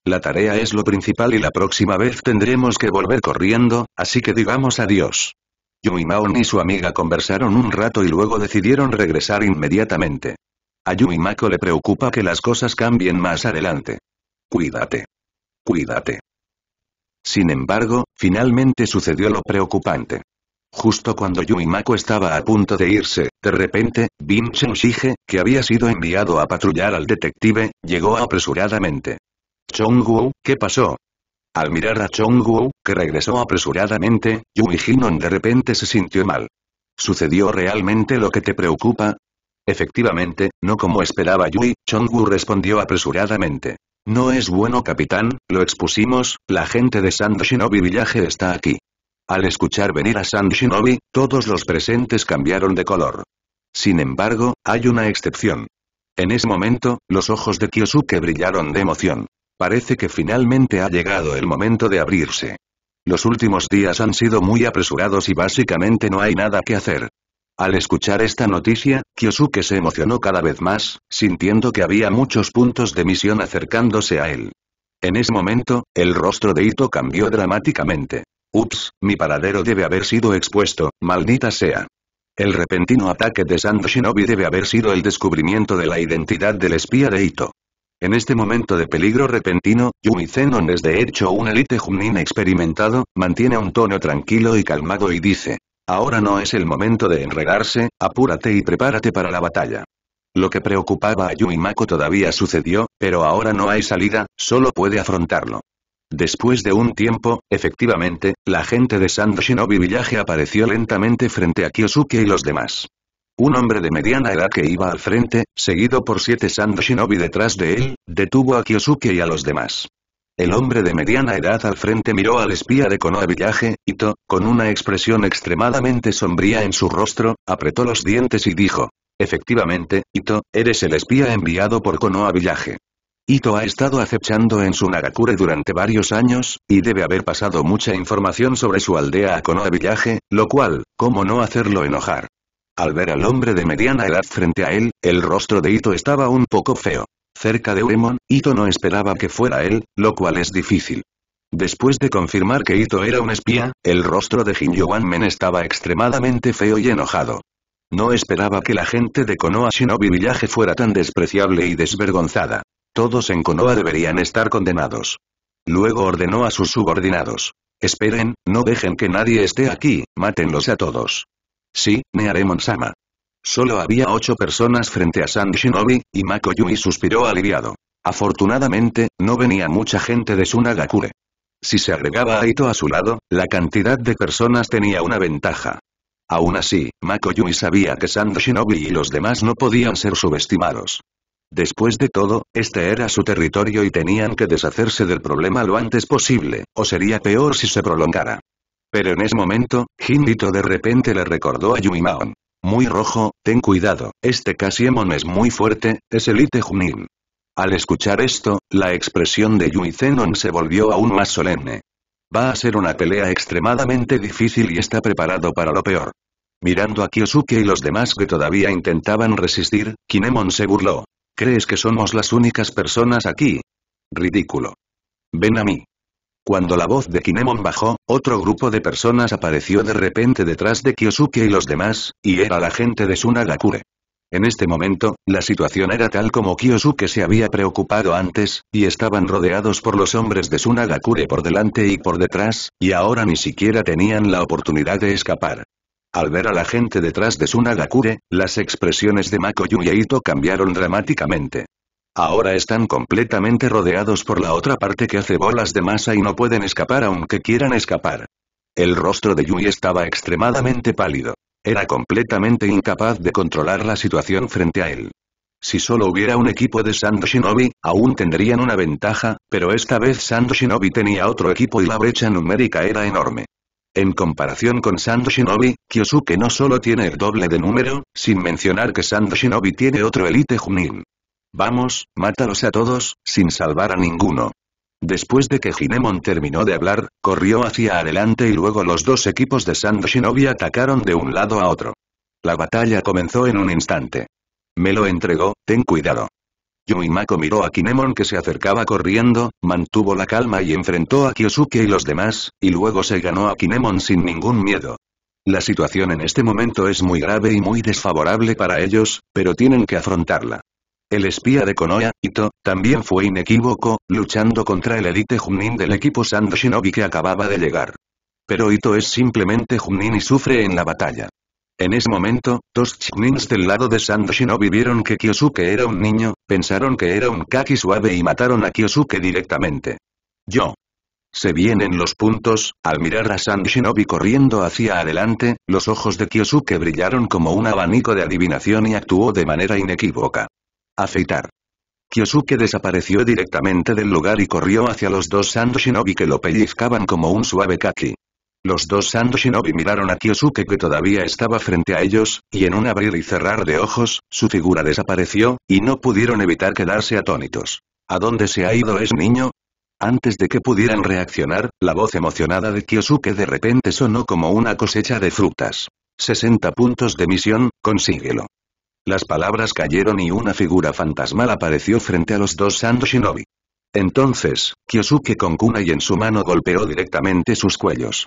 La tarea es lo principal y la próxima vez tendremos que volver corriendo, así que digamos adiós. Yui Maon y su amiga conversaron un rato y luego decidieron regresar inmediatamente. A Yui Mako le preocupa que las cosas cambien más adelante. Cuídate. Cuídate. Sin embargo, finalmente sucedió lo preocupante. Justo cuando Mako estaba a punto de irse, de repente, Vincent Shige, que había sido enviado a patrullar al detective, llegó apresuradamente chong ¿qué pasó? Al mirar a chong Wu, que regresó apresuradamente, Yui Jinon de repente se sintió mal. ¿Sucedió realmente lo que te preocupa? Efectivamente, no como esperaba Yui, chong respondió apresuradamente. No es bueno capitán, lo expusimos, la gente de San Shinobi Village está aquí. Al escuchar venir a Sandshinobi, Shinobi, todos los presentes cambiaron de color. Sin embargo, hay una excepción. En ese momento, los ojos de Kyosuke brillaron de emoción. Parece que finalmente ha llegado el momento de abrirse. Los últimos días han sido muy apresurados y básicamente no hay nada que hacer. Al escuchar esta noticia, Kyosuke se emocionó cada vez más, sintiendo que había muchos puntos de misión acercándose a él. En ese momento, el rostro de Ito cambió dramáticamente. Ups, mi paradero debe haber sido expuesto, maldita sea. El repentino ataque de Sand Shinobi debe haber sido el descubrimiento de la identidad del espía de Ito. En este momento de peligro repentino, Yumi Zenon es de hecho un elite Junin experimentado, mantiene un tono tranquilo y calmado y dice. Ahora no es el momento de enredarse, apúrate y prepárate para la batalla. Lo que preocupaba a Yumi Mako todavía sucedió, pero ahora no hay salida, solo puede afrontarlo. Después de un tiempo, efectivamente, la gente de Sand Shinobi Village apareció lentamente frente a Kyosuke y los demás. Un hombre de mediana edad que iba al frente, seguido por siete Sand Shinobi detrás de él, detuvo a Kyosuke y a los demás. El hombre de mediana edad al frente miró al espía de Konoha Villaje, Ito, con una expresión extremadamente sombría en su rostro, apretó los dientes y dijo. Efectivamente, Ito, eres el espía enviado por Konoha Villaje. Ito ha estado acechando en su Nagakure durante varios años, y debe haber pasado mucha información sobre su aldea a Konoha Villaje, lo cual, ¿cómo no hacerlo enojar? Al ver al hombre de mediana edad frente a él, el rostro de Ito estaba un poco feo. Cerca de Uemon, Ito no esperaba que fuera él, lo cual es difícil. Después de confirmar que Ito era un espía, el rostro de Jin estaba extremadamente feo y enojado. No esperaba que la gente de Konoha Shinobi Villaje fuera tan despreciable y desvergonzada. Todos en Konoha deberían estar condenados. Luego ordenó a sus subordinados. Esperen, no dejen que nadie esté aquí, mátenlos a todos. Sí, haré Monsama». Solo había ocho personas frente a San Shinobi, y Makoyumi suspiró aliviado. Afortunadamente, no venía mucha gente de Sunagakure. Si se agregaba Aito a su lado, la cantidad de personas tenía una ventaja. Aún así, Makoyumi sabía que San Shinobi y los demás no podían ser subestimados. Después de todo, este era su territorio y tenían que deshacerse del problema lo antes posible, o sería peor si se prolongara. Pero en ese momento, Hindito de repente le recordó a Yuimaon. Muy rojo, ten cuidado, este Kasiemon es muy fuerte, es elite Junin. Al escuchar esto, la expresión de Yui Zenon se volvió aún más solemne. Va a ser una pelea extremadamente difícil y está preparado para lo peor. Mirando a Kyosuke y los demás que todavía intentaban resistir, Kinemon se burló. ¿Crees que somos las únicas personas aquí? Ridículo. Ven a mí. Cuando la voz de Kinemon bajó, otro grupo de personas apareció de repente detrás de Kyosuke y los demás, y era la gente de Sunagakure. En este momento, la situación era tal como Kyosuke se había preocupado antes, y estaban rodeados por los hombres de Sunagakure por delante y por detrás, y ahora ni siquiera tenían la oportunidad de escapar. Al ver a la gente detrás de Sunagakure, las expresiones de y Ito cambiaron dramáticamente. Ahora están completamente rodeados por la otra parte que hace bolas de masa y no pueden escapar aunque quieran escapar. El rostro de Yui estaba extremadamente pálido. Era completamente incapaz de controlar la situación frente a él. Si solo hubiera un equipo de Sand Shinobi, aún tendrían una ventaja, pero esta vez Sand Shinobi tenía otro equipo y la brecha numérica era enorme. En comparación con Sand Shinobi, Kyosuke no solo tiene el doble de número, sin mencionar que Sand Shinobi tiene otro Elite Junin. Vamos, mátalos a todos, sin salvar a ninguno. Después de que Kinemon terminó de hablar, corrió hacia adelante y luego los dos equipos de Sand Shinobi atacaron de un lado a otro. La batalla comenzó en un instante. Me lo entregó, ten cuidado. Yuimako miró a Kinemon que se acercaba corriendo, mantuvo la calma y enfrentó a Kyosuke y los demás, y luego se ganó a Kinemon sin ningún miedo. La situación en este momento es muy grave y muy desfavorable para ellos, pero tienen que afrontarla el espía de Konoya, Ito, también fue inequívoco, luchando contra el Elite Junin del equipo Sando Shinobi que acababa de llegar. Pero Ito es simplemente Junin y sufre en la batalla. En ese momento, dos Junins del lado de Sando Shinobi vieron que Kyosuke era un niño, pensaron que era un kaki suave y mataron a Kyosuke directamente. Yo. Se vienen los puntos, al mirar a Sandshinobi Shinobi corriendo hacia adelante, los ojos de Kyosuke brillaron como un abanico de adivinación y actuó de manera inequívoca. Afeitar. Kyosuke desapareció directamente del lugar y corrió hacia los dos Sando Shinobi que lo pellizcaban como un suave kaki. Los dos Sando Shinobi miraron a Kyosuke que todavía estaba frente a ellos, y en un abrir y cerrar de ojos, su figura desapareció, y no pudieron evitar quedarse atónitos. ¿A dónde se ha ido ese niño? Antes de que pudieran reaccionar, la voz emocionada de Kyosuke de repente sonó como una cosecha de frutas. 60 puntos de misión, consíguelo. Las palabras cayeron y una figura fantasmal apareció frente a los dos Sand Shinobi. Entonces, Kyosuke con y en su mano golpeó directamente sus cuellos.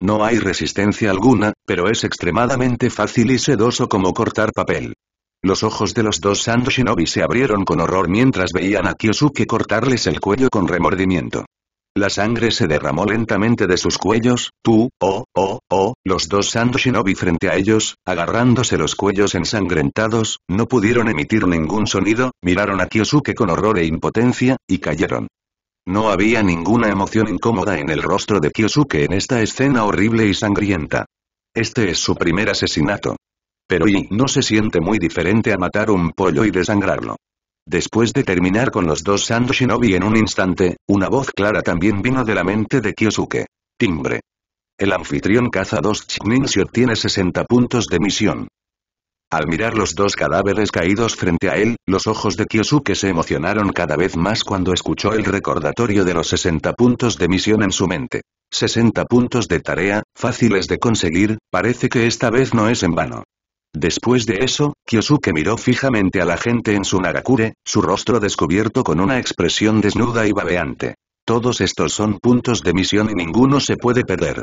No hay resistencia alguna, pero es extremadamente fácil y sedoso como cortar papel. Los ojos de los dos Sand Shinobi se abrieron con horror mientras veían a Kyosuke cortarles el cuello con remordimiento. La sangre se derramó lentamente de sus cuellos, tú, oh, oh, oh, los dos Sando Shinobi frente a ellos, agarrándose los cuellos ensangrentados, no pudieron emitir ningún sonido, miraron a Kyosuke con horror e impotencia, y cayeron. No había ninguna emoción incómoda en el rostro de Kyosuke en esta escena horrible y sangrienta. Este es su primer asesinato. Pero y no se siente muy diferente a matar un pollo y desangrarlo. Después de terminar con los dos Sand Shinobi en un instante, una voz clara también vino de la mente de Kyosuke. Timbre. El anfitrión caza dos Chiknin y obtiene 60 puntos de misión. Al mirar los dos cadáveres caídos frente a él, los ojos de Kyosuke se emocionaron cada vez más cuando escuchó el recordatorio de los 60 puntos de misión en su mente. 60 puntos de tarea, fáciles de conseguir, parece que esta vez no es en vano. Después de eso, Kyosuke miró fijamente a la gente en su Nagakure, su rostro descubierto con una expresión desnuda y babeante. Todos estos son puntos de misión y ninguno se puede perder.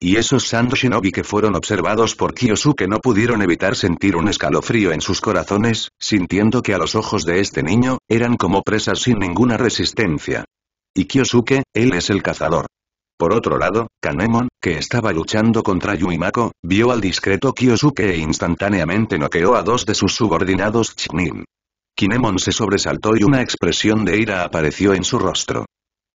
Y esos Sando Shinobi que fueron observados por Kiyosuke no pudieron evitar sentir un escalofrío en sus corazones, sintiendo que a los ojos de este niño, eran como presas sin ninguna resistencia. Y Kiyosuke, él es el cazador. Por otro lado, Kanemon, que estaba luchando contra Yuimako, vio al discreto Kyosuke e instantáneamente noqueó a dos de sus subordinados Chinin. Kinemon se sobresaltó y una expresión de ira apareció en su rostro.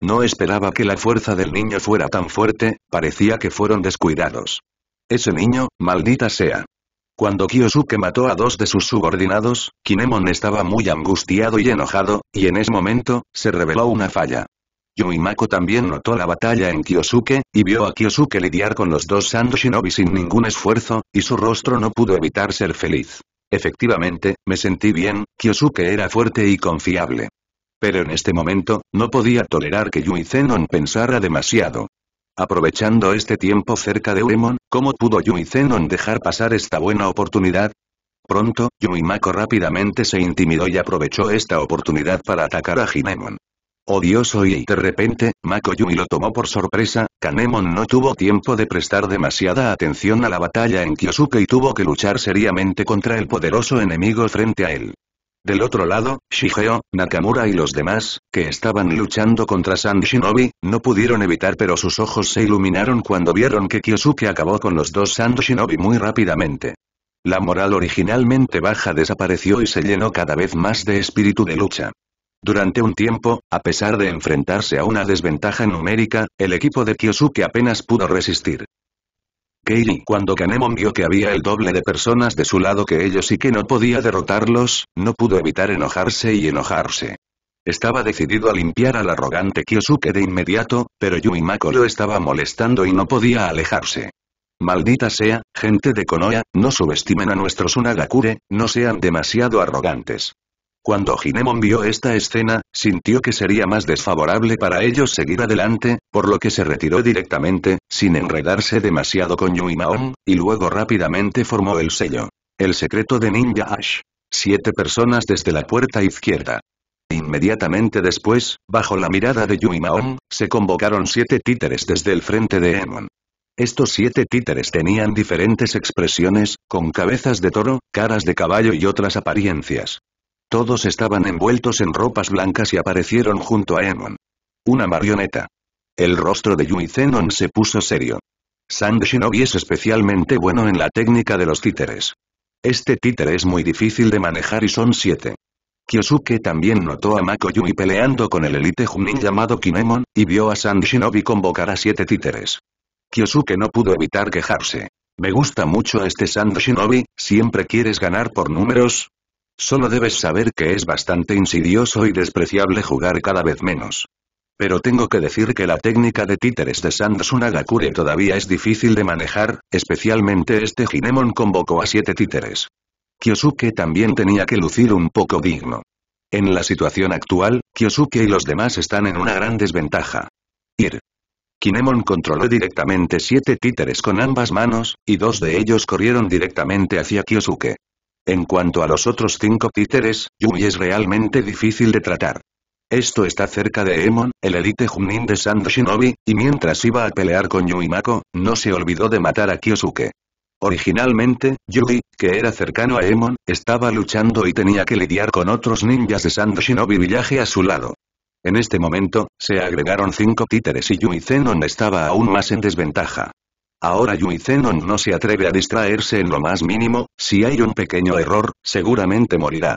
No esperaba que la fuerza del niño fuera tan fuerte, parecía que fueron descuidados. Ese niño, maldita sea. Cuando Kyosuke mató a dos de sus subordinados, Kinemon estaba muy angustiado y enojado, y en ese momento, se reveló una falla. Yuimako también notó la batalla en Kyosuke, y vio a Kyosuke lidiar con los dos Sando Shinobi sin ningún esfuerzo, y su rostro no pudo evitar ser feliz. Efectivamente, me sentí bien, Kyosuke era fuerte y confiable. Pero en este momento, no podía tolerar que Yui Zenon pensara demasiado. Aprovechando este tiempo cerca de Uemon, ¿cómo pudo Yui Zenon dejar pasar esta buena oportunidad? Pronto, Yuimako rápidamente se intimidó y aprovechó esta oportunidad para atacar a Hinemon odioso y de repente, Makoyumi lo tomó por sorpresa, Kanemon no tuvo tiempo de prestar demasiada atención a la batalla en Kyosuke y tuvo que luchar seriamente contra el poderoso enemigo frente a él. Del otro lado, Shigeo, Nakamura y los demás, que estaban luchando contra San Shinobi, no pudieron evitar pero sus ojos se iluminaron cuando vieron que Kyosuke acabó con los dos San Shinobi muy rápidamente. La moral originalmente baja desapareció y se llenó cada vez más de espíritu de lucha. Durante un tiempo, a pesar de enfrentarse a una desventaja numérica, el equipo de Kyosuke apenas pudo resistir. Keiri cuando Kanemon vio que había el doble de personas de su lado que ellos y que no podía derrotarlos, no pudo evitar enojarse y enojarse. Estaba decidido a limpiar al arrogante Kyosuke de inmediato, pero Yuimako lo estaba molestando y no podía alejarse. Maldita sea, gente de Konoha, no subestimen a nuestros Unagakure, no sean demasiado arrogantes. Cuando Ginemon vio esta escena, sintió que sería más desfavorable para ellos seguir adelante, por lo que se retiró directamente, sin enredarse demasiado con Yuimaon, y luego rápidamente formó el sello. El secreto de Ninja Ash. Siete personas desde la puerta izquierda. Inmediatamente después, bajo la mirada de Yuimaon, se convocaron siete títeres desde el frente de Emon. Estos siete títeres tenían diferentes expresiones, con cabezas de toro, caras de caballo y otras apariencias. Todos estaban envueltos en ropas blancas y aparecieron junto a Emon. Una marioneta. El rostro de Yui Zenon se puso serio. Sand Shinobi es especialmente bueno en la técnica de los títeres. Este títer es muy difícil de manejar y son siete. Kyosuke también notó a Mako Yui peleando con el elite Junin llamado Kinemon, y vio a Sand Shinobi convocar a siete títeres. Kyosuke no pudo evitar quejarse. Me gusta mucho este Sand Shinobi, siempre quieres ganar por números, Solo debes saber que es bastante insidioso y despreciable jugar cada vez menos. Pero tengo que decir que la técnica de títeres de Sansuna todavía es difícil de manejar, especialmente este Ginemon convocó a siete títeres. Kyosuke también tenía que lucir un poco digno. En la situación actual, Kyosuke y los demás están en una gran desventaja. Ir. Kinemon controló directamente siete títeres con ambas manos, y dos de ellos corrieron directamente hacia Kyosuke. En cuanto a los otros cinco títeres, Yui es realmente difícil de tratar. Esto está cerca de Emon, el elite Junin de Sand Shinobi, y mientras iba a pelear con Mako, no se olvidó de matar a Kyosuke. Originalmente, Yui, que era cercano a Emon, estaba luchando y tenía que lidiar con otros ninjas de Sand Shinobi Villaje a su lado. En este momento, se agregaron cinco títeres y Yui Zenon estaba aún más en desventaja. Ahora Yui Zenon no se atreve a distraerse en lo más mínimo, si hay un pequeño error, seguramente morirá.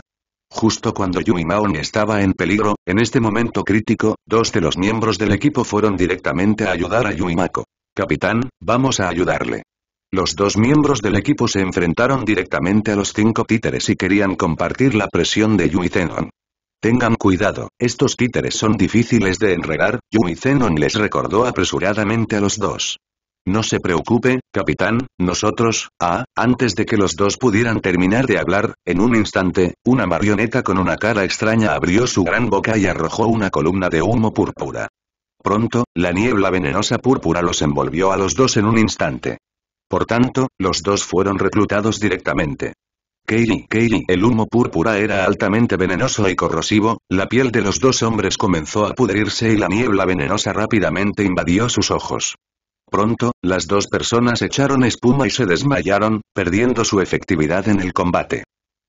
Justo cuando Yui Maon estaba en peligro, en este momento crítico, dos de los miembros del equipo fueron directamente a ayudar a Yui Mako. Capitán, vamos a ayudarle. Los dos miembros del equipo se enfrentaron directamente a los cinco títeres y querían compartir la presión de Yui Zenon. Tengan cuidado, estos títeres son difíciles de enredar, Yui Zenon les recordó apresuradamente a los dos. No se preocupe, capitán, nosotros, ah, antes de que los dos pudieran terminar de hablar, en un instante, una marioneta con una cara extraña abrió su gran boca y arrojó una columna de humo púrpura. Pronto, la niebla venenosa púrpura los envolvió a los dos en un instante. Por tanto, los dos fueron reclutados directamente. Katie, Katie, el humo púrpura era altamente venenoso y corrosivo, la piel de los dos hombres comenzó a pudrirse y la niebla venenosa rápidamente invadió sus ojos. Pronto, las dos personas echaron espuma y se desmayaron, perdiendo su efectividad en el combate.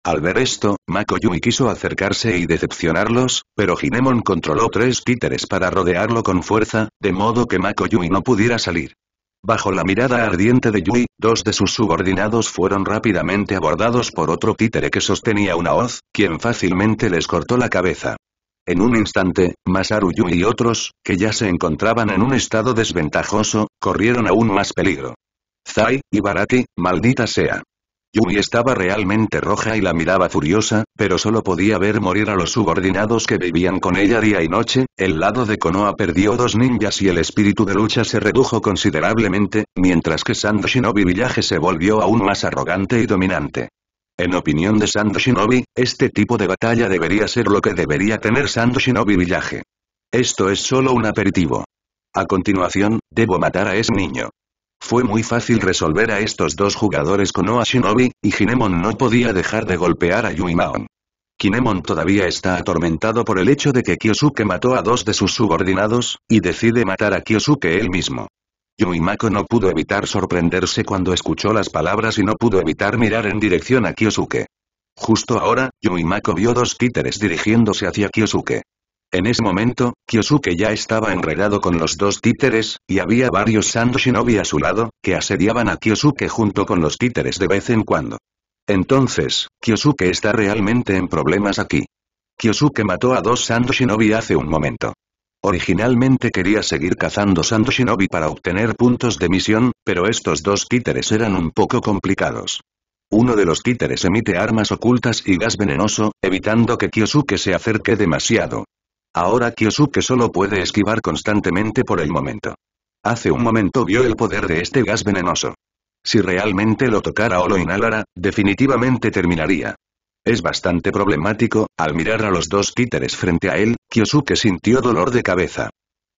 Al ver esto, Makoyumi quiso acercarse y decepcionarlos, pero Hinemon controló tres títeres para rodearlo con fuerza, de modo que Makoyumi no pudiera salir. Bajo la mirada ardiente de Yui, dos de sus subordinados fueron rápidamente abordados por otro títere que sostenía una hoz, quien fácilmente les cortó la cabeza. En un instante, Masaru Yui y otros, que ya se encontraban en un estado desventajoso, corrieron aún más peligro. Zai, y Baraki, maldita sea. Yui estaba realmente roja y la miraba furiosa, pero solo podía ver morir a los subordinados que vivían con ella día y noche, el lado de Konoha perdió dos ninjas y el espíritu de lucha se redujo considerablemente, mientras que Sand Shinobi Village se volvió aún más arrogante y dominante. En opinión de Sando Shinobi, este tipo de batalla debería ser lo que debería tener Sando Shinobi Villaje. Esto es solo un aperitivo. A continuación, debo matar a ese niño. Fue muy fácil resolver a estos dos jugadores con Oa Shinobi, y Kinemon no podía dejar de golpear a Maon. Kinemon todavía está atormentado por el hecho de que Kyosuke mató a dos de sus subordinados, y decide matar a Kyosuke él mismo. Yoimako no pudo evitar sorprenderse cuando escuchó las palabras y no pudo evitar mirar en dirección a Kyosuke. Justo ahora, Yoimako vio dos títeres dirigiéndose hacia Kyosuke. En ese momento, Kyosuke ya estaba enredado con los dos títeres, y había varios Sando Shinobi a su lado, que asediaban a Kyosuke junto con los títeres de vez en cuando. Entonces, Kyosuke está realmente en problemas aquí. Kyosuke mató a dos Sando Shinobi hace un momento. Originalmente quería seguir cazando Santo Shinobi para obtener puntos de misión, pero estos dos títeres eran un poco complicados. Uno de los títeres emite armas ocultas y gas venenoso, evitando que Kyosuke se acerque demasiado. Ahora Kyosuke solo puede esquivar constantemente por el momento. Hace un momento vio el poder de este gas venenoso. Si realmente lo tocara o lo inhalara, definitivamente terminaría. Es bastante problemático, al mirar a los dos títeres frente a él, Kyosuke sintió dolor de cabeza.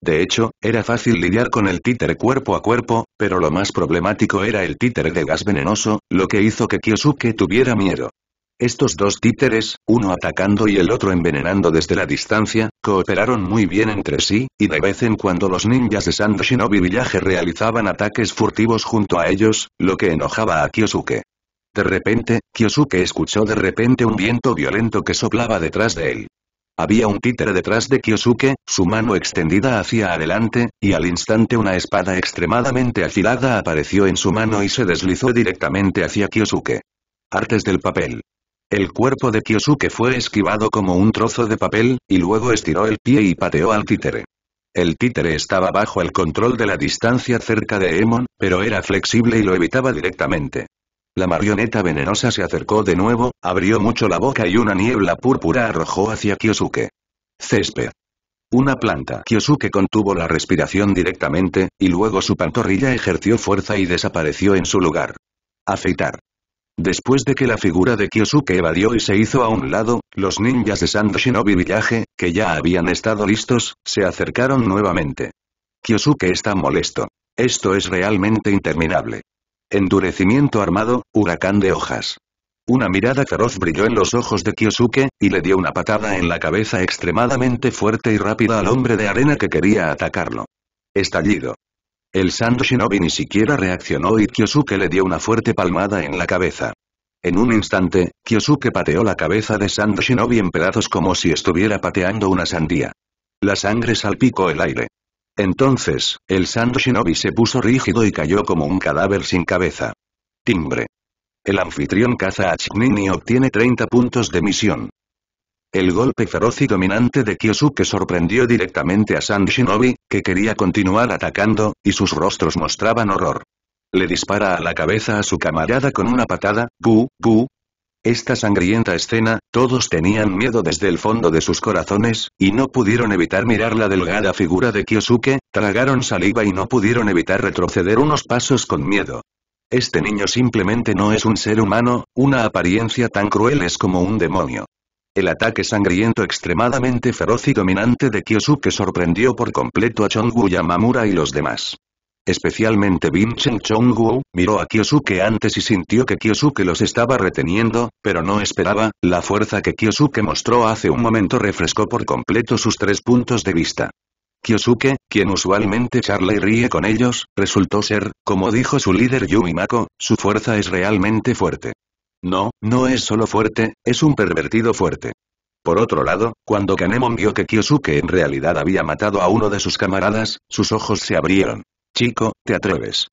De hecho, era fácil lidiar con el títere cuerpo a cuerpo, pero lo más problemático era el títere de gas venenoso, lo que hizo que Kyosuke tuviera miedo. Estos dos títeres, uno atacando y el otro envenenando desde la distancia, cooperaron muy bien entre sí, y de vez en cuando los ninjas de Sand Shinobi Village realizaban ataques furtivos junto a ellos, lo que enojaba a Kyosuke. De repente, Kyosuke escuchó de repente un viento violento que soplaba detrás de él. Había un títere detrás de Kyosuke, su mano extendida hacia adelante, y al instante una espada extremadamente afilada apareció en su mano y se deslizó directamente hacia Kyosuke. Artes del papel. El cuerpo de Kyosuke fue esquivado como un trozo de papel, y luego estiró el pie y pateó al títere. El títere estaba bajo el control de la distancia cerca de Emon, pero era flexible y lo evitaba directamente. La marioneta venenosa se acercó de nuevo, abrió mucho la boca y una niebla púrpura arrojó hacia Kyosuke. Césped. Una planta. Kyosuke contuvo la respiración directamente, y luego su pantorrilla ejerció fuerza y desapareció en su lugar. Afeitar. Después de que la figura de Kyosuke evadió y se hizo a un lado, los ninjas de Sand Shinobi Village, que ya habían estado listos, se acercaron nuevamente. Kyosuke está molesto. Esto es realmente interminable. Endurecimiento armado, huracán de hojas. Una mirada feroz brilló en los ojos de Kyosuke, y le dio una patada en la cabeza extremadamente fuerte y rápida al hombre de arena que quería atacarlo. Estallido. El Sando Shinobi ni siquiera reaccionó y Kyosuke le dio una fuerte palmada en la cabeza. En un instante, Kyosuke pateó la cabeza de Sand Shinobi en pedazos como si estuviera pateando una sandía. La sangre salpicó el aire. Entonces, el santo shinobi se puso rígido y cayó como un cadáver sin cabeza. Timbre. El anfitrión caza a y obtiene 30 puntos de misión. El golpe feroz y dominante de Kyosuke sorprendió directamente a San Shinobi, que quería continuar atacando, y sus rostros mostraban horror. Le dispara a la cabeza a su camarada con una patada, Bu, bu. Esta sangrienta escena, todos tenían miedo desde el fondo de sus corazones, y no pudieron evitar mirar la delgada figura de Kyosuke, tragaron saliva y no pudieron evitar retroceder unos pasos con miedo. Este niño simplemente no es un ser humano, una apariencia tan cruel es como un demonio. El ataque sangriento extremadamente feroz y dominante de Kyosuke sorprendió por completo a Chongu Yamamura y los demás. Especialmente Vincent Chongguo, miró a Kyosuke antes y sintió que Kyosuke los estaba reteniendo, pero no esperaba, la fuerza que Kyosuke mostró hace un momento refrescó por completo sus tres puntos de vista. Kyosuke, quien usualmente charla y ríe con ellos, resultó ser, como dijo su líder Yumi Mako, su fuerza es realmente fuerte. No, no es solo fuerte, es un pervertido fuerte. Por otro lado, cuando Kanemon vio que Kyosuke en realidad había matado a uno de sus camaradas, sus ojos se abrieron. Chico, te atreves.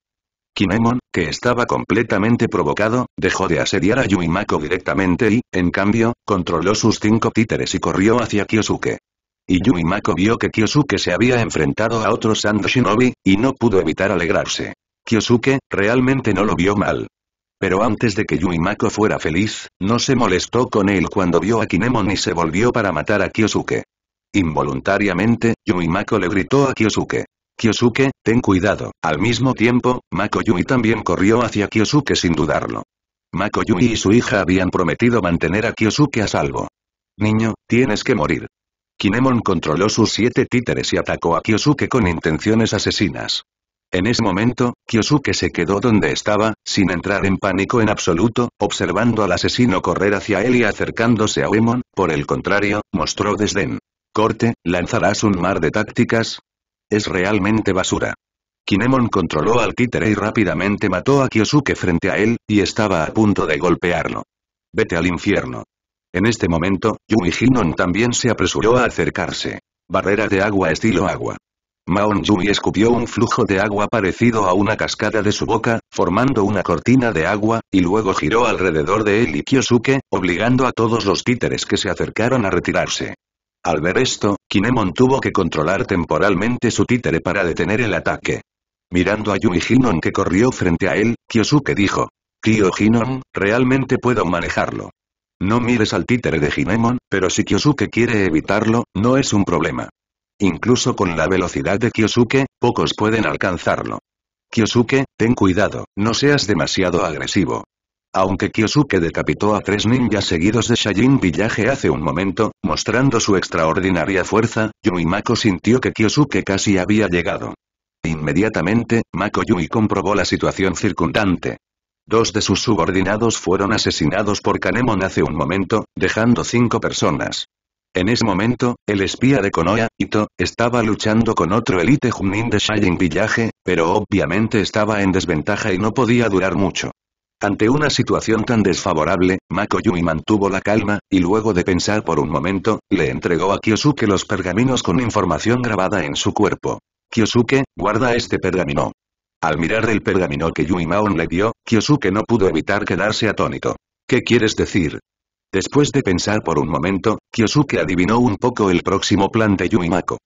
Kinemon, que estaba completamente provocado, dejó de asediar a Yuimako directamente y, en cambio, controló sus cinco títeres y corrió hacia Kyosuke. Y Yuimako vio que Kyosuke se había enfrentado a otro Sand Shinobi, y no pudo evitar alegrarse. Kyosuke, realmente no lo vio mal. Pero antes de que Yuimako fuera feliz, no se molestó con él cuando vio a Kinemon y se volvió para matar a Kyosuke. Involuntariamente, Yuimako le gritó a Kyosuke. Kyosuke, ten cuidado. Al mismo tiempo, Makoyui también corrió hacia Kyosuke sin dudarlo. Makoyui y su hija habían prometido mantener a Kyosuke a salvo. Niño, tienes que morir. Kinemon controló sus siete títeres y atacó a Kyosuke con intenciones asesinas. En ese momento, Kyosuke se quedó donde estaba, sin entrar en pánico en absoluto, observando al asesino correr hacia él y acercándose a Uemon, por el contrario, mostró desdén. Corte, lanzarás un mar de tácticas, es realmente basura. Kinemon controló al títere y rápidamente mató a Kyosuke frente a él, y estaba a punto de golpearlo. Vete al infierno. En este momento, Yui Hinon también se apresuró a acercarse. Barrera de agua estilo agua. Maon Yui escupió un flujo de agua parecido a una cascada de su boca, formando una cortina de agua, y luego giró alrededor de él y Kyosuke, obligando a todos los títeres que se acercaron a retirarse. Al ver esto, Kinemon tuvo que controlar temporalmente su títere para detener el ataque. Mirando a Yumi Hinon que corrió frente a él, Kyosuke dijo. Tío Hinon, realmente puedo manejarlo. No mires al títere de Hinon, pero si Kyosuke quiere evitarlo, no es un problema. Incluso con la velocidad de Kyosuke, pocos pueden alcanzarlo. Kyosuke, ten cuidado, no seas demasiado agresivo. Aunque Kyosuke decapitó a tres ninjas seguidos de Shajin Village hace un momento, mostrando su extraordinaria fuerza, Yui Mako sintió que Kyosuke casi había llegado. Inmediatamente, Mako Yui comprobó la situación circundante. Dos de sus subordinados fueron asesinados por Kanemon hace un momento, dejando cinco personas. En ese momento, el espía de Konoha, Ito, estaba luchando con otro elite Junin de Shayin Village, pero obviamente estaba en desventaja y no podía durar mucho. Ante una situación tan desfavorable, Mako Yui mantuvo la calma, y luego de pensar por un momento, le entregó a Kyosuke los pergaminos con información grabada en su cuerpo. Kyosuke, guarda este pergamino. Al mirar el pergamino que Yui Maon le dio, Kyosuke no pudo evitar quedarse atónito. ¿Qué quieres decir? Después de pensar por un momento, Kyosuke adivinó un poco el próximo plan de Yui Mako.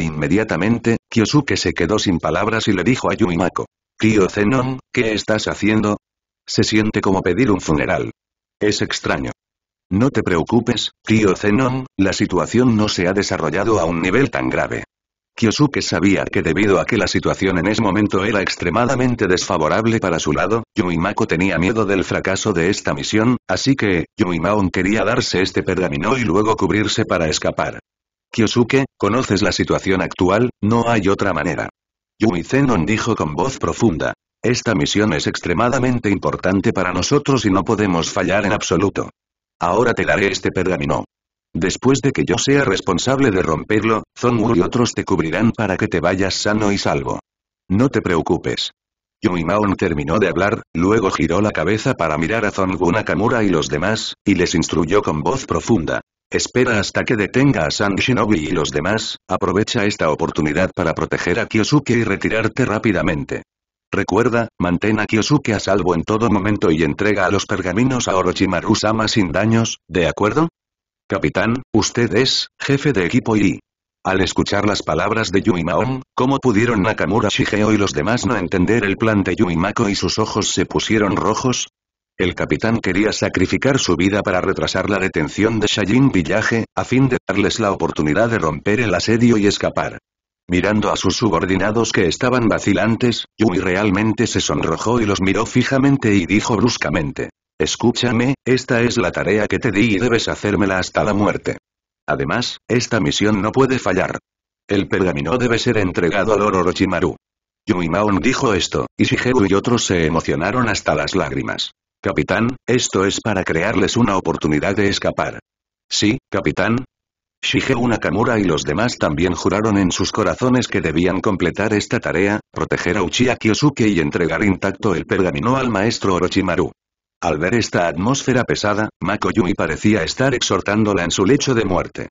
Inmediatamente, Kyosuke se quedó sin palabras y le dijo a Yui Mako. Tío Zenon, ¿qué estás haciendo? Se siente como pedir un funeral. Es extraño. No te preocupes, tío Zenon, la situación no se ha desarrollado a un nivel tan grave. Kyosuke sabía que debido a que la situación en ese momento era extremadamente desfavorable para su lado, Yuimako tenía miedo del fracaso de esta misión, así que, Yuimaon quería darse este pergamino y luego cubrirse para escapar. Kyosuke, conoces la situación actual, no hay otra manera. Yui Zenon dijo con voz profunda. Esta misión es extremadamente importante para nosotros y no podemos fallar en absoluto. Ahora te daré este pergamino. Después de que yo sea responsable de romperlo, Zongwu y otros te cubrirán para que te vayas sano y salvo. No te preocupes. Maon terminó de hablar, luego giró la cabeza para mirar a Zongu Nakamura y los demás, y les instruyó con voz profunda. Espera hasta que detenga a San Shinobi y los demás, aprovecha esta oportunidad para proteger a Kyosuke y retirarte rápidamente. Recuerda, mantén a Kiyosuke a salvo en todo momento y entrega a los pergaminos a Orochimaru-sama sin daños, ¿de acuerdo? Capitán, usted es, jefe de equipo y... Al escuchar las palabras de Yuimaon, ¿cómo pudieron Nakamura Shigeo y los demás no entender el plan de Yuimako y sus ojos se pusieron rojos? El capitán quería sacrificar su vida para retrasar la detención de Shajin Villaje, a fin de darles la oportunidad de romper el asedio y escapar. Mirando a sus subordinados que estaban vacilantes, Yui realmente se sonrojó y los miró fijamente y dijo bruscamente. Escúchame, esta es la tarea que te di y debes hacérmela hasta la muerte. Además, esta misión no puede fallar. El pergamino debe ser entregado al Orochimaru. Yui Maon dijo esto, y Shigeru y otros se emocionaron hasta las lágrimas. Capitán, esto es para crearles una oportunidad de escapar. Sí, capitán, Shigeo Nakamura y los demás también juraron en sus corazones que debían completar esta tarea, proteger a Uchiha Kyosuke y entregar intacto el pergamino al maestro Orochimaru. Al ver esta atmósfera pesada, Mako parecía estar exhortándola en su lecho de muerte.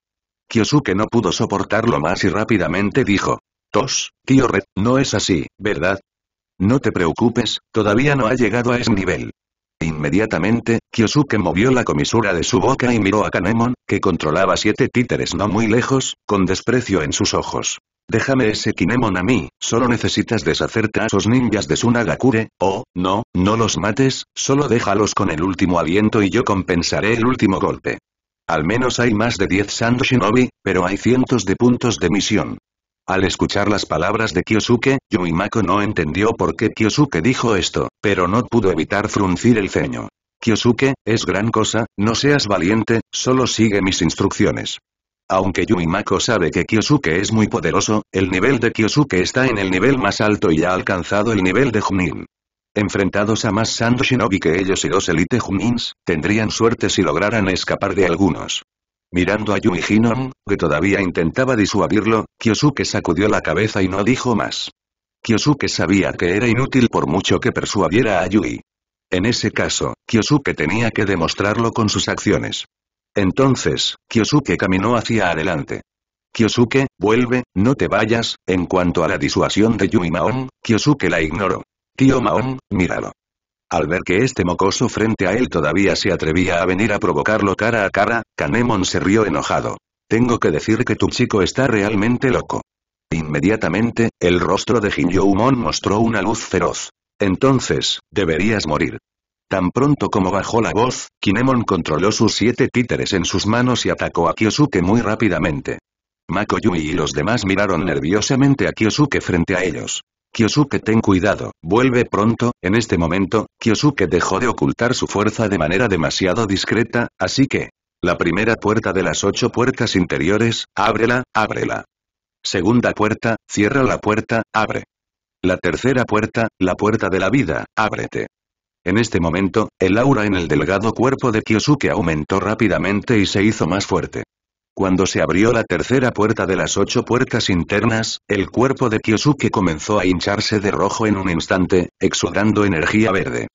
Kyosuke no pudo soportarlo más y rápidamente dijo. Tos, tío no es así, ¿verdad? No te preocupes, todavía no ha llegado a ese nivel. Inmediatamente, Kyosuke movió la comisura de su boca y miró a Kanemon, que controlaba siete títeres no muy lejos, con desprecio en sus ojos. Déjame ese Kinemon a mí, solo necesitas deshacerte a esos ninjas de Sunagakure, o, no, no los mates, solo déjalos con el último aliento y yo compensaré el último golpe. Al menos hay más de 10 Sando Shinobi, pero hay cientos de puntos de misión. Al escuchar las palabras de Kyosuke, Yoimako no entendió por qué Kyosuke dijo esto, pero no pudo evitar fruncir el ceño. Kyosuke, es gran cosa, no seas valiente, solo sigue mis instrucciones. Aunque Yuimako sabe que Kyosuke es muy poderoso, el nivel de Kyosuke está en el nivel más alto y ha alcanzado el nivel de Junin. Enfrentados a más Sando Shinobi que ellos y dos Elite Junins, tendrían suerte si lograran escapar de algunos. Mirando a Yui Hinon, que todavía intentaba disuadirlo, Kyosuke sacudió la cabeza y no dijo más. Kyosuke sabía que era inútil por mucho que persuadiera a Yui. En ese caso, Kyosuke tenía que demostrarlo con sus acciones. Entonces, Kyosuke caminó hacia adelante. Kyosuke, vuelve, no te vayas, en cuanto a la disuasión de Yui Maon, Kyosuke la ignoró. Tío Maon, míralo. Al ver que este mocoso frente a él todavía se atrevía a venir a provocarlo cara a cara, Kanemon se rió enojado. Tengo que decir que tu chico está realmente loco. Inmediatamente, el rostro de Hinyoumon mostró una luz feroz. Entonces, deberías morir. Tan pronto como bajó la voz, Kinemon controló sus siete títeres en sus manos y atacó a Kyosuke muy rápidamente. Makoyumi y los demás miraron nerviosamente a Kyosuke frente a ellos. Kyosuke ten cuidado, vuelve pronto, en este momento, Kyosuke dejó de ocultar su fuerza de manera demasiado discreta, así que... La primera puerta de las ocho puertas interiores, ábrela, ábrela. Segunda puerta, cierra la puerta, abre. La tercera puerta, la puerta de la vida, ábrete. En este momento, el aura en el delgado cuerpo de Kyosuke aumentó rápidamente y se hizo más fuerte. Cuando se abrió la tercera puerta de las ocho puertas internas, el cuerpo de Kyosuke comenzó a hincharse de rojo en un instante, exudando energía verde.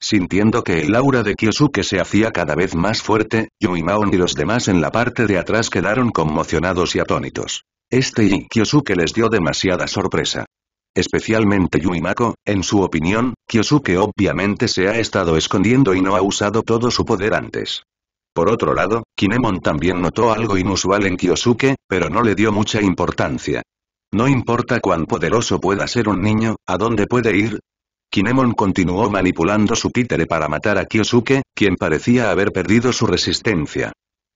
Sintiendo que el aura de Kyosuke se hacía cada vez más fuerte, Yuimaon y los demás en la parte de atrás quedaron conmocionados y atónitos. Este y Kyosuke les dio demasiada sorpresa. Especialmente Yuimako, en su opinión, Kyosuke obviamente se ha estado escondiendo y no ha usado todo su poder antes. Por otro lado, Kinemon también notó algo inusual en Kyosuke, pero no le dio mucha importancia. No importa cuán poderoso pueda ser un niño, ¿a dónde puede ir? Kinemon continuó manipulando su títere para matar a Kyosuke, quien parecía haber perdido su resistencia.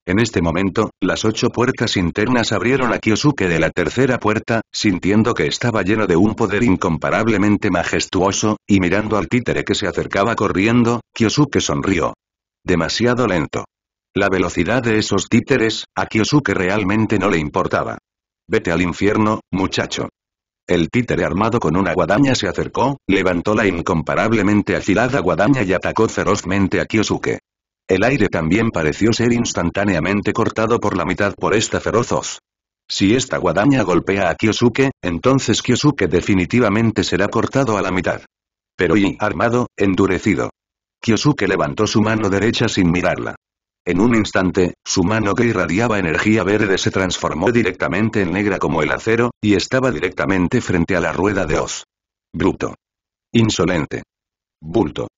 En este momento, las ocho puertas internas abrieron a Kyosuke de la tercera puerta, sintiendo que estaba lleno de un poder incomparablemente majestuoso, y mirando al títere que se acercaba corriendo, Kyosuke sonrió. Demasiado lento. La velocidad de esos títeres, a Kyosuke realmente no le importaba. Vete al infierno, muchacho. El títere armado con una guadaña se acercó, levantó la incomparablemente afilada guadaña y atacó ferozmente a Kyosuke. El aire también pareció ser instantáneamente cortado por la mitad por esta feroz hoz. Si esta guadaña golpea a Kyosuke, entonces Kyosuke definitivamente será cortado a la mitad. Pero y, armado, endurecido. Kyosuke levantó su mano derecha sin mirarla. En un instante, su mano que irradiaba energía verde se transformó directamente en negra como el acero, y estaba directamente frente a la rueda de Oz. Bruto. Insolente. Bulto.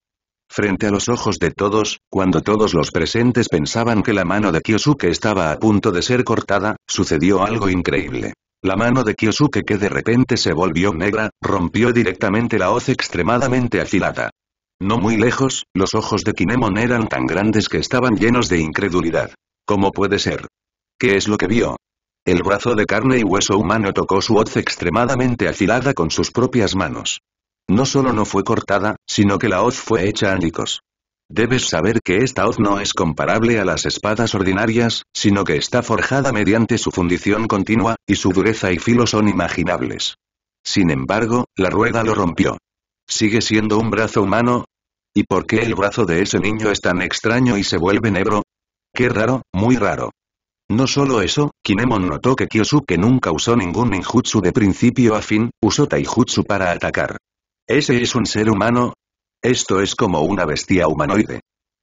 Frente a los ojos de todos, cuando todos los presentes pensaban que la mano de Kyosuke estaba a punto de ser cortada, sucedió algo increíble. La mano de Kyosuke que de repente se volvió negra, rompió directamente la hoz extremadamente afilada. No muy lejos, los ojos de Kinemon eran tan grandes que estaban llenos de incredulidad. ¿Cómo puede ser? ¿Qué es lo que vio? El brazo de carne y hueso humano tocó su hoz extremadamente afilada con sus propias manos. No solo no fue cortada, sino que la hoz fue hecha nicos. Debes saber que esta hoz no es comparable a las espadas ordinarias, sino que está forjada mediante su fundición continua, y su dureza y filo son imaginables. Sin embargo, la rueda lo rompió. ¿Sigue siendo un brazo humano? ¿Y por qué el brazo de ese niño es tan extraño y se vuelve negro? Qué raro, muy raro. No solo eso, Kinemon notó que Kyosuke nunca usó ningún ninjutsu de principio a fin, usó taijutsu para atacar. ¿Ese es un ser humano? Esto es como una bestia humanoide.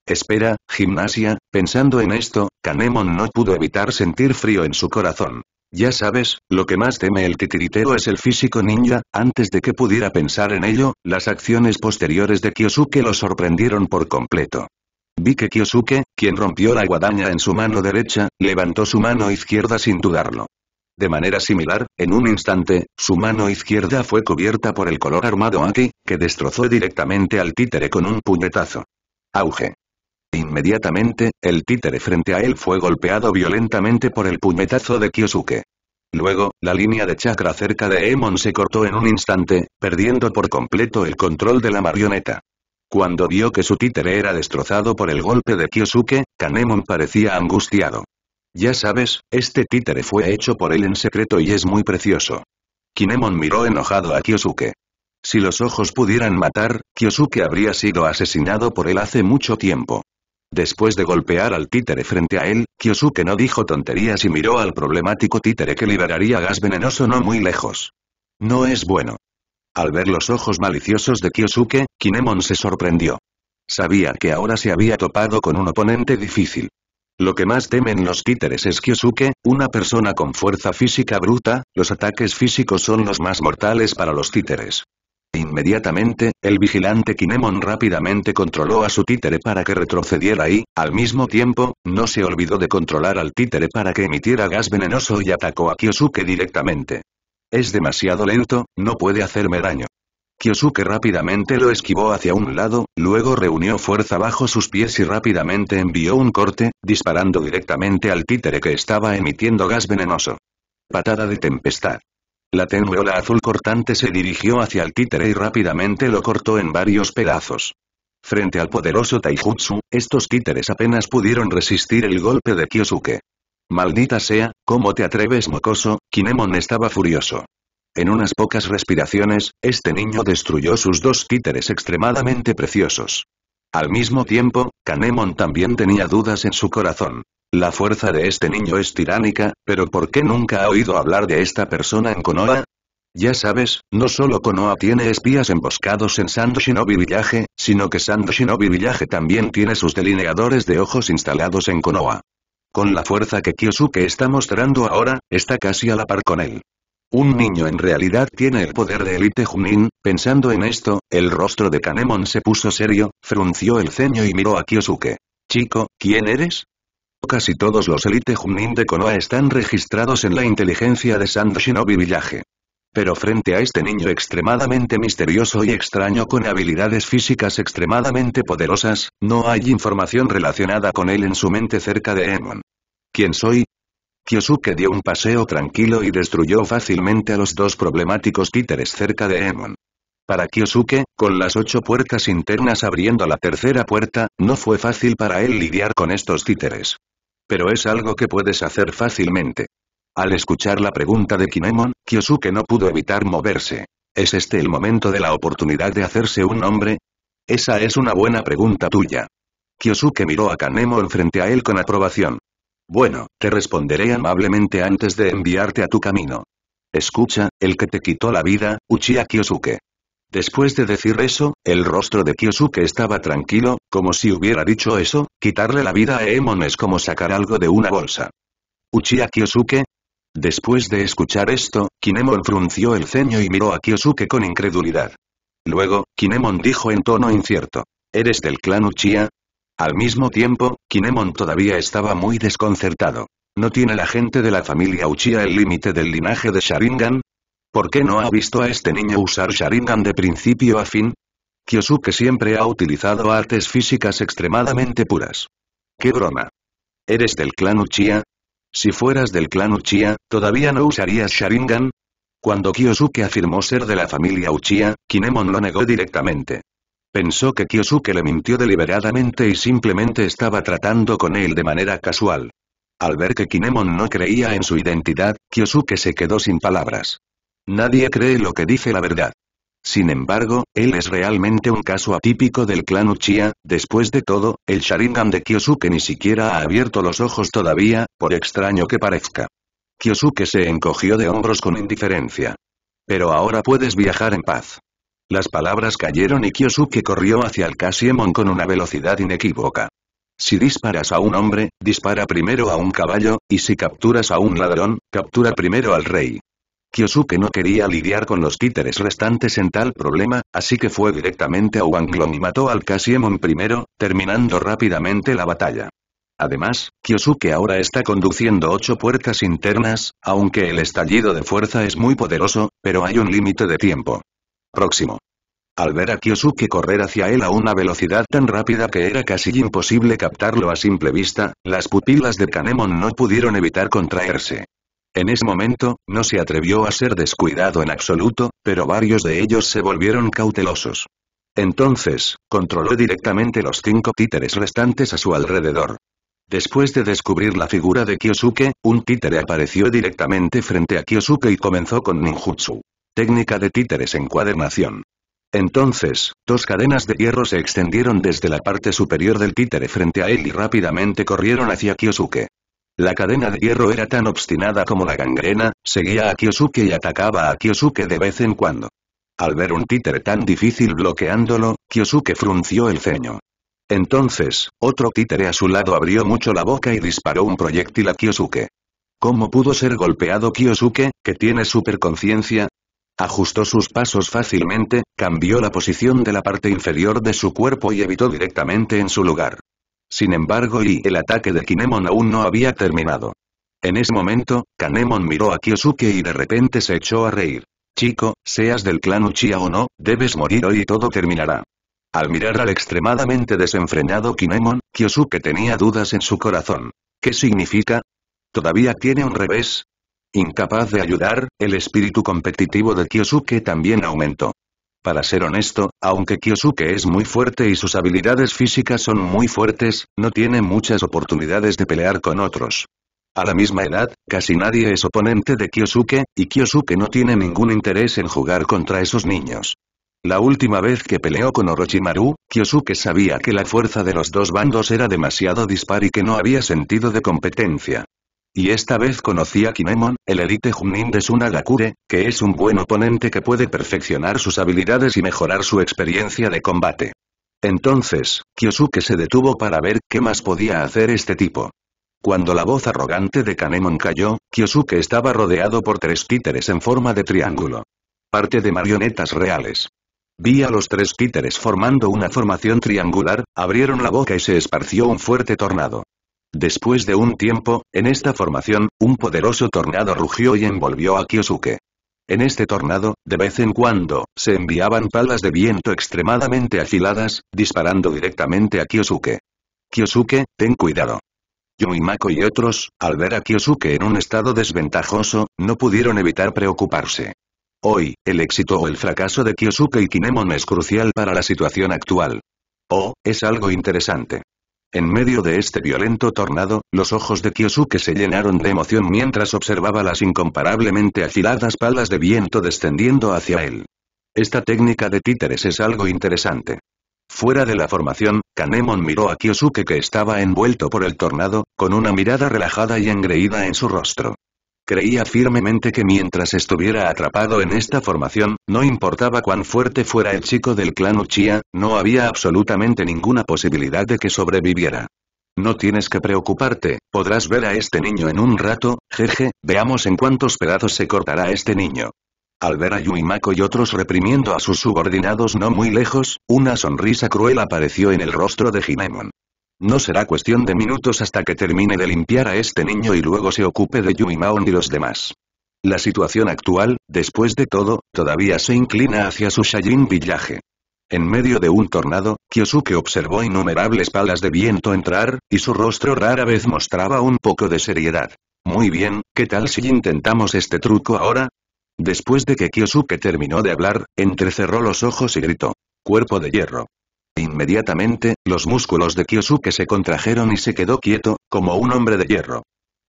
Espera, gimnasia, pensando en esto, Kanemon no pudo evitar sentir frío en su corazón. Ya sabes, lo que más teme el titiritero es el físico ninja, antes de que pudiera pensar en ello, las acciones posteriores de Kyosuke lo sorprendieron por completo. Vi que Kyosuke, quien rompió la guadaña en su mano derecha, levantó su mano izquierda sin dudarlo. De manera similar, en un instante, su mano izquierda fue cubierta por el color armado Aki, que destrozó directamente al títere con un puñetazo. Auge. Inmediatamente, el títere frente a él fue golpeado violentamente por el puñetazo de Kyosuke. Luego, la línea de chakra cerca de Emon se cortó en un instante, perdiendo por completo el control de la marioneta. Cuando vio que su títere era destrozado por el golpe de Kiyosuke, Kanemon parecía angustiado. Ya sabes, este títere fue hecho por él en secreto y es muy precioso. Kinemon miró enojado a Kyosuke. Si los ojos pudieran matar, Kyosuke habría sido asesinado por él hace mucho tiempo. Después de golpear al títere frente a él, Kyosuke no dijo tonterías y miró al problemático títere que liberaría gas venenoso no muy lejos. No es bueno. Al ver los ojos maliciosos de Kyosuke, Kinemon se sorprendió. Sabía que ahora se había topado con un oponente difícil. Lo que más temen los títeres es Kyosuke, una persona con fuerza física bruta, los ataques físicos son los más mortales para los títeres. Inmediatamente, el vigilante Kinemon rápidamente controló a su títere para que retrocediera y, al mismo tiempo, no se olvidó de controlar al títere para que emitiera gas venenoso y atacó a Kyosuke directamente. Es demasiado lento, no puede hacerme daño. Kyosuke rápidamente lo esquivó hacia un lado, luego reunió fuerza bajo sus pies y rápidamente envió un corte, disparando directamente al títere que estaba emitiendo gas venenoso. Patada de tempestad. La tenue azul cortante se dirigió hacia el títere y rápidamente lo cortó en varios pedazos. Frente al poderoso Taijutsu, estos títeres apenas pudieron resistir el golpe de Kyosuke. Maldita sea, ¿cómo te atreves mocoso? Kinemon estaba furioso. En unas pocas respiraciones, este niño destruyó sus dos títeres extremadamente preciosos. Al mismo tiempo, Kanemon también tenía dudas en su corazón. La fuerza de este niño es tiránica, pero ¿por qué nunca ha oído hablar de esta persona en Konoha? Ya sabes, no solo Konoha tiene espías emboscados en Sando Shinobi Village, sino que Sando Shinobi Village también tiene sus delineadores de ojos instalados en Konoha. Con la fuerza que Kyosuke está mostrando ahora, está casi a la par con él. Un niño en realidad tiene el poder de Elite Junin, pensando en esto, el rostro de Kanemon se puso serio, frunció el ceño y miró a Kyosuke. Chico, ¿quién eres? Casi todos los Elite Junin de Konoha están registrados en la inteligencia de Sand Shinobi Village. Pero frente a este niño extremadamente misterioso y extraño con habilidades físicas extremadamente poderosas, no hay información relacionada con él en su mente cerca de Emon. ¿Quién soy? Kyosuke dio un paseo tranquilo y destruyó fácilmente a los dos problemáticos títeres cerca de Emon. Para Kyosuke, con las ocho puertas internas abriendo la tercera puerta, no fue fácil para él lidiar con estos títeres. Pero es algo que puedes hacer fácilmente. Al escuchar la pregunta de Kinemon, Kyosuke no pudo evitar moverse. ¿Es este el momento de la oportunidad de hacerse un hombre? Esa es una buena pregunta tuya. Kyosuke miró a Kanemon frente a él con aprobación. Bueno, te responderé amablemente antes de enviarte a tu camino. Escucha, el que te quitó la vida, Uchiha Kyosuke. Después de decir eso, el rostro de Kyosuke estaba tranquilo, como si hubiera dicho eso, quitarle la vida a Emon es como sacar algo de una bolsa. Uchiha Kyosuke. Después de escuchar esto, Kinemon frunció el ceño y miró a Kyosuke con incredulidad. Luego, Kinemon dijo en tono incierto. ¿Eres del clan Uchiha? Al mismo tiempo, Kinemon todavía estaba muy desconcertado. ¿No tiene la gente de la familia Uchiha el límite del linaje de Sharingan? ¿Por qué no ha visto a este niño usar Sharingan de principio a fin? Kyosuke siempre ha utilizado artes físicas extremadamente puras. ¡Qué broma! ¿Eres del clan Uchiha? Si fueras del clan Uchiha, ¿todavía no usarías Sharingan? Cuando Kyosuke afirmó ser de la familia Uchiha, Kinemon lo negó directamente. Pensó que Kyosuke le mintió deliberadamente y simplemente estaba tratando con él de manera casual. Al ver que Kinemon no creía en su identidad, Kyosuke se quedó sin palabras. Nadie cree lo que dice la verdad. Sin embargo, él es realmente un caso atípico del clan Uchiha, después de todo, el Sharingan de Kyosuke ni siquiera ha abierto los ojos todavía, por extraño que parezca. Kyosuke se encogió de hombros con indiferencia. Pero ahora puedes viajar en paz. Las palabras cayeron y Kyosuke corrió hacia el Kasiemon con una velocidad inequívoca. Si disparas a un hombre, dispara primero a un caballo, y si capturas a un ladrón, captura primero al rey. Kyosuke no quería lidiar con los títeres restantes en tal problema, así que fue directamente a Wanglong y mató al Kasiemon primero, terminando rápidamente la batalla. Además, Kyosuke ahora está conduciendo ocho puertas internas, aunque el estallido de fuerza es muy poderoso, pero hay un límite de tiempo. Próximo. Al ver a Kyosuke correr hacia él a una velocidad tan rápida que era casi imposible captarlo a simple vista, las pupilas de Kanemon no pudieron evitar contraerse. En ese momento, no se atrevió a ser descuidado en absoluto, pero varios de ellos se volvieron cautelosos. Entonces, controló directamente los cinco títeres restantes a su alrededor. Después de descubrir la figura de Kyosuke, un títere apareció directamente frente a Kyosuke y comenzó con ninjutsu. Técnica de títeres en cuadernación. Entonces, dos cadenas de hierro se extendieron desde la parte superior del títere frente a él y rápidamente corrieron hacia Kyosuke. La cadena de hierro era tan obstinada como la gangrena, seguía a Kiyosuke y atacaba a Kiyosuke de vez en cuando. Al ver un títere tan difícil bloqueándolo, Kyosuke frunció el ceño. Entonces, otro títere a su lado abrió mucho la boca y disparó un proyectil a Kiyosuke. ¿Cómo pudo ser golpeado Kiyosuke, que tiene superconciencia? Ajustó sus pasos fácilmente, cambió la posición de la parte inferior de su cuerpo y evitó directamente en su lugar. Sin embargo y el ataque de Kinemon aún no había terminado. En ese momento, Kanemon miró a Kyosuke y de repente se echó a reír. Chico, seas del clan Uchiha o no, debes morir hoy y todo terminará. Al mirar al extremadamente desenfrenado Kinemon, Kiyosuke tenía dudas en su corazón. ¿Qué significa? ¿Todavía tiene un revés? Incapaz de ayudar, el espíritu competitivo de Kyosuke también aumentó. Para ser honesto, aunque Kyosuke es muy fuerte y sus habilidades físicas son muy fuertes, no tiene muchas oportunidades de pelear con otros. A la misma edad, casi nadie es oponente de Kyosuke, y Kyosuke no tiene ningún interés en jugar contra esos niños. La última vez que peleó con Orochimaru, Kyosuke sabía que la fuerza de los dos bandos era demasiado dispar y que no había sentido de competencia. Y esta vez conocía a Kinemon, el Elite Junin de Sunagakure, que es un buen oponente que puede perfeccionar sus habilidades y mejorar su experiencia de combate. Entonces, Kyosuke se detuvo para ver qué más podía hacer este tipo. Cuando la voz arrogante de Kanemon cayó, Kyosuke estaba rodeado por tres títeres en forma de triángulo. Parte de marionetas reales. Vi a los tres títeres formando una formación triangular, abrieron la boca y se esparció un fuerte tornado. Después de un tiempo, en esta formación, un poderoso tornado rugió y envolvió a Kyosuke. En este tornado, de vez en cuando, se enviaban palas de viento extremadamente afiladas, disparando directamente a Kyosuke. Kiyosuke, ten cuidado. Mako y otros, al ver a Kyosuke en un estado desventajoso, no pudieron evitar preocuparse. Hoy, el éxito o el fracaso de Kyosuke y Kinemon es crucial para la situación actual. Oh, es algo interesante. En medio de este violento tornado, los ojos de Kyosuke se llenaron de emoción mientras observaba las incomparablemente afiladas palas de viento descendiendo hacia él. Esta técnica de títeres es algo interesante. Fuera de la formación, Kanemon miró a Kyosuke que estaba envuelto por el tornado, con una mirada relajada y engreída en su rostro. Creía firmemente que mientras estuviera atrapado en esta formación, no importaba cuán fuerte fuera el chico del clan Uchiha, no había absolutamente ninguna posibilidad de que sobreviviera. No tienes que preocuparte, podrás ver a este niño en un rato, jeje, veamos en cuántos pedazos se cortará este niño. Al ver a Yuimako y otros reprimiendo a sus subordinados no muy lejos, una sonrisa cruel apareció en el rostro de Jinemon. No será cuestión de minutos hasta que termine de limpiar a este niño y luego se ocupe de Maon y los demás. La situación actual, después de todo, todavía se inclina hacia su Shayin Village. En medio de un tornado, Kyosuke observó innumerables palas de viento entrar, y su rostro rara vez mostraba un poco de seriedad. Muy bien, ¿qué tal si intentamos este truco ahora? Después de que Kyosuke terminó de hablar, entrecerró los ojos y gritó. Cuerpo de hierro. Inmediatamente, los músculos de Kyosuke se contrajeron y se quedó quieto, como un hombre de hierro.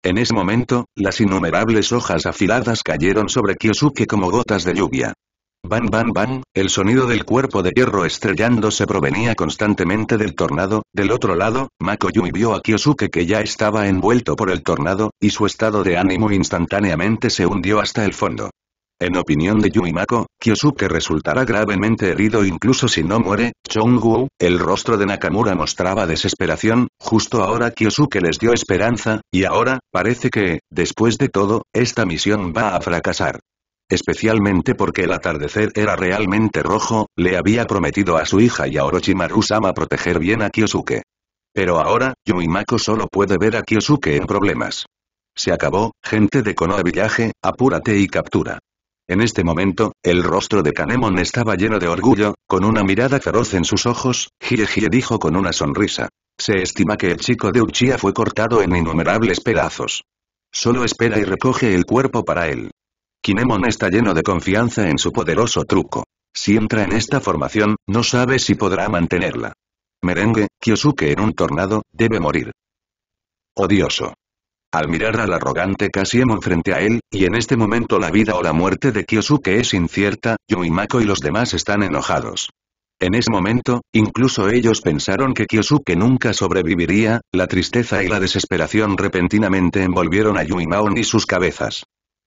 En ese momento, las innumerables hojas afiladas cayeron sobre Kyosuke como gotas de lluvia. Bam bam bam, el sonido del cuerpo de hierro estrellándose provenía constantemente del tornado, del otro lado, Makoyumi vio a Kyosuke que ya estaba envuelto por el tornado, y su estado de ánimo instantáneamente se hundió hasta el fondo. En opinión de Yuimako, Kyosuke resultará gravemente herido incluso si no muere, Chongwu, el rostro de Nakamura mostraba desesperación, justo ahora Kyosuke les dio esperanza, y ahora, parece que, después de todo, esta misión va a fracasar. Especialmente porque el atardecer era realmente rojo, le había prometido a su hija y a Orochimaru-sama proteger bien a Kyosuke. Pero ahora, Yuimako solo puede ver a Kyosuke en problemas. Se acabó, gente de Konoha Villaje, apúrate y captura. En este momento, el rostro de Kanemon estaba lleno de orgullo, con una mirada feroz en sus ojos, Hiejie dijo con una sonrisa. Se estima que el chico de Uchiha fue cortado en innumerables pedazos. Solo espera y recoge el cuerpo para él. Kinemon está lleno de confianza en su poderoso truco. Si entra en esta formación, no sabe si podrá mantenerla. Merengue, Kyosuke en un tornado, debe morir. Odioso al mirar al arrogante Kasiemon frente a él, y en este momento la vida o la muerte de Kyosuke es incierta, Yuimako y los demás están enojados. En ese momento, incluso ellos pensaron que Kyosuke nunca sobreviviría, la tristeza y la desesperación repentinamente envolvieron a Yuimaon y sus cabezas.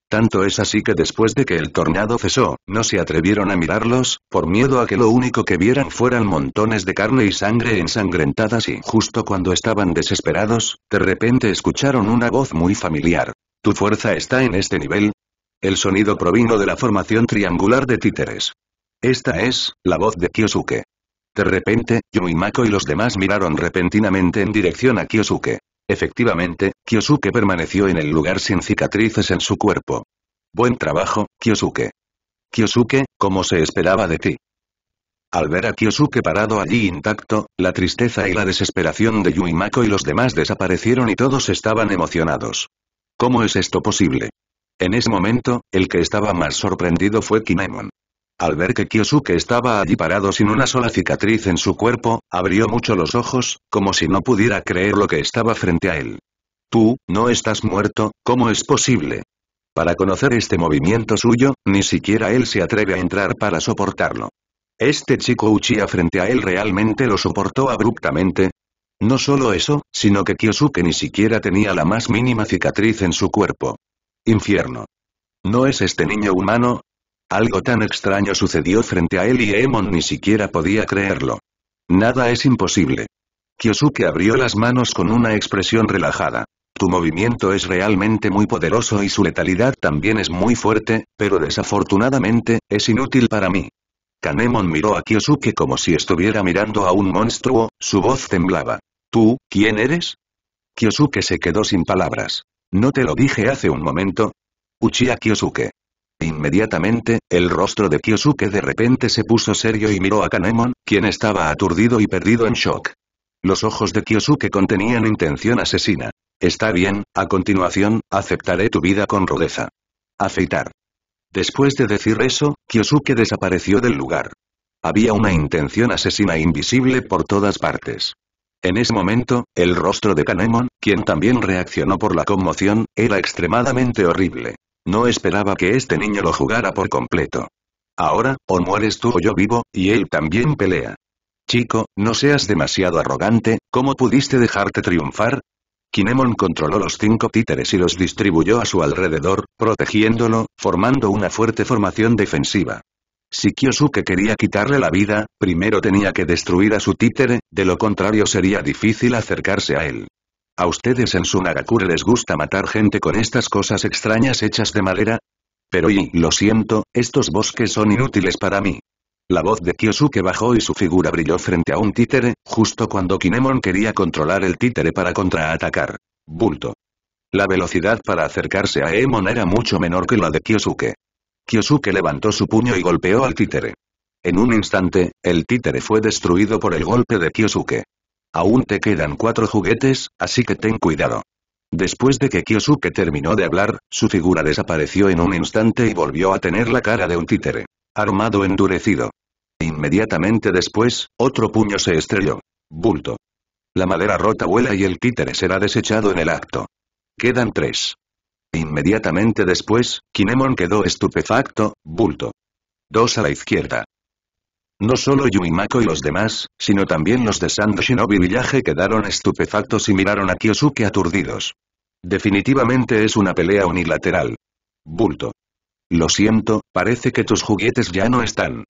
Tanto es así que después de que el tornado cesó, no se atrevieron a mirarlos, por miedo a que lo único que vieran fueran montones de carne y sangre ensangrentadas y justo cuando estaban desesperados, de repente escucharon una voz muy familiar. ¿Tu fuerza está en este nivel? El sonido provino de la formación triangular de títeres. Esta es, la voz de Kyosuke. De repente, Mako y los demás miraron repentinamente en dirección a Kyosuke. Efectivamente, Kyosuke permaneció en el lugar sin cicatrices en su cuerpo. Buen trabajo, Kyosuke. Kyosuke, ¿cómo se esperaba de ti. Al ver a Kyosuke parado allí intacto, la tristeza y la desesperación de Yuimako y los demás desaparecieron y todos estaban emocionados. ¿Cómo es esto posible? En ese momento, el que estaba más sorprendido fue Kinemon. Al ver que Kyosuke estaba allí parado sin una sola cicatriz en su cuerpo, abrió mucho los ojos, como si no pudiera creer lo que estaba frente a él. Tú, no estás muerto, ¿cómo es posible? Para conocer este movimiento suyo, ni siquiera él se atreve a entrar para soportarlo. Este chico Uchiha frente a él realmente lo soportó abruptamente. No solo eso, sino que Kyosuke ni siquiera tenía la más mínima cicatriz en su cuerpo. Infierno. ¿No es este niño humano, algo tan extraño sucedió frente a él y Emon ni siquiera podía creerlo. Nada es imposible. Kyosuke abrió las manos con una expresión relajada. Tu movimiento es realmente muy poderoso y su letalidad también es muy fuerte, pero desafortunadamente, es inútil para mí. Kanemon miró a Kyosuke como si estuviera mirando a un monstruo, su voz temblaba. ¿Tú, quién eres? Kyosuke se quedó sin palabras. ¿No te lo dije hace un momento? Uchiha Kyosuke. Inmediatamente, el rostro de Kyosuke de repente se puso serio y miró a Kanemon, quien estaba aturdido y perdido en shock. Los ojos de Kyosuke contenían intención asesina. Está bien, a continuación, aceptaré tu vida con rudeza. Afeitar. Después de decir eso, Kyosuke desapareció del lugar. Había una intención asesina invisible por todas partes. En ese momento, el rostro de Kanemon, quien también reaccionó por la conmoción, era extremadamente horrible. No esperaba que este niño lo jugara por completo. Ahora, o mueres tú o yo vivo, y él también pelea. Chico, no seas demasiado arrogante, ¿cómo pudiste dejarte triunfar? Kinemon controló los cinco títeres y los distribuyó a su alrededor, protegiéndolo, formando una fuerte formación defensiva. Si Kyosuke quería quitarle la vida, primero tenía que destruir a su títere, de lo contrario sería difícil acercarse a él. ¿A ustedes en su les gusta matar gente con estas cosas extrañas hechas de madera? Pero y, lo siento, estos bosques son inútiles para mí. La voz de Kyosuke bajó y su figura brilló frente a un títere, justo cuando Kinemon quería controlar el títere para contraatacar. Bulto. La velocidad para acercarse a Emon era mucho menor que la de Kyosuke. Kyosuke levantó su puño y golpeó al títere. En un instante, el títere fue destruido por el golpe de Kyosuke. Aún te quedan cuatro juguetes, así que ten cuidado. Después de que Kyosuke terminó de hablar, su figura desapareció en un instante y volvió a tener la cara de un títere. Armado endurecido. Inmediatamente después, otro puño se estrelló. Bulto. La madera rota vuela y el títere será desechado en el acto. Quedan tres. Inmediatamente después, Kinemon quedó estupefacto, bulto. Dos a la izquierda. No solo Yuimako y los demás, sino también los de Sand Shinobi Village quedaron estupefactos y miraron a Kyosuke aturdidos. Definitivamente es una pelea unilateral. Bulto. Lo siento, parece que tus juguetes ya no están.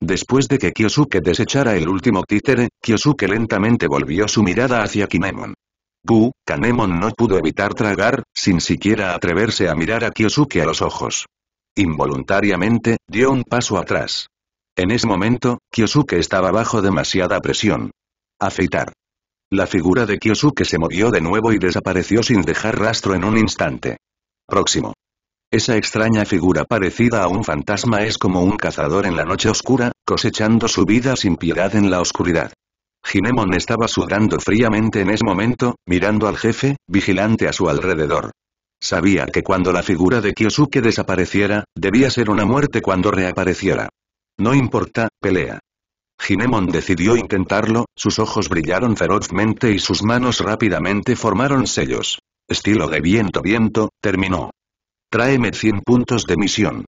Después de que Kyosuke desechara el último títere, Kyosuke lentamente volvió su mirada hacia Kinemon. Pu, Kanemon no pudo evitar tragar, sin siquiera atreverse a mirar a Kyosuke a los ojos. Involuntariamente, dio un paso atrás. En ese momento, Kyosuke estaba bajo demasiada presión. Afeitar. La figura de Kyosuke se movió de nuevo y desapareció sin dejar rastro en un instante. Próximo. Esa extraña figura parecida a un fantasma es como un cazador en la noche oscura, cosechando su vida sin piedad en la oscuridad. Ginemon estaba sudando fríamente en ese momento, mirando al jefe, vigilante a su alrededor. Sabía que cuando la figura de Kyosuke desapareciera, debía ser una muerte cuando reapareciera. No importa, pelea. Jinemon decidió intentarlo, sus ojos brillaron ferozmente y sus manos rápidamente formaron sellos. Estilo de viento viento, terminó. Tráeme 100 puntos de misión.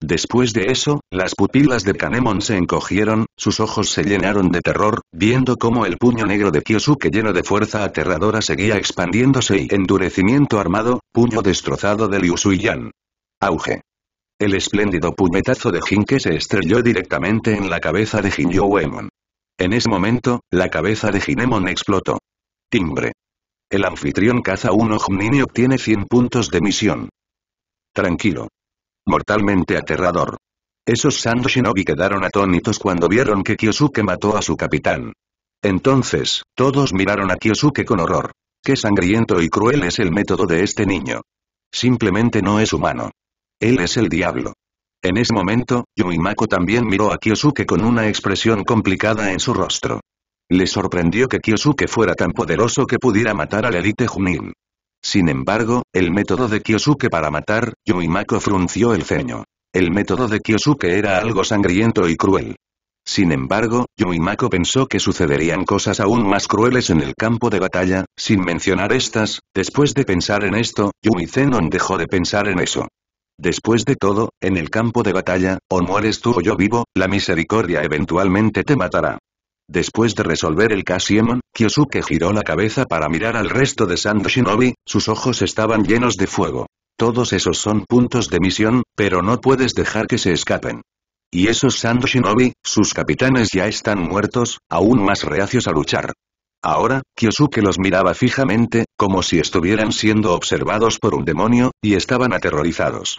Después de eso, las pupilas de Kanemon se encogieron, sus ojos se llenaron de terror, viendo cómo el puño negro de Kyosuke lleno de fuerza aterradora seguía expandiéndose y endurecimiento armado, puño destrozado de Liu Auge. El espléndido puñetazo de Jinke se estrelló directamente en la cabeza de Jinyouemon. En ese momento, la cabeza de Jinemon explotó. Timbre. El anfitrión caza uno. Jumnini y obtiene 100 puntos de misión. Tranquilo. Mortalmente aterrador. Esos Sando Shinobi quedaron atónitos cuando vieron que Kyosuke mató a su capitán. Entonces, todos miraron a Kyosuke con horror. Qué sangriento y cruel es el método de este niño. Simplemente no es humano. Él es el diablo. En ese momento, Yuimako también miró a Kyosuke con una expresión complicada en su rostro. Le sorprendió que Kyosuke fuera tan poderoso que pudiera matar al elite Junin. Sin embargo, el método de Kyosuke para matar, Yuimako frunció el ceño. El método de Kyosuke era algo sangriento y cruel. Sin embargo, Yuimako pensó que sucederían cosas aún más crueles en el campo de batalla, sin mencionar estas, después de pensar en esto, Yui dejó de pensar en eso. Después de todo, en el campo de batalla, o mueres tú o yo vivo, la misericordia eventualmente te matará. Después de resolver el Kasiemon, Kyosuke giró la cabeza para mirar al resto de Sand Shinobi, sus ojos estaban llenos de fuego. Todos esos son puntos de misión, pero no puedes dejar que se escapen. Y esos sando Shinobi, sus capitanes ya están muertos, aún más reacios a luchar. Ahora, Kyosuke los miraba fijamente, como si estuvieran siendo observados por un demonio, y estaban aterrorizados.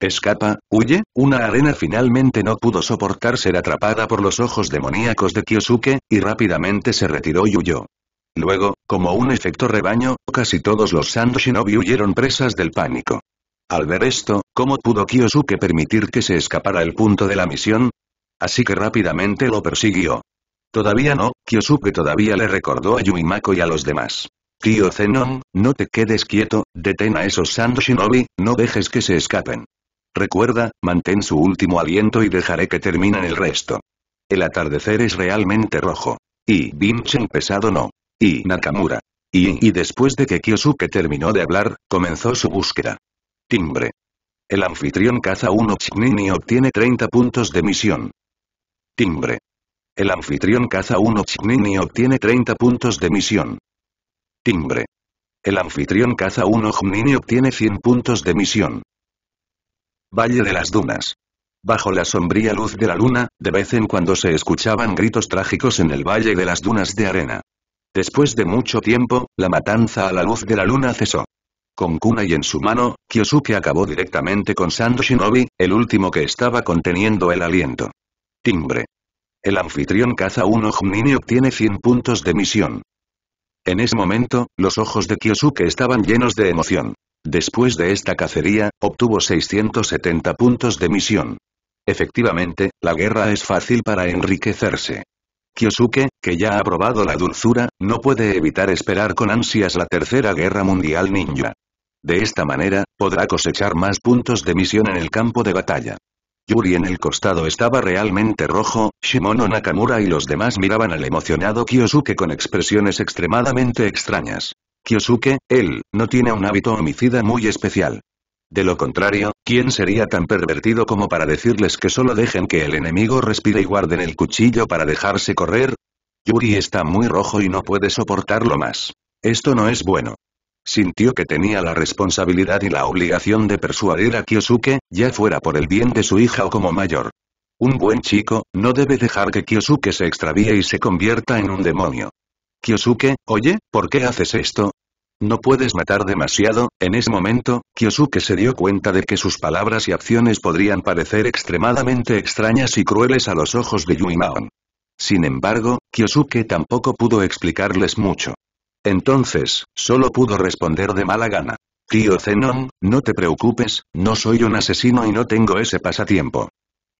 Escapa, huye, una arena finalmente no pudo soportar ser atrapada por los ojos demoníacos de Kyosuke, y rápidamente se retiró y huyó. Luego, como un efecto rebaño, casi todos los Sando Shinobi huyeron presas del pánico. Al ver esto, ¿cómo pudo Kyosuke permitir que se escapara el punto de la misión? Así que rápidamente lo persiguió. Todavía no, Kyosuke todavía le recordó a Yumimako y a los demás. Tío Zenon, no te quedes quieto, detén a esos Sand Shinobi, no dejes que se escapen. Recuerda, mantén su último aliento y dejaré que terminen el resto. El atardecer es realmente rojo. Y Binchen pesado no. Y Nakamura. Y, después de que Kyosuke terminó de hablar, comenzó su búsqueda. Timbre. El anfitrión caza uno Chnin y obtiene 30 puntos de misión. Timbre. El anfitrión caza un Ochnin y obtiene 30 puntos de misión. Timbre. El anfitrión caza un Ochnin y obtiene 100 puntos de misión. Valle de las Dunas. Bajo la sombría luz de la luna, de vez en cuando se escuchaban gritos trágicos en el Valle de las Dunas de Arena. Después de mucho tiempo, la matanza a la luz de la luna cesó. Con y en su mano, Kyosuke acabó directamente con Sando Shinobi, el último que estaba conteniendo el aliento. Timbre. El anfitrión caza un jin y obtiene 100 puntos de misión. En ese momento, los ojos de Kyosuke estaban llenos de emoción. Después de esta cacería, obtuvo 670 puntos de misión. Efectivamente, la guerra es fácil para enriquecerse. Kyosuke, que ya ha probado la dulzura, no puede evitar esperar con ansias la Tercera Guerra Mundial Ninja. De esta manera, podrá cosechar más puntos de misión en el campo de batalla. Yuri en el costado estaba realmente rojo, Shimono Nakamura y los demás miraban al emocionado Kyosuke con expresiones extremadamente extrañas. Kyosuke, él, no tiene un hábito homicida muy especial. De lo contrario, ¿quién sería tan pervertido como para decirles que solo dejen que el enemigo respire y guarden el cuchillo para dejarse correr? Yuri está muy rojo y no puede soportarlo más. Esto no es bueno. Sintió que tenía la responsabilidad y la obligación de persuadir a Kyosuke, ya fuera por el bien de su hija o como mayor. Un buen chico, no debe dejar que Kyosuke se extravíe y se convierta en un demonio. Kyosuke, oye, ¿por qué haces esto? No puedes matar demasiado, en ese momento, Kyosuke se dio cuenta de que sus palabras y acciones podrían parecer extremadamente extrañas y crueles a los ojos de Maon. Sin embargo, Kyosuke tampoco pudo explicarles mucho. Entonces, solo pudo responder de mala gana. Tío Zenon, no te preocupes, no soy un asesino y no tengo ese pasatiempo.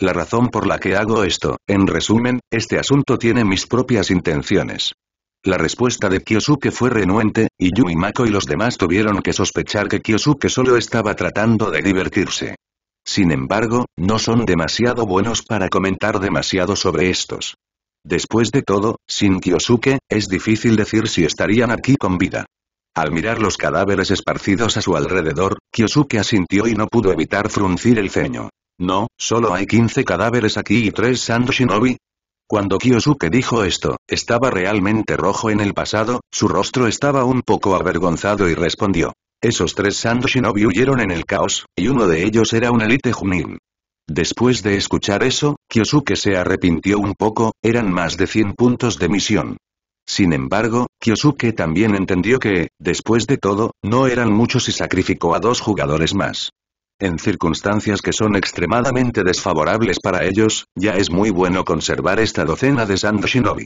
La razón por la que hago esto, en resumen, este asunto tiene mis propias intenciones. La respuesta de Kyosuke fue renuente, y Yui Mako y los demás tuvieron que sospechar que Kyosuke solo estaba tratando de divertirse. Sin embargo, no son demasiado buenos para comentar demasiado sobre estos. Después de todo, sin Kyosuke, es difícil decir si estarían aquí con vida. Al mirar los cadáveres esparcidos a su alrededor, Kyosuke asintió y no pudo evitar fruncir el ceño. No, solo hay 15 cadáveres aquí y 3 Sando Shinobi. Cuando Kyosuke dijo esto, estaba realmente rojo en el pasado, su rostro estaba un poco avergonzado y respondió. Esos tres Sando Shinobi huyeron en el caos, y uno de ellos era un elite Junin. Después de escuchar eso, Kyosuke se arrepintió un poco, eran más de 100 puntos de misión. Sin embargo, Kyosuke también entendió que, después de todo, no eran muchos y sacrificó a dos jugadores más. En circunstancias que son extremadamente desfavorables para ellos, ya es muy bueno conservar esta docena de Sand Shinobi.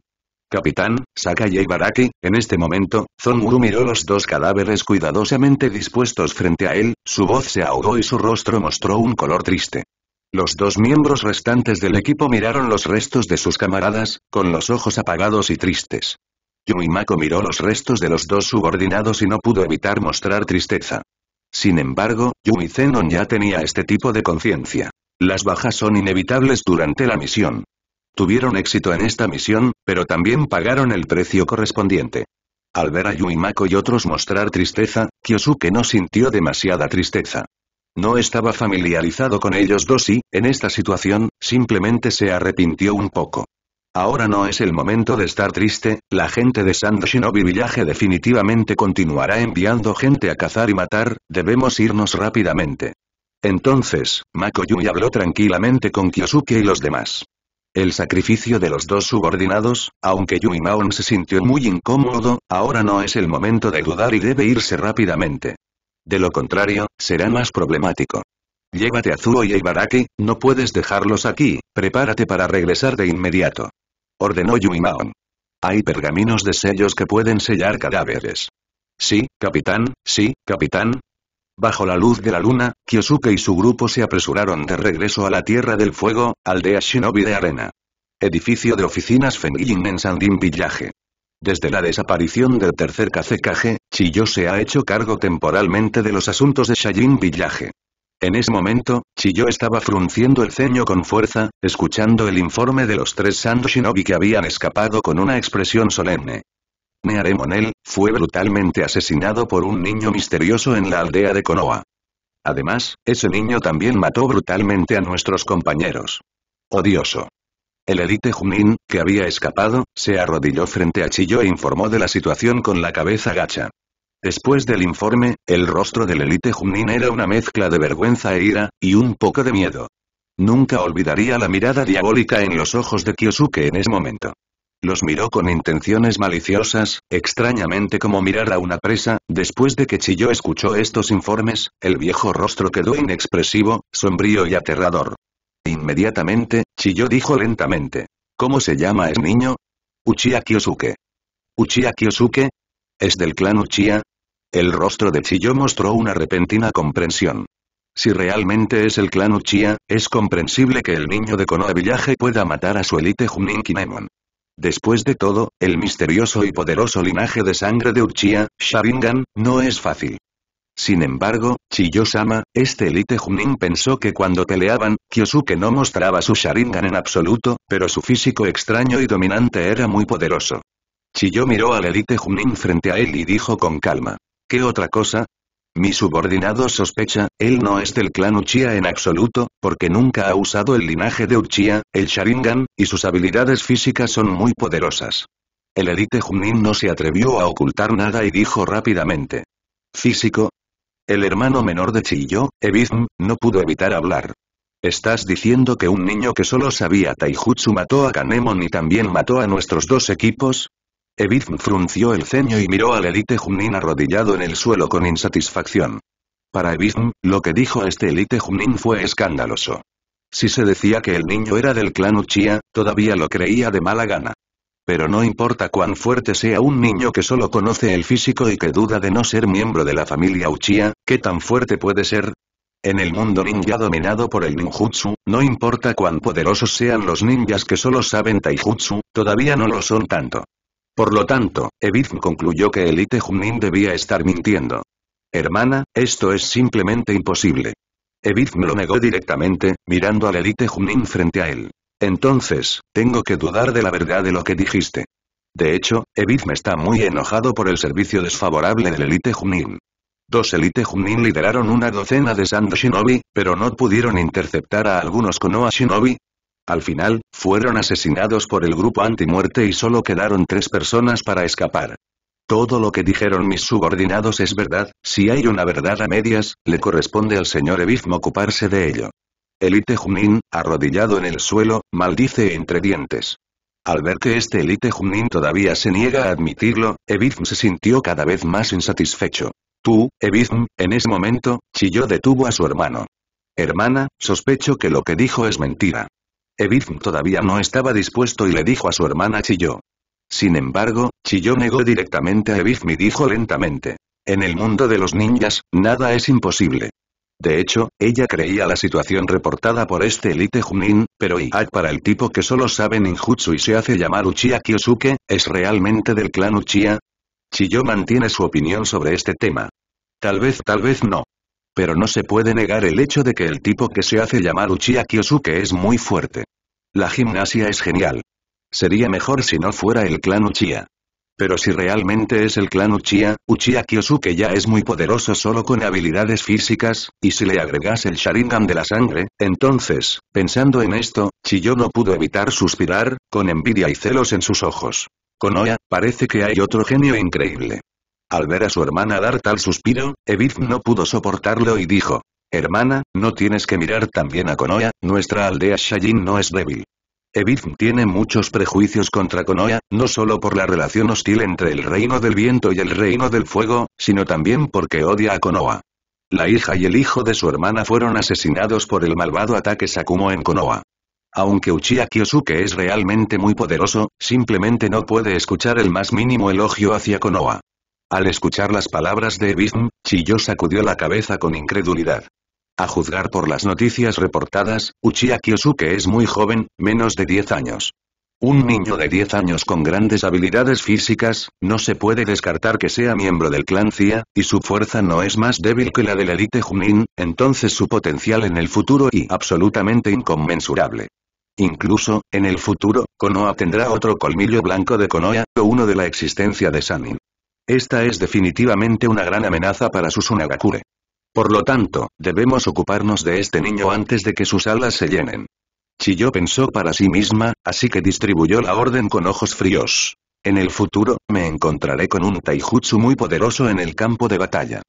Capitán, Sakai y en este momento, Zonguru miró los dos cadáveres cuidadosamente dispuestos frente a él, su voz se ahogó y su rostro mostró un color triste. Los dos miembros restantes del equipo miraron los restos de sus camaradas, con los ojos apagados y tristes. Yuimako miró los restos de los dos subordinados y no pudo evitar mostrar tristeza. Sin embargo, Yui Zenon ya tenía este tipo de conciencia. Las bajas son inevitables durante la misión. Tuvieron éxito en esta misión, pero también pagaron el precio correspondiente. Al ver a Yuimako y otros mostrar tristeza, Kyosuke no sintió demasiada tristeza. No estaba familiarizado con ellos dos y, en esta situación, simplemente se arrepintió un poco. Ahora no es el momento de estar triste, la gente de Sand Shinobi Village definitivamente continuará enviando gente a cazar y matar, debemos irnos rápidamente. Entonces, Yui habló tranquilamente con Kyosuke y los demás. El sacrificio de los dos subordinados, aunque Yui Maon se sintió muy incómodo, ahora no es el momento de dudar y debe irse rápidamente. De lo contrario, será más problemático. Llévate a Zuo y a Ibaraki, no puedes dejarlos aquí, prepárate para regresar de inmediato. Ordenó Yuimaon. Hay pergaminos de sellos que pueden sellar cadáveres. Sí, capitán, sí, capitán. Bajo la luz de la luna, Kyosuke y su grupo se apresuraron de regreso a la Tierra del Fuego, aldea Shinobi de Arena. Edificio de oficinas Fengyin en Sandin Village. Desde la desaparición del tercer Kazekage, Chiyo se ha hecho cargo temporalmente de los asuntos de Shayin Village. En ese momento, Chiyo estaba frunciendo el ceño con fuerza, escuchando el informe de los tres Sando Shinobi que habían escapado con una expresión solemne. Monel, fue brutalmente asesinado por un niño misterioso en la aldea de Konoha. Además, ese niño también mató brutalmente a nuestros compañeros. Odioso. El elite Junin, que había escapado, se arrodilló frente a Chiyo e informó de la situación con la cabeza gacha. Después del informe, el rostro del elite Junin era una mezcla de vergüenza e ira, y un poco de miedo. Nunca olvidaría la mirada diabólica en los ojos de Kyosuke en ese momento. Los miró con intenciones maliciosas, extrañamente como mirar a una presa, después de que Chiyo escuchó estos informes, el viejo rostro quedó inexpresivo, sombrío y aterrador. Inmediatamente, Chiyo dijo lentamente. ¿Cómo se llama el niño? Uchiha Kyosuke. ¿Uchiha Kyosuke? ¿Es del clan Uchiha? El rostro de Chiyo mostró una repentina comprensión. Si realmente es el clan Uchiha, es comprensible que el niño de Konoha Village pueda matar a su élite Junin Kinemon. Después de todo, el misterioso y poderoso linaje de sangre de Uchiha, Sharingan, no es fácil. Sin embargo, Chiyo-sama, este Elite Junin pensó que cuando peleaban, Kyosuke no mostraba su Sharingan en absoluto, pero su físico extraño y dominante era muy poderoso. Chiyo miró al Elite Junin frente a él y dijo con calma. ¿Qué otra cosa? Mi subordinado sospecha, él no es del clan Uchiha en absoluto, porque nunca ha usado el linaje de Uchiha, el Sharingan, y sus habilidades físicas son muy poderosas. El Elite Junin no se atrevió a ocultar nada y dijo rápidamente. Físico, el hermano menor de Chiyo, Ebizm, no pudo evitar hablar. ¿Estás diciendo que un niño que solo sabía Taijutsu mató a Kanemon y también mató a nuestros dos equipos? Ebizm frunció el ceño y miró al elite Junin arrodillado en el suelo con insatisfacción. Para Ebizm, lo que dijo este elite Junin fue escandaloso. Si se decía que el niño era del clan Uchiha, todavía lo creía de mala gana. Pero no importa cuán fuerte sea un niño que solo conoce el físico y que duda de no ser miembro de la familia Uchiha, ¿qué tan fuerte puede ser? En el mundo ninja dominado por el ninjutsu, no importa cuán poderosos sean los ninjas que solo saben taijutsu, todavía no lo son tanto. Por lo tanto, Ebizm concluyó que Elite Ite debía estar mintiendo. Hermana, esto es simplemente imposible. Ebizm lo negó directamente, mirando al Elite Junin frente a él. Entonces, tengo que dudar de la verdad de lo que dijiste. De hecho, Evid me está muy enojado por el servicio desfavorable del Elite Junin. Dos Elite Junin lideraron una docena de Sand Shinobi, pero no pudieron interceptar a algunos Konoha Shinobi, al final, fueron asesinados por el grupo antimuerte y solo quedaron tres personas para escapar. Todo lo que dijeron mis subordinados es verdad, si hay una verdad a medias, le corresponde al señor Evizmo ocuparse de ello. Elite Junin, arrodillado en el suelo, maldice entre dientes. Al ver que este Elite Junin todavía se niega a admitirlo, Ebizm se sintió cada vez más insatisfecho. Tú, Ebizm, en ese momento, Chilló detuvo a su hermano. Hermana, sospecho que lo que dijo es mentira. Ebizm todavía no estaba dispuesto y le dijo a su hermana Chilló. Sin embargo, Chilló negó directamente a Ebizm y dijo lentamente. En el mundo de los ninjas, nada es imposible. De hecho, ella creía la situación reportada por este Elite Junin, pero Iak para el tipo que solo sabe ninjutsu y se hace llamar Uchiha Kyosuke, ¿es realmente del clan Uchiha? Chiyo mantiene su opinión sobre este tema. Tal vez tal vez no. Pero no se puede negar el hecho de que el tipo que se hace llamar Uchiha Kyosuke es muy fuerte. La gimnasia es genial. Sería mejor si no fuera el clan Uchiha. Pero si realmente es el clan Uchiha, Uchiha Kyosuke ya es muy poderoso solo con habilidades físicas, y si le agregas el Sharingan de la sangre, entonces, pensando en esto, Chiyo no pudo evitar suspirar, con envidia y celos en sus ojos. Con parece que hay otro genio increíble. Al ver a su hermana dar tal suspiro, Evith no pudo soportarlo y dijo, Hermana, no tienes que mirar también a Konoha, nuestra aldea Shayin no es débil. Ebizm tiene muchos prejuicios contra Konoha, no solo por la relación hostil entre el Reino del Viento y el Reino del Fuego, sino también porque odia a Konoha. La hija y el hijo de su hermana fueron asesinados por el malvado ataque Sakumo en Konoha. Aunque Uchiha Kyosuke es realmente muy poderoso, simplemente no puede escuchar el más mínimo elogio hacia Konoha. Al escuchar las palabras de Evith, Chiyo sacudió la cabeza con incredulidad. A juzgar por las noticias reportadas, Uchiha Kyosuke es muy joven, menos de 10 años. Un niño de 10 años con grandes habilidades físicas, no se puede descartar que sea miembro del clan CIA, y su fuerza no es más débil que la del elite Junin, entonces su potencial en el futuro y absolutamente inconmensurable. Incluso, en el futuro, Konoha tendrá otro colmillo blanco de Konoha, o uno de la existencia de Sanin. Esta es definitivamente una gran amenaza para Susunagakure. Por lo tanto, debemos ocuparnos de este niño antes de que sus alas se llenen. Chiyo pensó para sí misma, así que distribuyó la orden con ojos fríos. En el futuro, me encontraré con un taijutsu muy poderoso en el campo de batalla.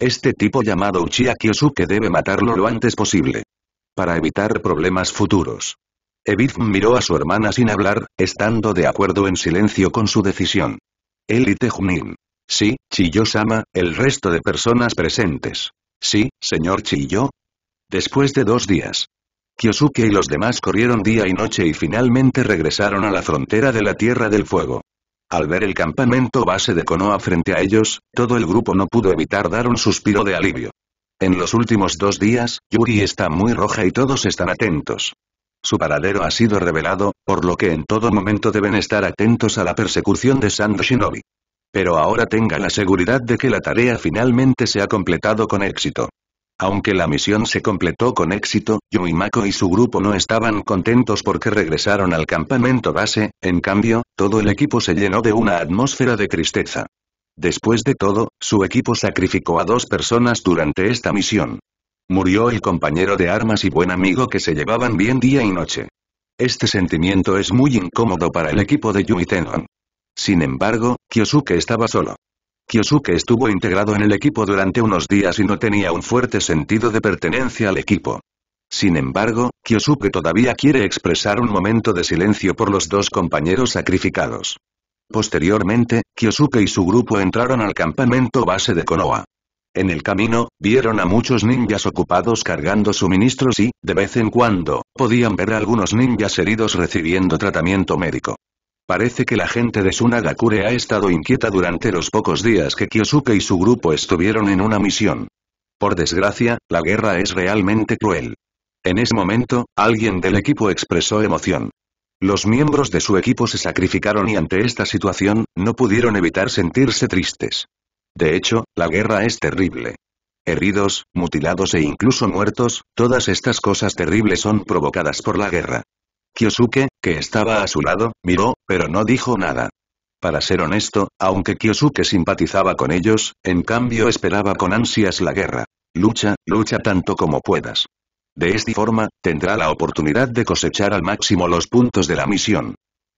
Este tipo llamado Uchiha Kyosuke debe matarlo lo antes posible. Para evitar problemas futuros. Evith miró a su hermana sin hablar, estando de acuerdo en silencio con su decisión. Él y Sí, Chiyo-sama, el resto de personas presentes. Sí, señor Chiyo. Después de dos días, Kyosuke y los demás corrieron día y noche y finalmente regresaron a la frontera de la Tierra del Fuego. Al ver el campamento base de Konoha frente a ellos, todo el grupo no pudo evitar dar un suspiro de alivio. En los últimos dos días, Yuri está muy roja y todos están atentos. Su paradero ha sido revelado, por lo que en todo momento deben estar atentos a la persecución de Sando Shinobi pero ahora tenga la seguridad de que la tarea finalmente se ha completado con éxito. Aunque la misión se completó con éxito, Mako y su grupo no estaban contentos porque regresaron al campamento base, en cambio, todo el equipo se llenó de una atmósfera de tristeza. Después de todo, su equipo sacrificó a dos personas durante esta misión. Murió el compañero de armas y buen amigo que se llevaban bien día y noche. Este sentimiento es muy incómodo para el equipo de Yui Tenon. Sin embargo, Kyosuke estaba solo. Kyosuke estuvo integrado en el equipo durante unos días y no tenía un fuerte sentido de pertenencia al equipo. Sin embargo, Kyosuke todavía quiere expresar un momento de silencio por los dos compañeros sacrificados. Posteriormente, Kyosuke y su grupo entraron al campamento base de Konoha. En el camino, vieron a muchos ninjas ocupados cargando suministros y, de vez en cuando, podían ver a algunos ninjas heridos recibiendo tratamiento médico. Parece que la gente de Sunagakure ha estado inquieta durante los pocos días que Kyosuke y su grupo estuvieron en una misión. Por desgracia, la guerra es realmente cruel. En ese momento, alguien del equipo expresó emoción. Los miembros de su equipo se sacrificaron y ante esta situación, no pudieron evitar sentirse tristes. De hecho, la guerra es terrible. Heridos, mutilados e incluso muertos, todas estas cosas terribles son provocadas por la guerra. Kyosuke, que estaba a su lado, miró, pero no dijo nada. Para ser honesto, aunque Kyosuke simpatizaba con ellos, en cambio esperaba con ansias la guerra. Lucha, lucha tanto como puedas. De esta forma, tendrá la oportunidad de cosechar al máximo los puntos de la misión.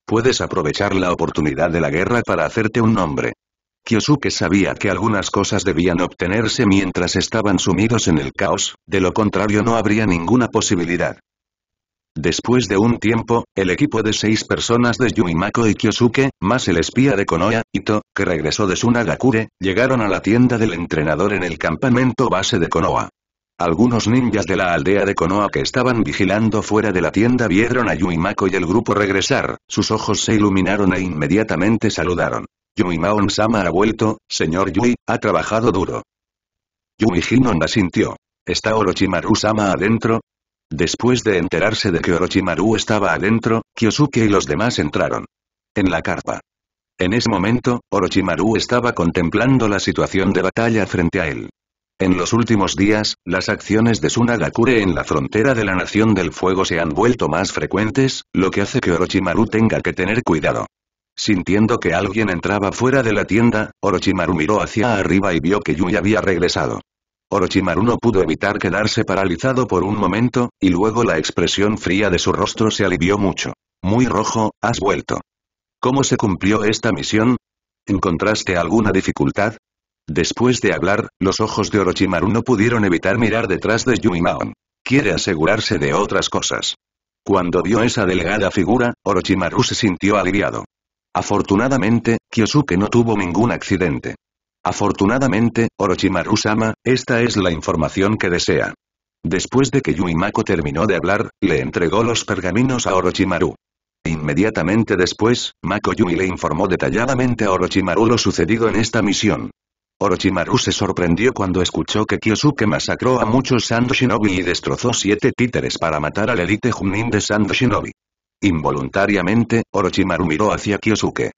Puedes aprovechar la oportunidad de la guerra para hacerte un nombre. Kyosuke sabía que algunas cosas debían obtenerse mientras estaban sumidos en el caos, de lo contrario no habría ninguna posibilidad. Después de un tiempo, el equipo de seis personas de Yuimako y Kyosuke, más el espía de Konoha, Ito, que regresó de Sunagakure, llegaron a la tienda del entrenador en el campamento base de Konoha. Algunos ninjas de la aldea de Konoha que estaban vigilando fuera de la tienda vieron a Yuimako y el grupo regresar, sus ojos se iluminaron e inmediatamente saludaron. Yuimaon-sama ha vuelto, señor Yui, ha trabajado duro. Yui Hinon asintió. ¿Está Orochimaru-sama adentro? Después de enterarse de que Orochimaru estaba adentro, Kyosuke y los demás entraron. En la carpa. En ese momento, Orochimaru estaba contemplando la situación de batalla frente a él. En los últimos días, las acciones de Sunagakure en la frontera de la Nación del Fuego se han vuelto más frecuentes, lo que hace que Orochimaru tenga que tener cuidado. Sintiendo que alguien entraba fuera de la tienda, Orochimaru miró hacia arriba y vio que Yui había regresado. Orochimaru no pudo evitar quedarse paralizado por un momento, y luego la expresión fría de su rostro se alivió mucho. Muy rojo, has vuelto. ¿Cómo se cumplió esta misión? ¿Encontraste alguna dificultad? Después de hablar, los ojos de Orochimaru no pudieron evitar mirar detrás de Maon. Quiere asegurarse de otras cosas. Cuando vio esa delgada figura, Orochimaru se sintió aliviado. Afortunadamente, Kyosuke no tuvo ningún accidente. Afortunadamente, Orochimaru-sama, esta es la información que desea. Después de que Yuimako terminó de hablar, le entregó los pergaminos a Orochimaru. Inmediatamente después, Mako le informó detalladamente a Orochimaru lo sucedido en esta misión. Orochimaru se sorprendió cuando escuchó que Kyosuke masacró a muchos Sandoshinobi Shinobi y destrozó siete títeres para matar al elite Junin de Sando Shinobi. Involuntariamente, Orochimaru miró hacia Kyosuke.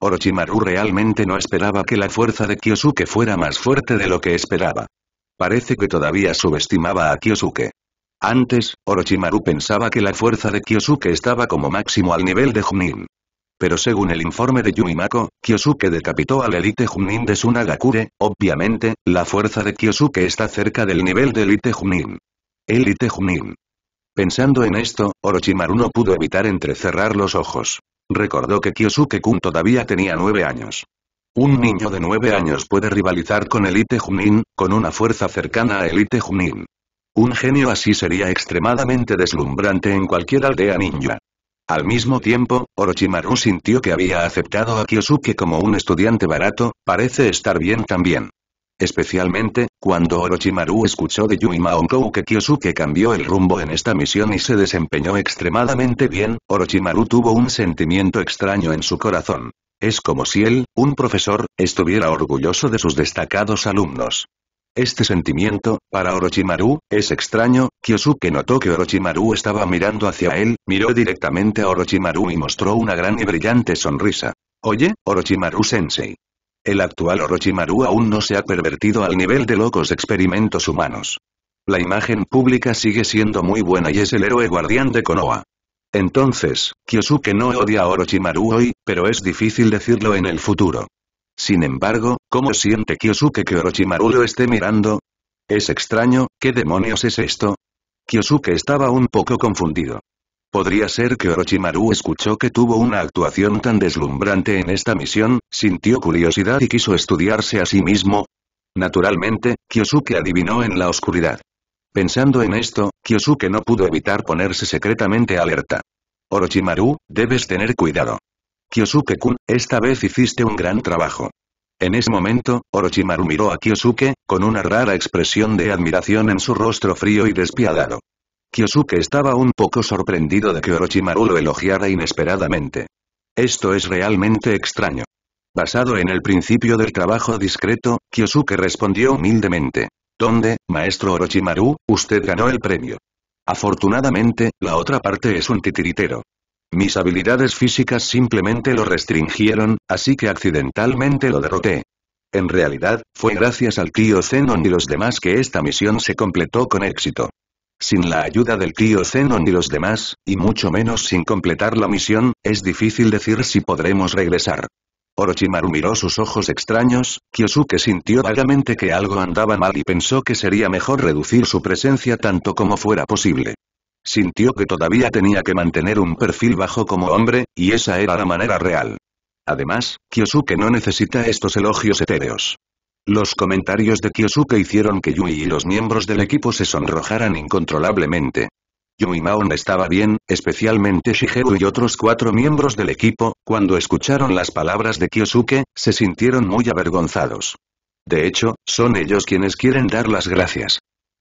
Orochimaru realmente no esperaba que la fuerza de Kyosuke fuera más fuerte de lo que esperaba. Parece que todavía subestimaba a Kyosuke. Antes, Orochimaru pensaba que la fuerza de Kyosuke estaba como máximo al nivel de Junin. Pero según el informe de Yumimako, Kyosuke decapitó al elite Junin de Sunagakure, obviamente, la fuerza de Kyosuke está cerca del nivel de elite Junin. Elite Junin. Pensando en esto, Orochimaru no pudo evitar entrecerrar los ojos. Recordó que Kyosuke-kun todavía tenía nueve años. Un niño de nueve años puede rivalizar con Elite Junin, con una fuerza cercana a Elite Junin. Un genio así sería extremadamente deslumbrante en cualquier aldea ninja. Al mismo tiempo, Orochimaru sintió que había aceptado a Kyosuke como un estudiante barato, parece estar bien también. Especialmente, cuando Orochimaru escuchó de Yui Onkou que Kyosuke cambió el rumbo en esta misión y se desempeñó extremadamente bien, Orochimaru tuvo un sentimiento extraño en su corazón. Es como si él, un profesor, estuviera orgulloso de sus destacados alumnos. Este sentimiento, para Orochimaru, es extraño, Kyosuke notó que Orochimaru estaba mirando hacia él, miró directamente a Orochimaru y mostró una gran y brillante sonrisa. Oye, Orochimaru-sensei. El actual Orochimaru aún no se ha pervertido al nivel de locos experimentos humanos. La imagen pública sigue siendo muy buena y es el héroe guardián de Konoha. Entonces, Kyosuke no odia a Orochimaru hoy, pero es difícil decirlo en el futuro. Sin embargo, ¿cómo siente Kyosuke que Orochimaru lo esté mirando? Es extraño, ¿qué demonios es esto? Kyosuke estaba un poco confundido. Podría ser que Orochimaru escuchó que tuvo una actuación tan deslumbrante en esta misión, sintió curiosidad y quiso estudiarse a sí mismo. Naturalmente, Kyosuke adivinó en la oscuridad. Pensando en esto, Kyosuke no pudo evitar ponerse secretamente alerta. Orochimaru, debes tener cuidado. Kyosuke-kun, esta vez hiciste un gran trabajo. En ese momento, Orochimaru miró a Kyosuke, con una rara expresión de admiración en su rostro frío y despiadado. Kyosuke estaba un poco sorprendido de que Orochimaru lo elogiara inesperadamente. Esto es realmente extraño. Basado en el principio del trabajo discreto, Kyosuke respondió humildemente. ¿Dónde, maestro Orochimaru, usted ganó el premio? Afortunadamente, la otra parte es un titiritero. Mis habilidades físicas simplemente lo restringieron, así que accidentalmente lo derroté. En realidad, fue gracias al tío Zenon y los demás que esta misión se completó con éxito. Sin la ayuda del tío Zenon y los demás, y mucho menos sin completar la misión, es difícil decir si podremos regresar. Orochimaru miró sus ojos extraños, Kyosuke sintió vagamente que algo andaba mal y pensó que sería mejor reducir su presencia tanto como fuera posible. Sintió que todavía tenía que mantener un perfil bajo como hombre, y esa era la manera real. Además, Kyosuke no necesita estos elogios etéreos. Los comentarios de Kyosuke hicieron que Yui y los miembros del equipo se sonrojaran incontrolablemente. Yui Maon estaba bien, especialmente Shigeru y otros cuatro miembros del equipo, cuando escucharon las palabras de Kyosuke, se sintieron muy avergonzados. De hecho, son ellos quienes quieren dar las gracias.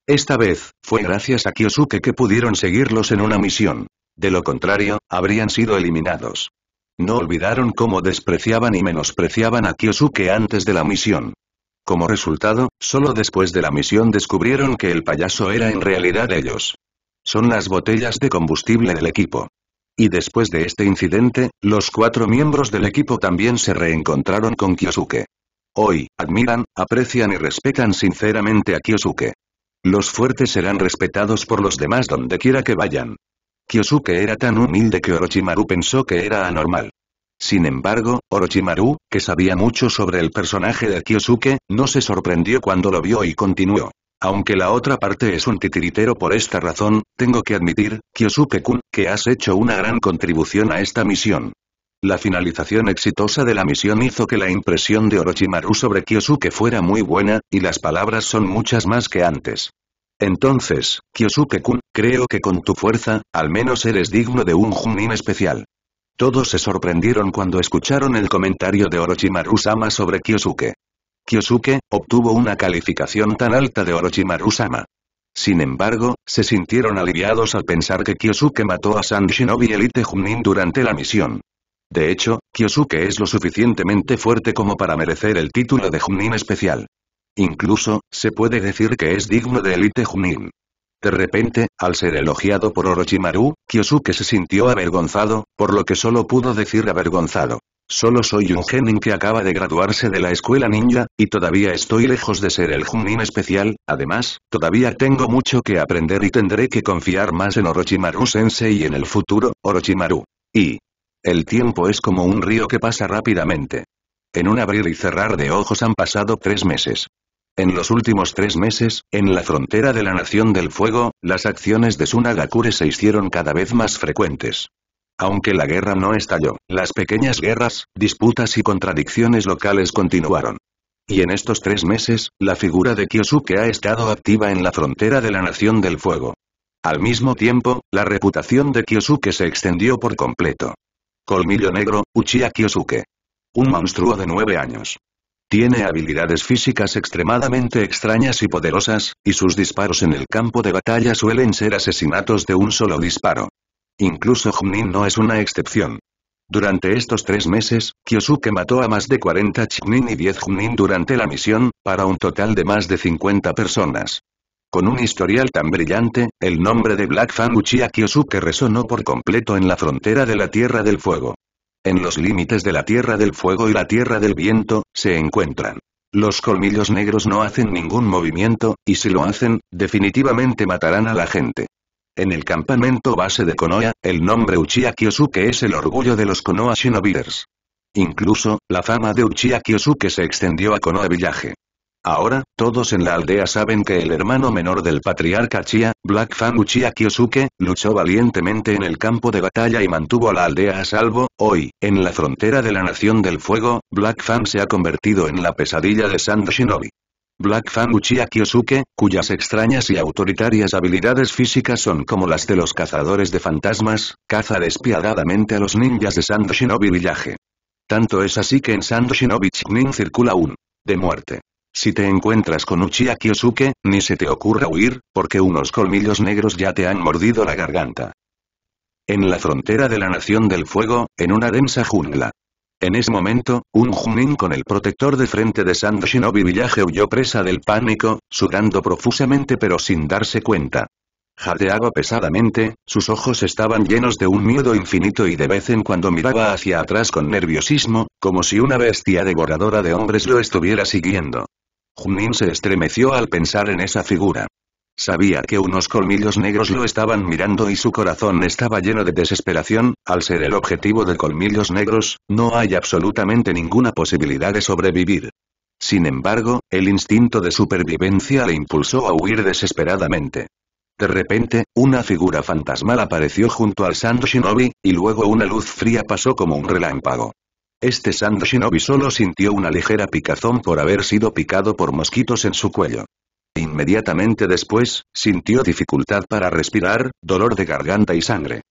Esta vez, fue gracias a Kyosuke que pudieron seguirlos en una misión. De lo contrario, habrían sido eliminados. No olvidaron cómo despreciaban y menospreciaban a Kyosuke antes de la misión. Como resultado, solo después de la misión descubrieron que el payaso era en realidad ellos. Son las botellas de combustible del equipo. Y después de este incidente, los cuatro miembros del equipo también se reencontraron con Kiyosuke. Hoy, admiran, aprecian y respetan sinceramente a Kyosuke. Los fuertes serán respetados por los demás donde quiera que vayan. Kiyosuke era tan humilde que Orochimaru pensó que era anormal. Sin embargo, Orochimaru, que sabía mucho sobre el personaje de Kyosuke, no se sorprendió cuando lo vio y continuó. Aunque la otra parte es un titiritero por esta razón, tengo que admitir, Kyosuke-kun, que has hecho una gran contribución a esta misión. La finalización exitosa de la misión hizo que la impresión de Orochimaru sobre Kyosuke fuera muy buena, y las palabras son muchas más que antes. Entonces, Kyosuke-kun, creo que con tu fuerza, al menos eres digno de un Junin especial. Todos se sorprendieron cuando escucharon el comentario de Orochimaru-sama sobre Kyosuke. Kyosuke, obtuvo una calificación tan alta de Orochimaru-sama. Sin embargo, se sintieron aliviados al pensar que Kyosuke mató a San Shinobi Elite Junin durante la misión. De hecho, Kyosuke es lo suficientemente fuerte como para merecer el título de Junin especial. Incluso, se puede decir que es digno de Elite Junin. De repente, al ser elogiado por Orochimaru, Kyosuke se sintió avergonzado, por lo que solo pudo decir avergonzado. Solo soy un genin que acaba de graduarse de la escuela ninja, y todavía estoy lejos de ser el Junin especial, además, todavía tengo mucho que aprender y tendré que confiar más en Orochimaru sensei y en el futuro, Orochimaru. Y... El tiempo es como un río que pasa rápidamente. En un abrir y cerrar de ojos han pasado tres meses. En los últimos tres meses, en la frontera de la Nación del Fuego, las acciones de Sunagakure se hicieron cada vez más frecuentes. Aunque la guerra no estalló, las pequeñas guerras, disputas y contradicciones locales continuaron. Y en estos tres meses, la figura de Kyosuke ha estado activa en la frontera de la Nación del Fuego. Al mismo tiempo, la reputación de Kyosuke se extendió por completo. Colmillo Negro, Uchiha Kyosuke. Un monstruo de nueve años. Tiene habilidades físicas extremadamente extrañas y poderosas, y sus disparos en el campo de batalla suelen ser asesinatos de un solo disparo. Incluso Junin no es una excepción. Durante estos tres meses, Kyosuke mató a más de 40 Chunin y 10 Junin durante la misión, para un total de más de 50 personas. Con un historial tan brillante, el nombre de Black Fang Uchiha Kyosuke resonó por completo en la frontera de la Tierra del Fuego. En los límites de la Tierra del Fuego y la Tierra del Viento, se encuentran. Los colmillos negros no hacen ningún movimiento, y si lo hacen, definitivamente matarán a la gente. En el campamento base de Konoha, el nombre Uchiha Kyosuke es el orgullo de los Konoha Shinobiders. Incluso, la fama de Uchiha Kyosuke se extendió a Konoha Village. Ahora, todos en la aldea saben que el hermano menor del patriarca Chia, Black Fan Uchiha Kyosuke, luchó valientemente en el campo de batalla y mantuvo a la aldea a salvo, hoy, en la frontera de la Nación del Fuego, Black Fang se ha convertido en la pesadilla de Sand Shinobi. Black Fan Uchiha Kyosuke, cuyas extrañas y autoritarias habilidades físicas son como las de los cazadores de fantasmas, caza despiadadamente a los ninjas de Sand Shinobi Villaje. Tanto es así que en Sand Shinobi Chiknin circula un de muerte. Si te encuentras con Uchiha Kyosuke, ni se te ocurra huir, porque unos colmillos negros ya te han mordido la garganta. En la frontera de la Nación del Fuego, en una densa jungla. En ese momento, un Junin con el protector de frente de Sand Shinobi Villaje huyó presa del pánico, sudando profusamente pero sin darse cuenta. Jadeaba pesadamente, sus ojos estaban llenos de un miedo infinito y de vez en cuando miraba hacia atrás con nerviosismo, como si una bestia devoradora de hombres lo estuviera siguiendo. Junín se estremeció al pensar en esa figura. Sabía que unos colmillos negros lo estaban mirando y su corazón estaba lleno de desesperación, al ser el objetivo de colmillos negros, no hay absolutamente ninguna posibilidad de sobrevivir. Sin embargo, el instinto de supervivencia le impulsó a huir desesperadamente. De repente, una figura fantasmal apareció junto al Sand Shinobi, y luego una luz fría pasó como un relámpago. Este Sand Shinobi solo sintió una ligera picazón por haber sido picado por mosquitos en su cuello. Inmediatamente después, sintió dificultad para respirar, dolor de garganta y sangre.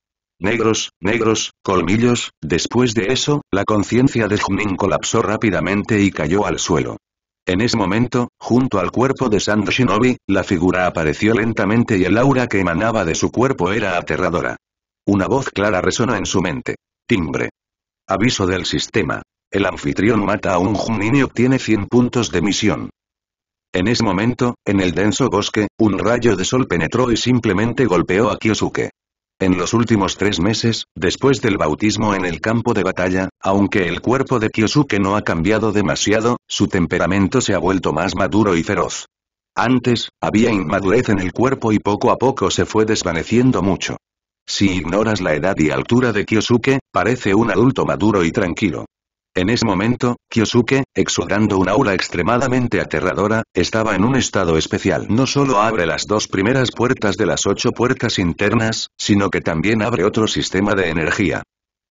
Negros, negros, colmillos, después de eso, la conciencia de Junin colapsó rápidamente y cayó al suelo. En ese momento, junto al cuerpo de Sand Shinobi, la figura apareció lentamente y el aura que emanaba de su cuerpo era aterradora. Una voz clara resonó en su mente. Timbre. Aviso del sistema. El anfitrión mata a un junín y obtiene 100 puntos de misión. En ese momento, en el denso bosque, un rayo de sol penetró y simplemente golpeó a Kyosuke. En los últimos tres meses, después del bautismo en el campo de batalla, aunque el cuerpo de Kyosuke no ha cambiado demasiado, su temperamento se ha vuelto más maduro y feroz. Antes, había inmadurez en el cuerpo y poco a poco se fue desvaneciendo mucho. Si ignoras la edad y altura de Kyosuke, parece un adulto maduro y tranquilo. En ese momento, Kyosuke, exudando una aura extremadamente aterradora, estaba en un estado especial. No solo abre las dos primeras puertas de las ocho puertas internas, sino que también abre otro sistema de energía.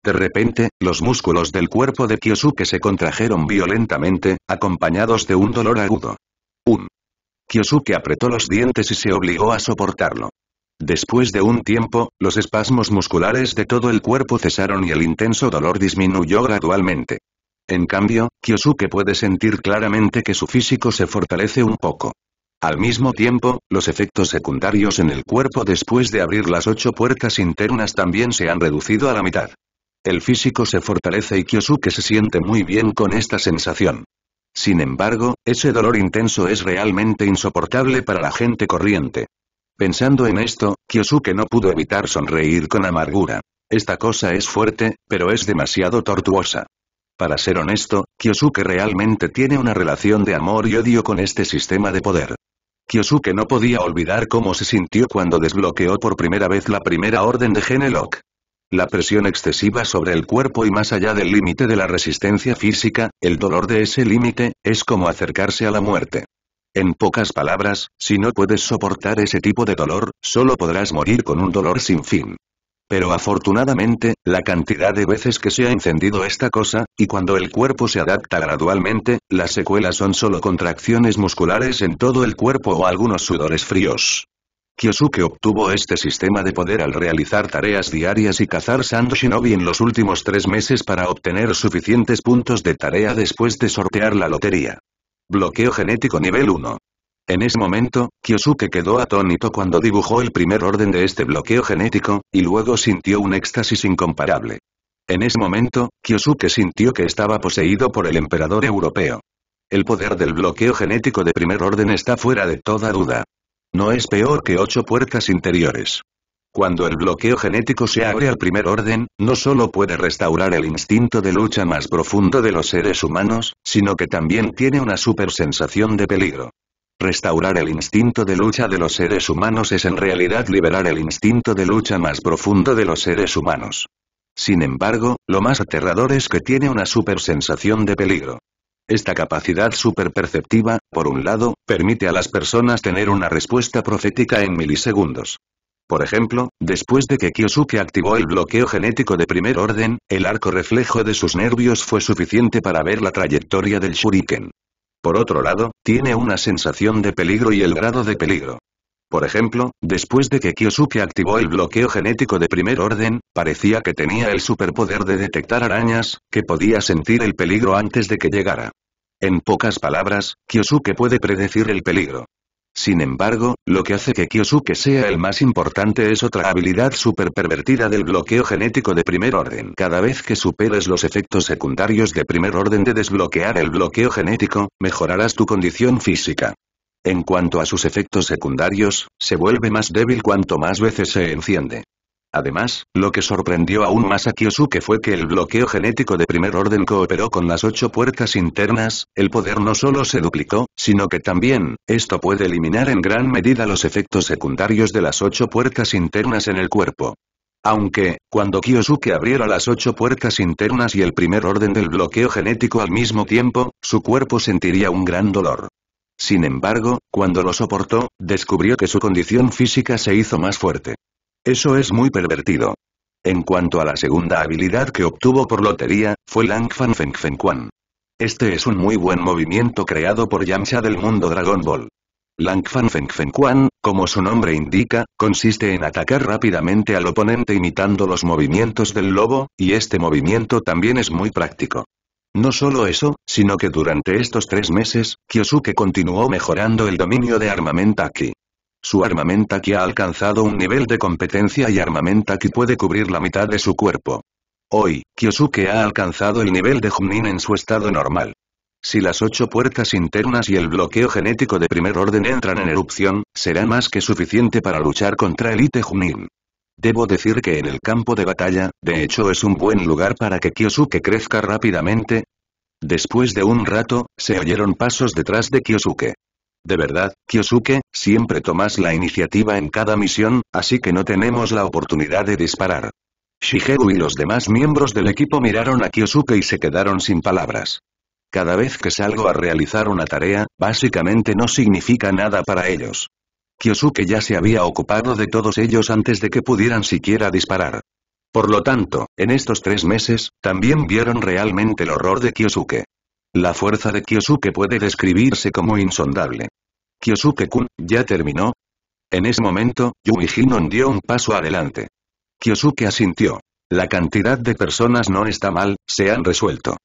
De repente, los músculos del cuerpo de Kyosuke se contrajeron violentamente, acompañados de un dolor agudo. Un. Kyosuke apretó los dientes y se obligó a soportarlo. Después de un tiempo, los espasmos musculares de todo el cuerpo cesaron y el intenso dolor disminuyó gradualmente. En cambio, Kyosuke puede sentir claramente que su físico se fortalece un poco. Al mismo tiempo, los efectos secundarios en el cuerpo después de abrir las ocho puertas internas también se han reducido a la mitad. El físico se fortalece y Kyosuke se siente muy bien con esta sensación. Sin embargo, ese dolor intenso es realmente insoportable para la gente corriente. Pensando en esto, Kyosuke no pudo evitar sonreír con amargura. Esta cosa es fuerte, pero es demasiado tortuosa. Para ser honesto, Kyosuke realmente tiene una relación de amor y odio con este sistema de poder. Kyosuke no podía olvidar cómo se sintió cuando desbloqueó por primera vez la primera orden de Genelock. La presión excesiva sobre el cuerpo y más allá del límite de la resistencia física, el dolor de ese límite, es como acercarse a la muerte. En pocas palabras, si no puedes soportar ese tipo de dolor, solo podrás morir con un dolor sin fin. Pero afortunadamente, la cantidad de veces que se ha encendido esta cosa, y cuando el cuerpo se adapta gradualmente, las secuelas son solo contracciones musculares en todo el cuerpo o algunos sudores fríos. Kyosuke obtuvo este sistema de poder al realizar tareas diarias y cazar Sando Shinobi en los últimos tres meses para obtener suficientes puntos de tarea después de sortear la lotería. Bloqueo genético nivel 1. En ese momento, Kyosuke quedó atónito cuando dibujó el primer orden de este bloqueo genético, y luego sintió un éxtasis incomparable. En ese momento, Kyosuke sintió que estaba poseído por el emperador europeo. El poder del bloqueo genético de primer orden está fuera de toda duda. No es peor que ocho puertas interiores. Cuando el bloqueo genético se abre al primer orden, no solo puede restaurar el instinto de lucha más profundo de los seres humanos, sino que también tiene una supersensación de peligro. Restaurar el instinto de lucha de los seres humanos es en realidad liberar el instinto de lucha más profundo de los seres humanos. Sin embargo, lo más aterrador es que tiene una supersensación de peligro. Esta capacidad superperceptiva, por un lado, permite a las personas tener una respuesta profética en milisegundos. Por ejemplo, después de que Kyosuke activó el bloqueo genético de primer orden, el arco reflejo de sus nervios fue suficiente para ver la trayectoria del shuriken. Por otro lado, tiene una sensación de peligro y el grado de peligro. Por ejemplo, después de que Kyosuke activó el bloqueo genético de primer orden, parecía que tenía el superpoder de detectar arañas, que podía sentir el peligro antes de que llegara. En pocas palabras, Kyosuke puede predecir el peligro. Sin embargo, lo que hace que Kyosuke sea el más importante es otra habilidad superpervertida pervertida del bloqueo genético de primer orden. Cada vez que superes los efectos secundarios de primer orden de desbloquear el bloqueo genético, mejorarás tu condición física. En cuanto a sus efectos secundarios, se vuelve más débil cuanto más veces se enciende. Además, lo que sorprendió aún más a Kyosuke fue que el bloqueo genético de primer orden cooperó con las ocho puertas internas, el poder no solo se duplicó, sino que también, esto puede eliminar en gran medida los efectos secundarios de las ocho puertas internas en el cuerpo. Aunque, cuando Kyosuke abriera las ocho puertas internas y el primer orden del bloqueo genético al mismo tiempo, su cuerpo sentiría un gran dolor. Sin embargo, cuando lo soportó, descubrió que su condición física se hizo más fuerte. Eso es muy pervertido. En cuanto a la segunda habilidad que obtuvo por lotería, fue Lang Fan Quan. Este es un muy buen movimiento creado por Yamcha del mundo Dragon Ball. Lang Fan Feng Quan, como su nombre indica, consiste en atacar rápidamente al oponente imitando los movimientos del lobo, y este movimiento también es muy práctico. No solo eso, sino que durante estos tres meses, Kyosuke continuó mejorando el dominio de armamento aquí. Su que ha alcanzado un nivel de competencia y armamenta que puede cubrir la mitad de su cuerpo. Hoy, Kyosuke ha alcanzado el nivel de Junin en su estado normal. Si las ocho puertas internas y el bloqueo genético de primer orden entran en erupción, será más que suficiente para luchar contra el ITE Junin. Debo decir que en el campo de batalla, de hecho es un buen lugar para que Kyosuke crezca rápidamente. Después de un rato, se oyeron pasos detrás de Kyosuke. De verdad, Kiyosuke, siempre tomas la iniciativa en cada misión, así que no tenemos la oportunidad de disparar. Shigeru y los demás miembros del equipo miraron a Kyosuke y se quedaron sin palabras. Cada vez que salgo a realizar una tarea, básicamente no significa nada para ellos. Kiyosuke ya se había ocupado de todos ellos antes de que pudieran siquiera disparar. Por lo tanto, en estos tres meses, también vieron realmente el horror de Kyosuke. La fuerza de Kyosuke puede describirse como insondable. Kyosuke-kun, ¿ya terminó? En ese momento, Yui Hinon dio un paso adelante. Kyosuke asintió. La cantidad de personas no está mal, se han resuelto.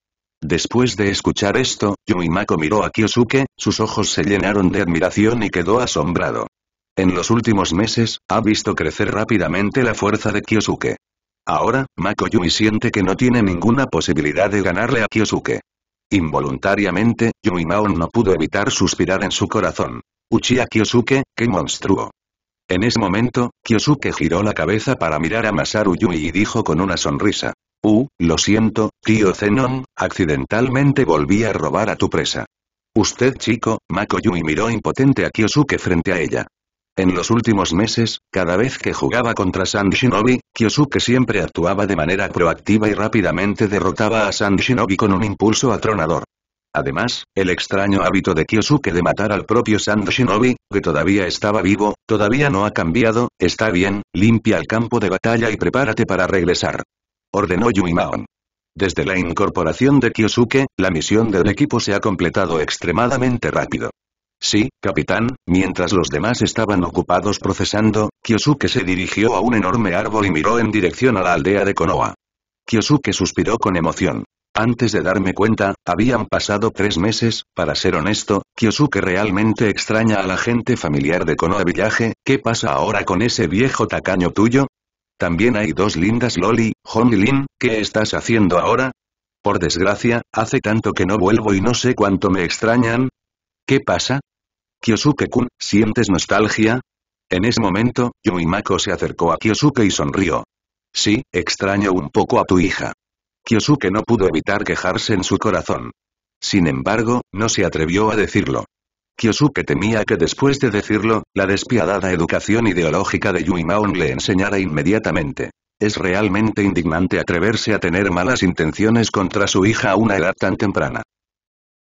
Después de escuchar esto, Yui Mako miró a Kyosuke, sus ojos se llenaron de admiración y quedó asombrado. En los últimos meses, ha visto crecer rápidamente la fuerza de Kyosuke. Ahora, Mako Yui siente que no tiene ninguna posibilidad de ganarle a Kyosuke. Involuntariamente, Maon no pudo evitar suspirar en su corazón. Uchiha Kyosuke, qué monstruo. En ese momento, Kyosuke giró la cabeza para mirar a Masaru Yui y dijo con una sonrisa. Uh, lo siento, tío Zenon, accidentalmente volví a robar a tu presa. Usted chico, Mako Yui miró impotente a Kyosuke frente a ella. En los últimos meses, cada vez que jugaba contra San Shinobi, Kyosuke siempre actuaba de manera proactiva y rápidamente derrotaba a San con un impulso atronador. Además, el extraño hábito de Kyosuke de matar al propio San que todavía estaba vivo, todavía no ha cambiado, está bien, limpia el campo de batalla y prepárate para regresar. Ordenó Maon. Desde la incorporación de Kyosuke, la misión del equipo se ha completado extremadamente rápido. Sí, capitán, mientras los demás estaban ocupados procesando, Kyosuke se dirigió a un enorme árbol y miró en dirección a la aldea de Konoha. Kyosuke suspiró con emoción. Antes de darme cuenta, habían pasado tres meses, para ser honesto, Kyosuke realmente extraña a la gente familiar de Konoha Village, ¿qué pasa ahora con ese viejo tacaño tuyo? También hay dos lindas Loli, Hong ¿qué estás haciendo ahora? Por desgracia, hace tanto que no vuelvo y no sé cuánto me extrañan. ¿Qué pasa? Kyosuke-kun, ¿sientes nostalgia? En ese momento, Yuimako se acercó a Kyosuke y sonrió. Sí, extraño un poco a tu hija. Kyosuke no pudo evitar quejarse en su corazón. Sin embargo, no se atrevió a decirlo. Kyosuke temía que después de decirlo, la despiadada educación ideológica de Yuimaon le enseñara inmediatamente. Es realmente indignante atreverse a tener malas intenciones contra su hija a una edad tan temprana.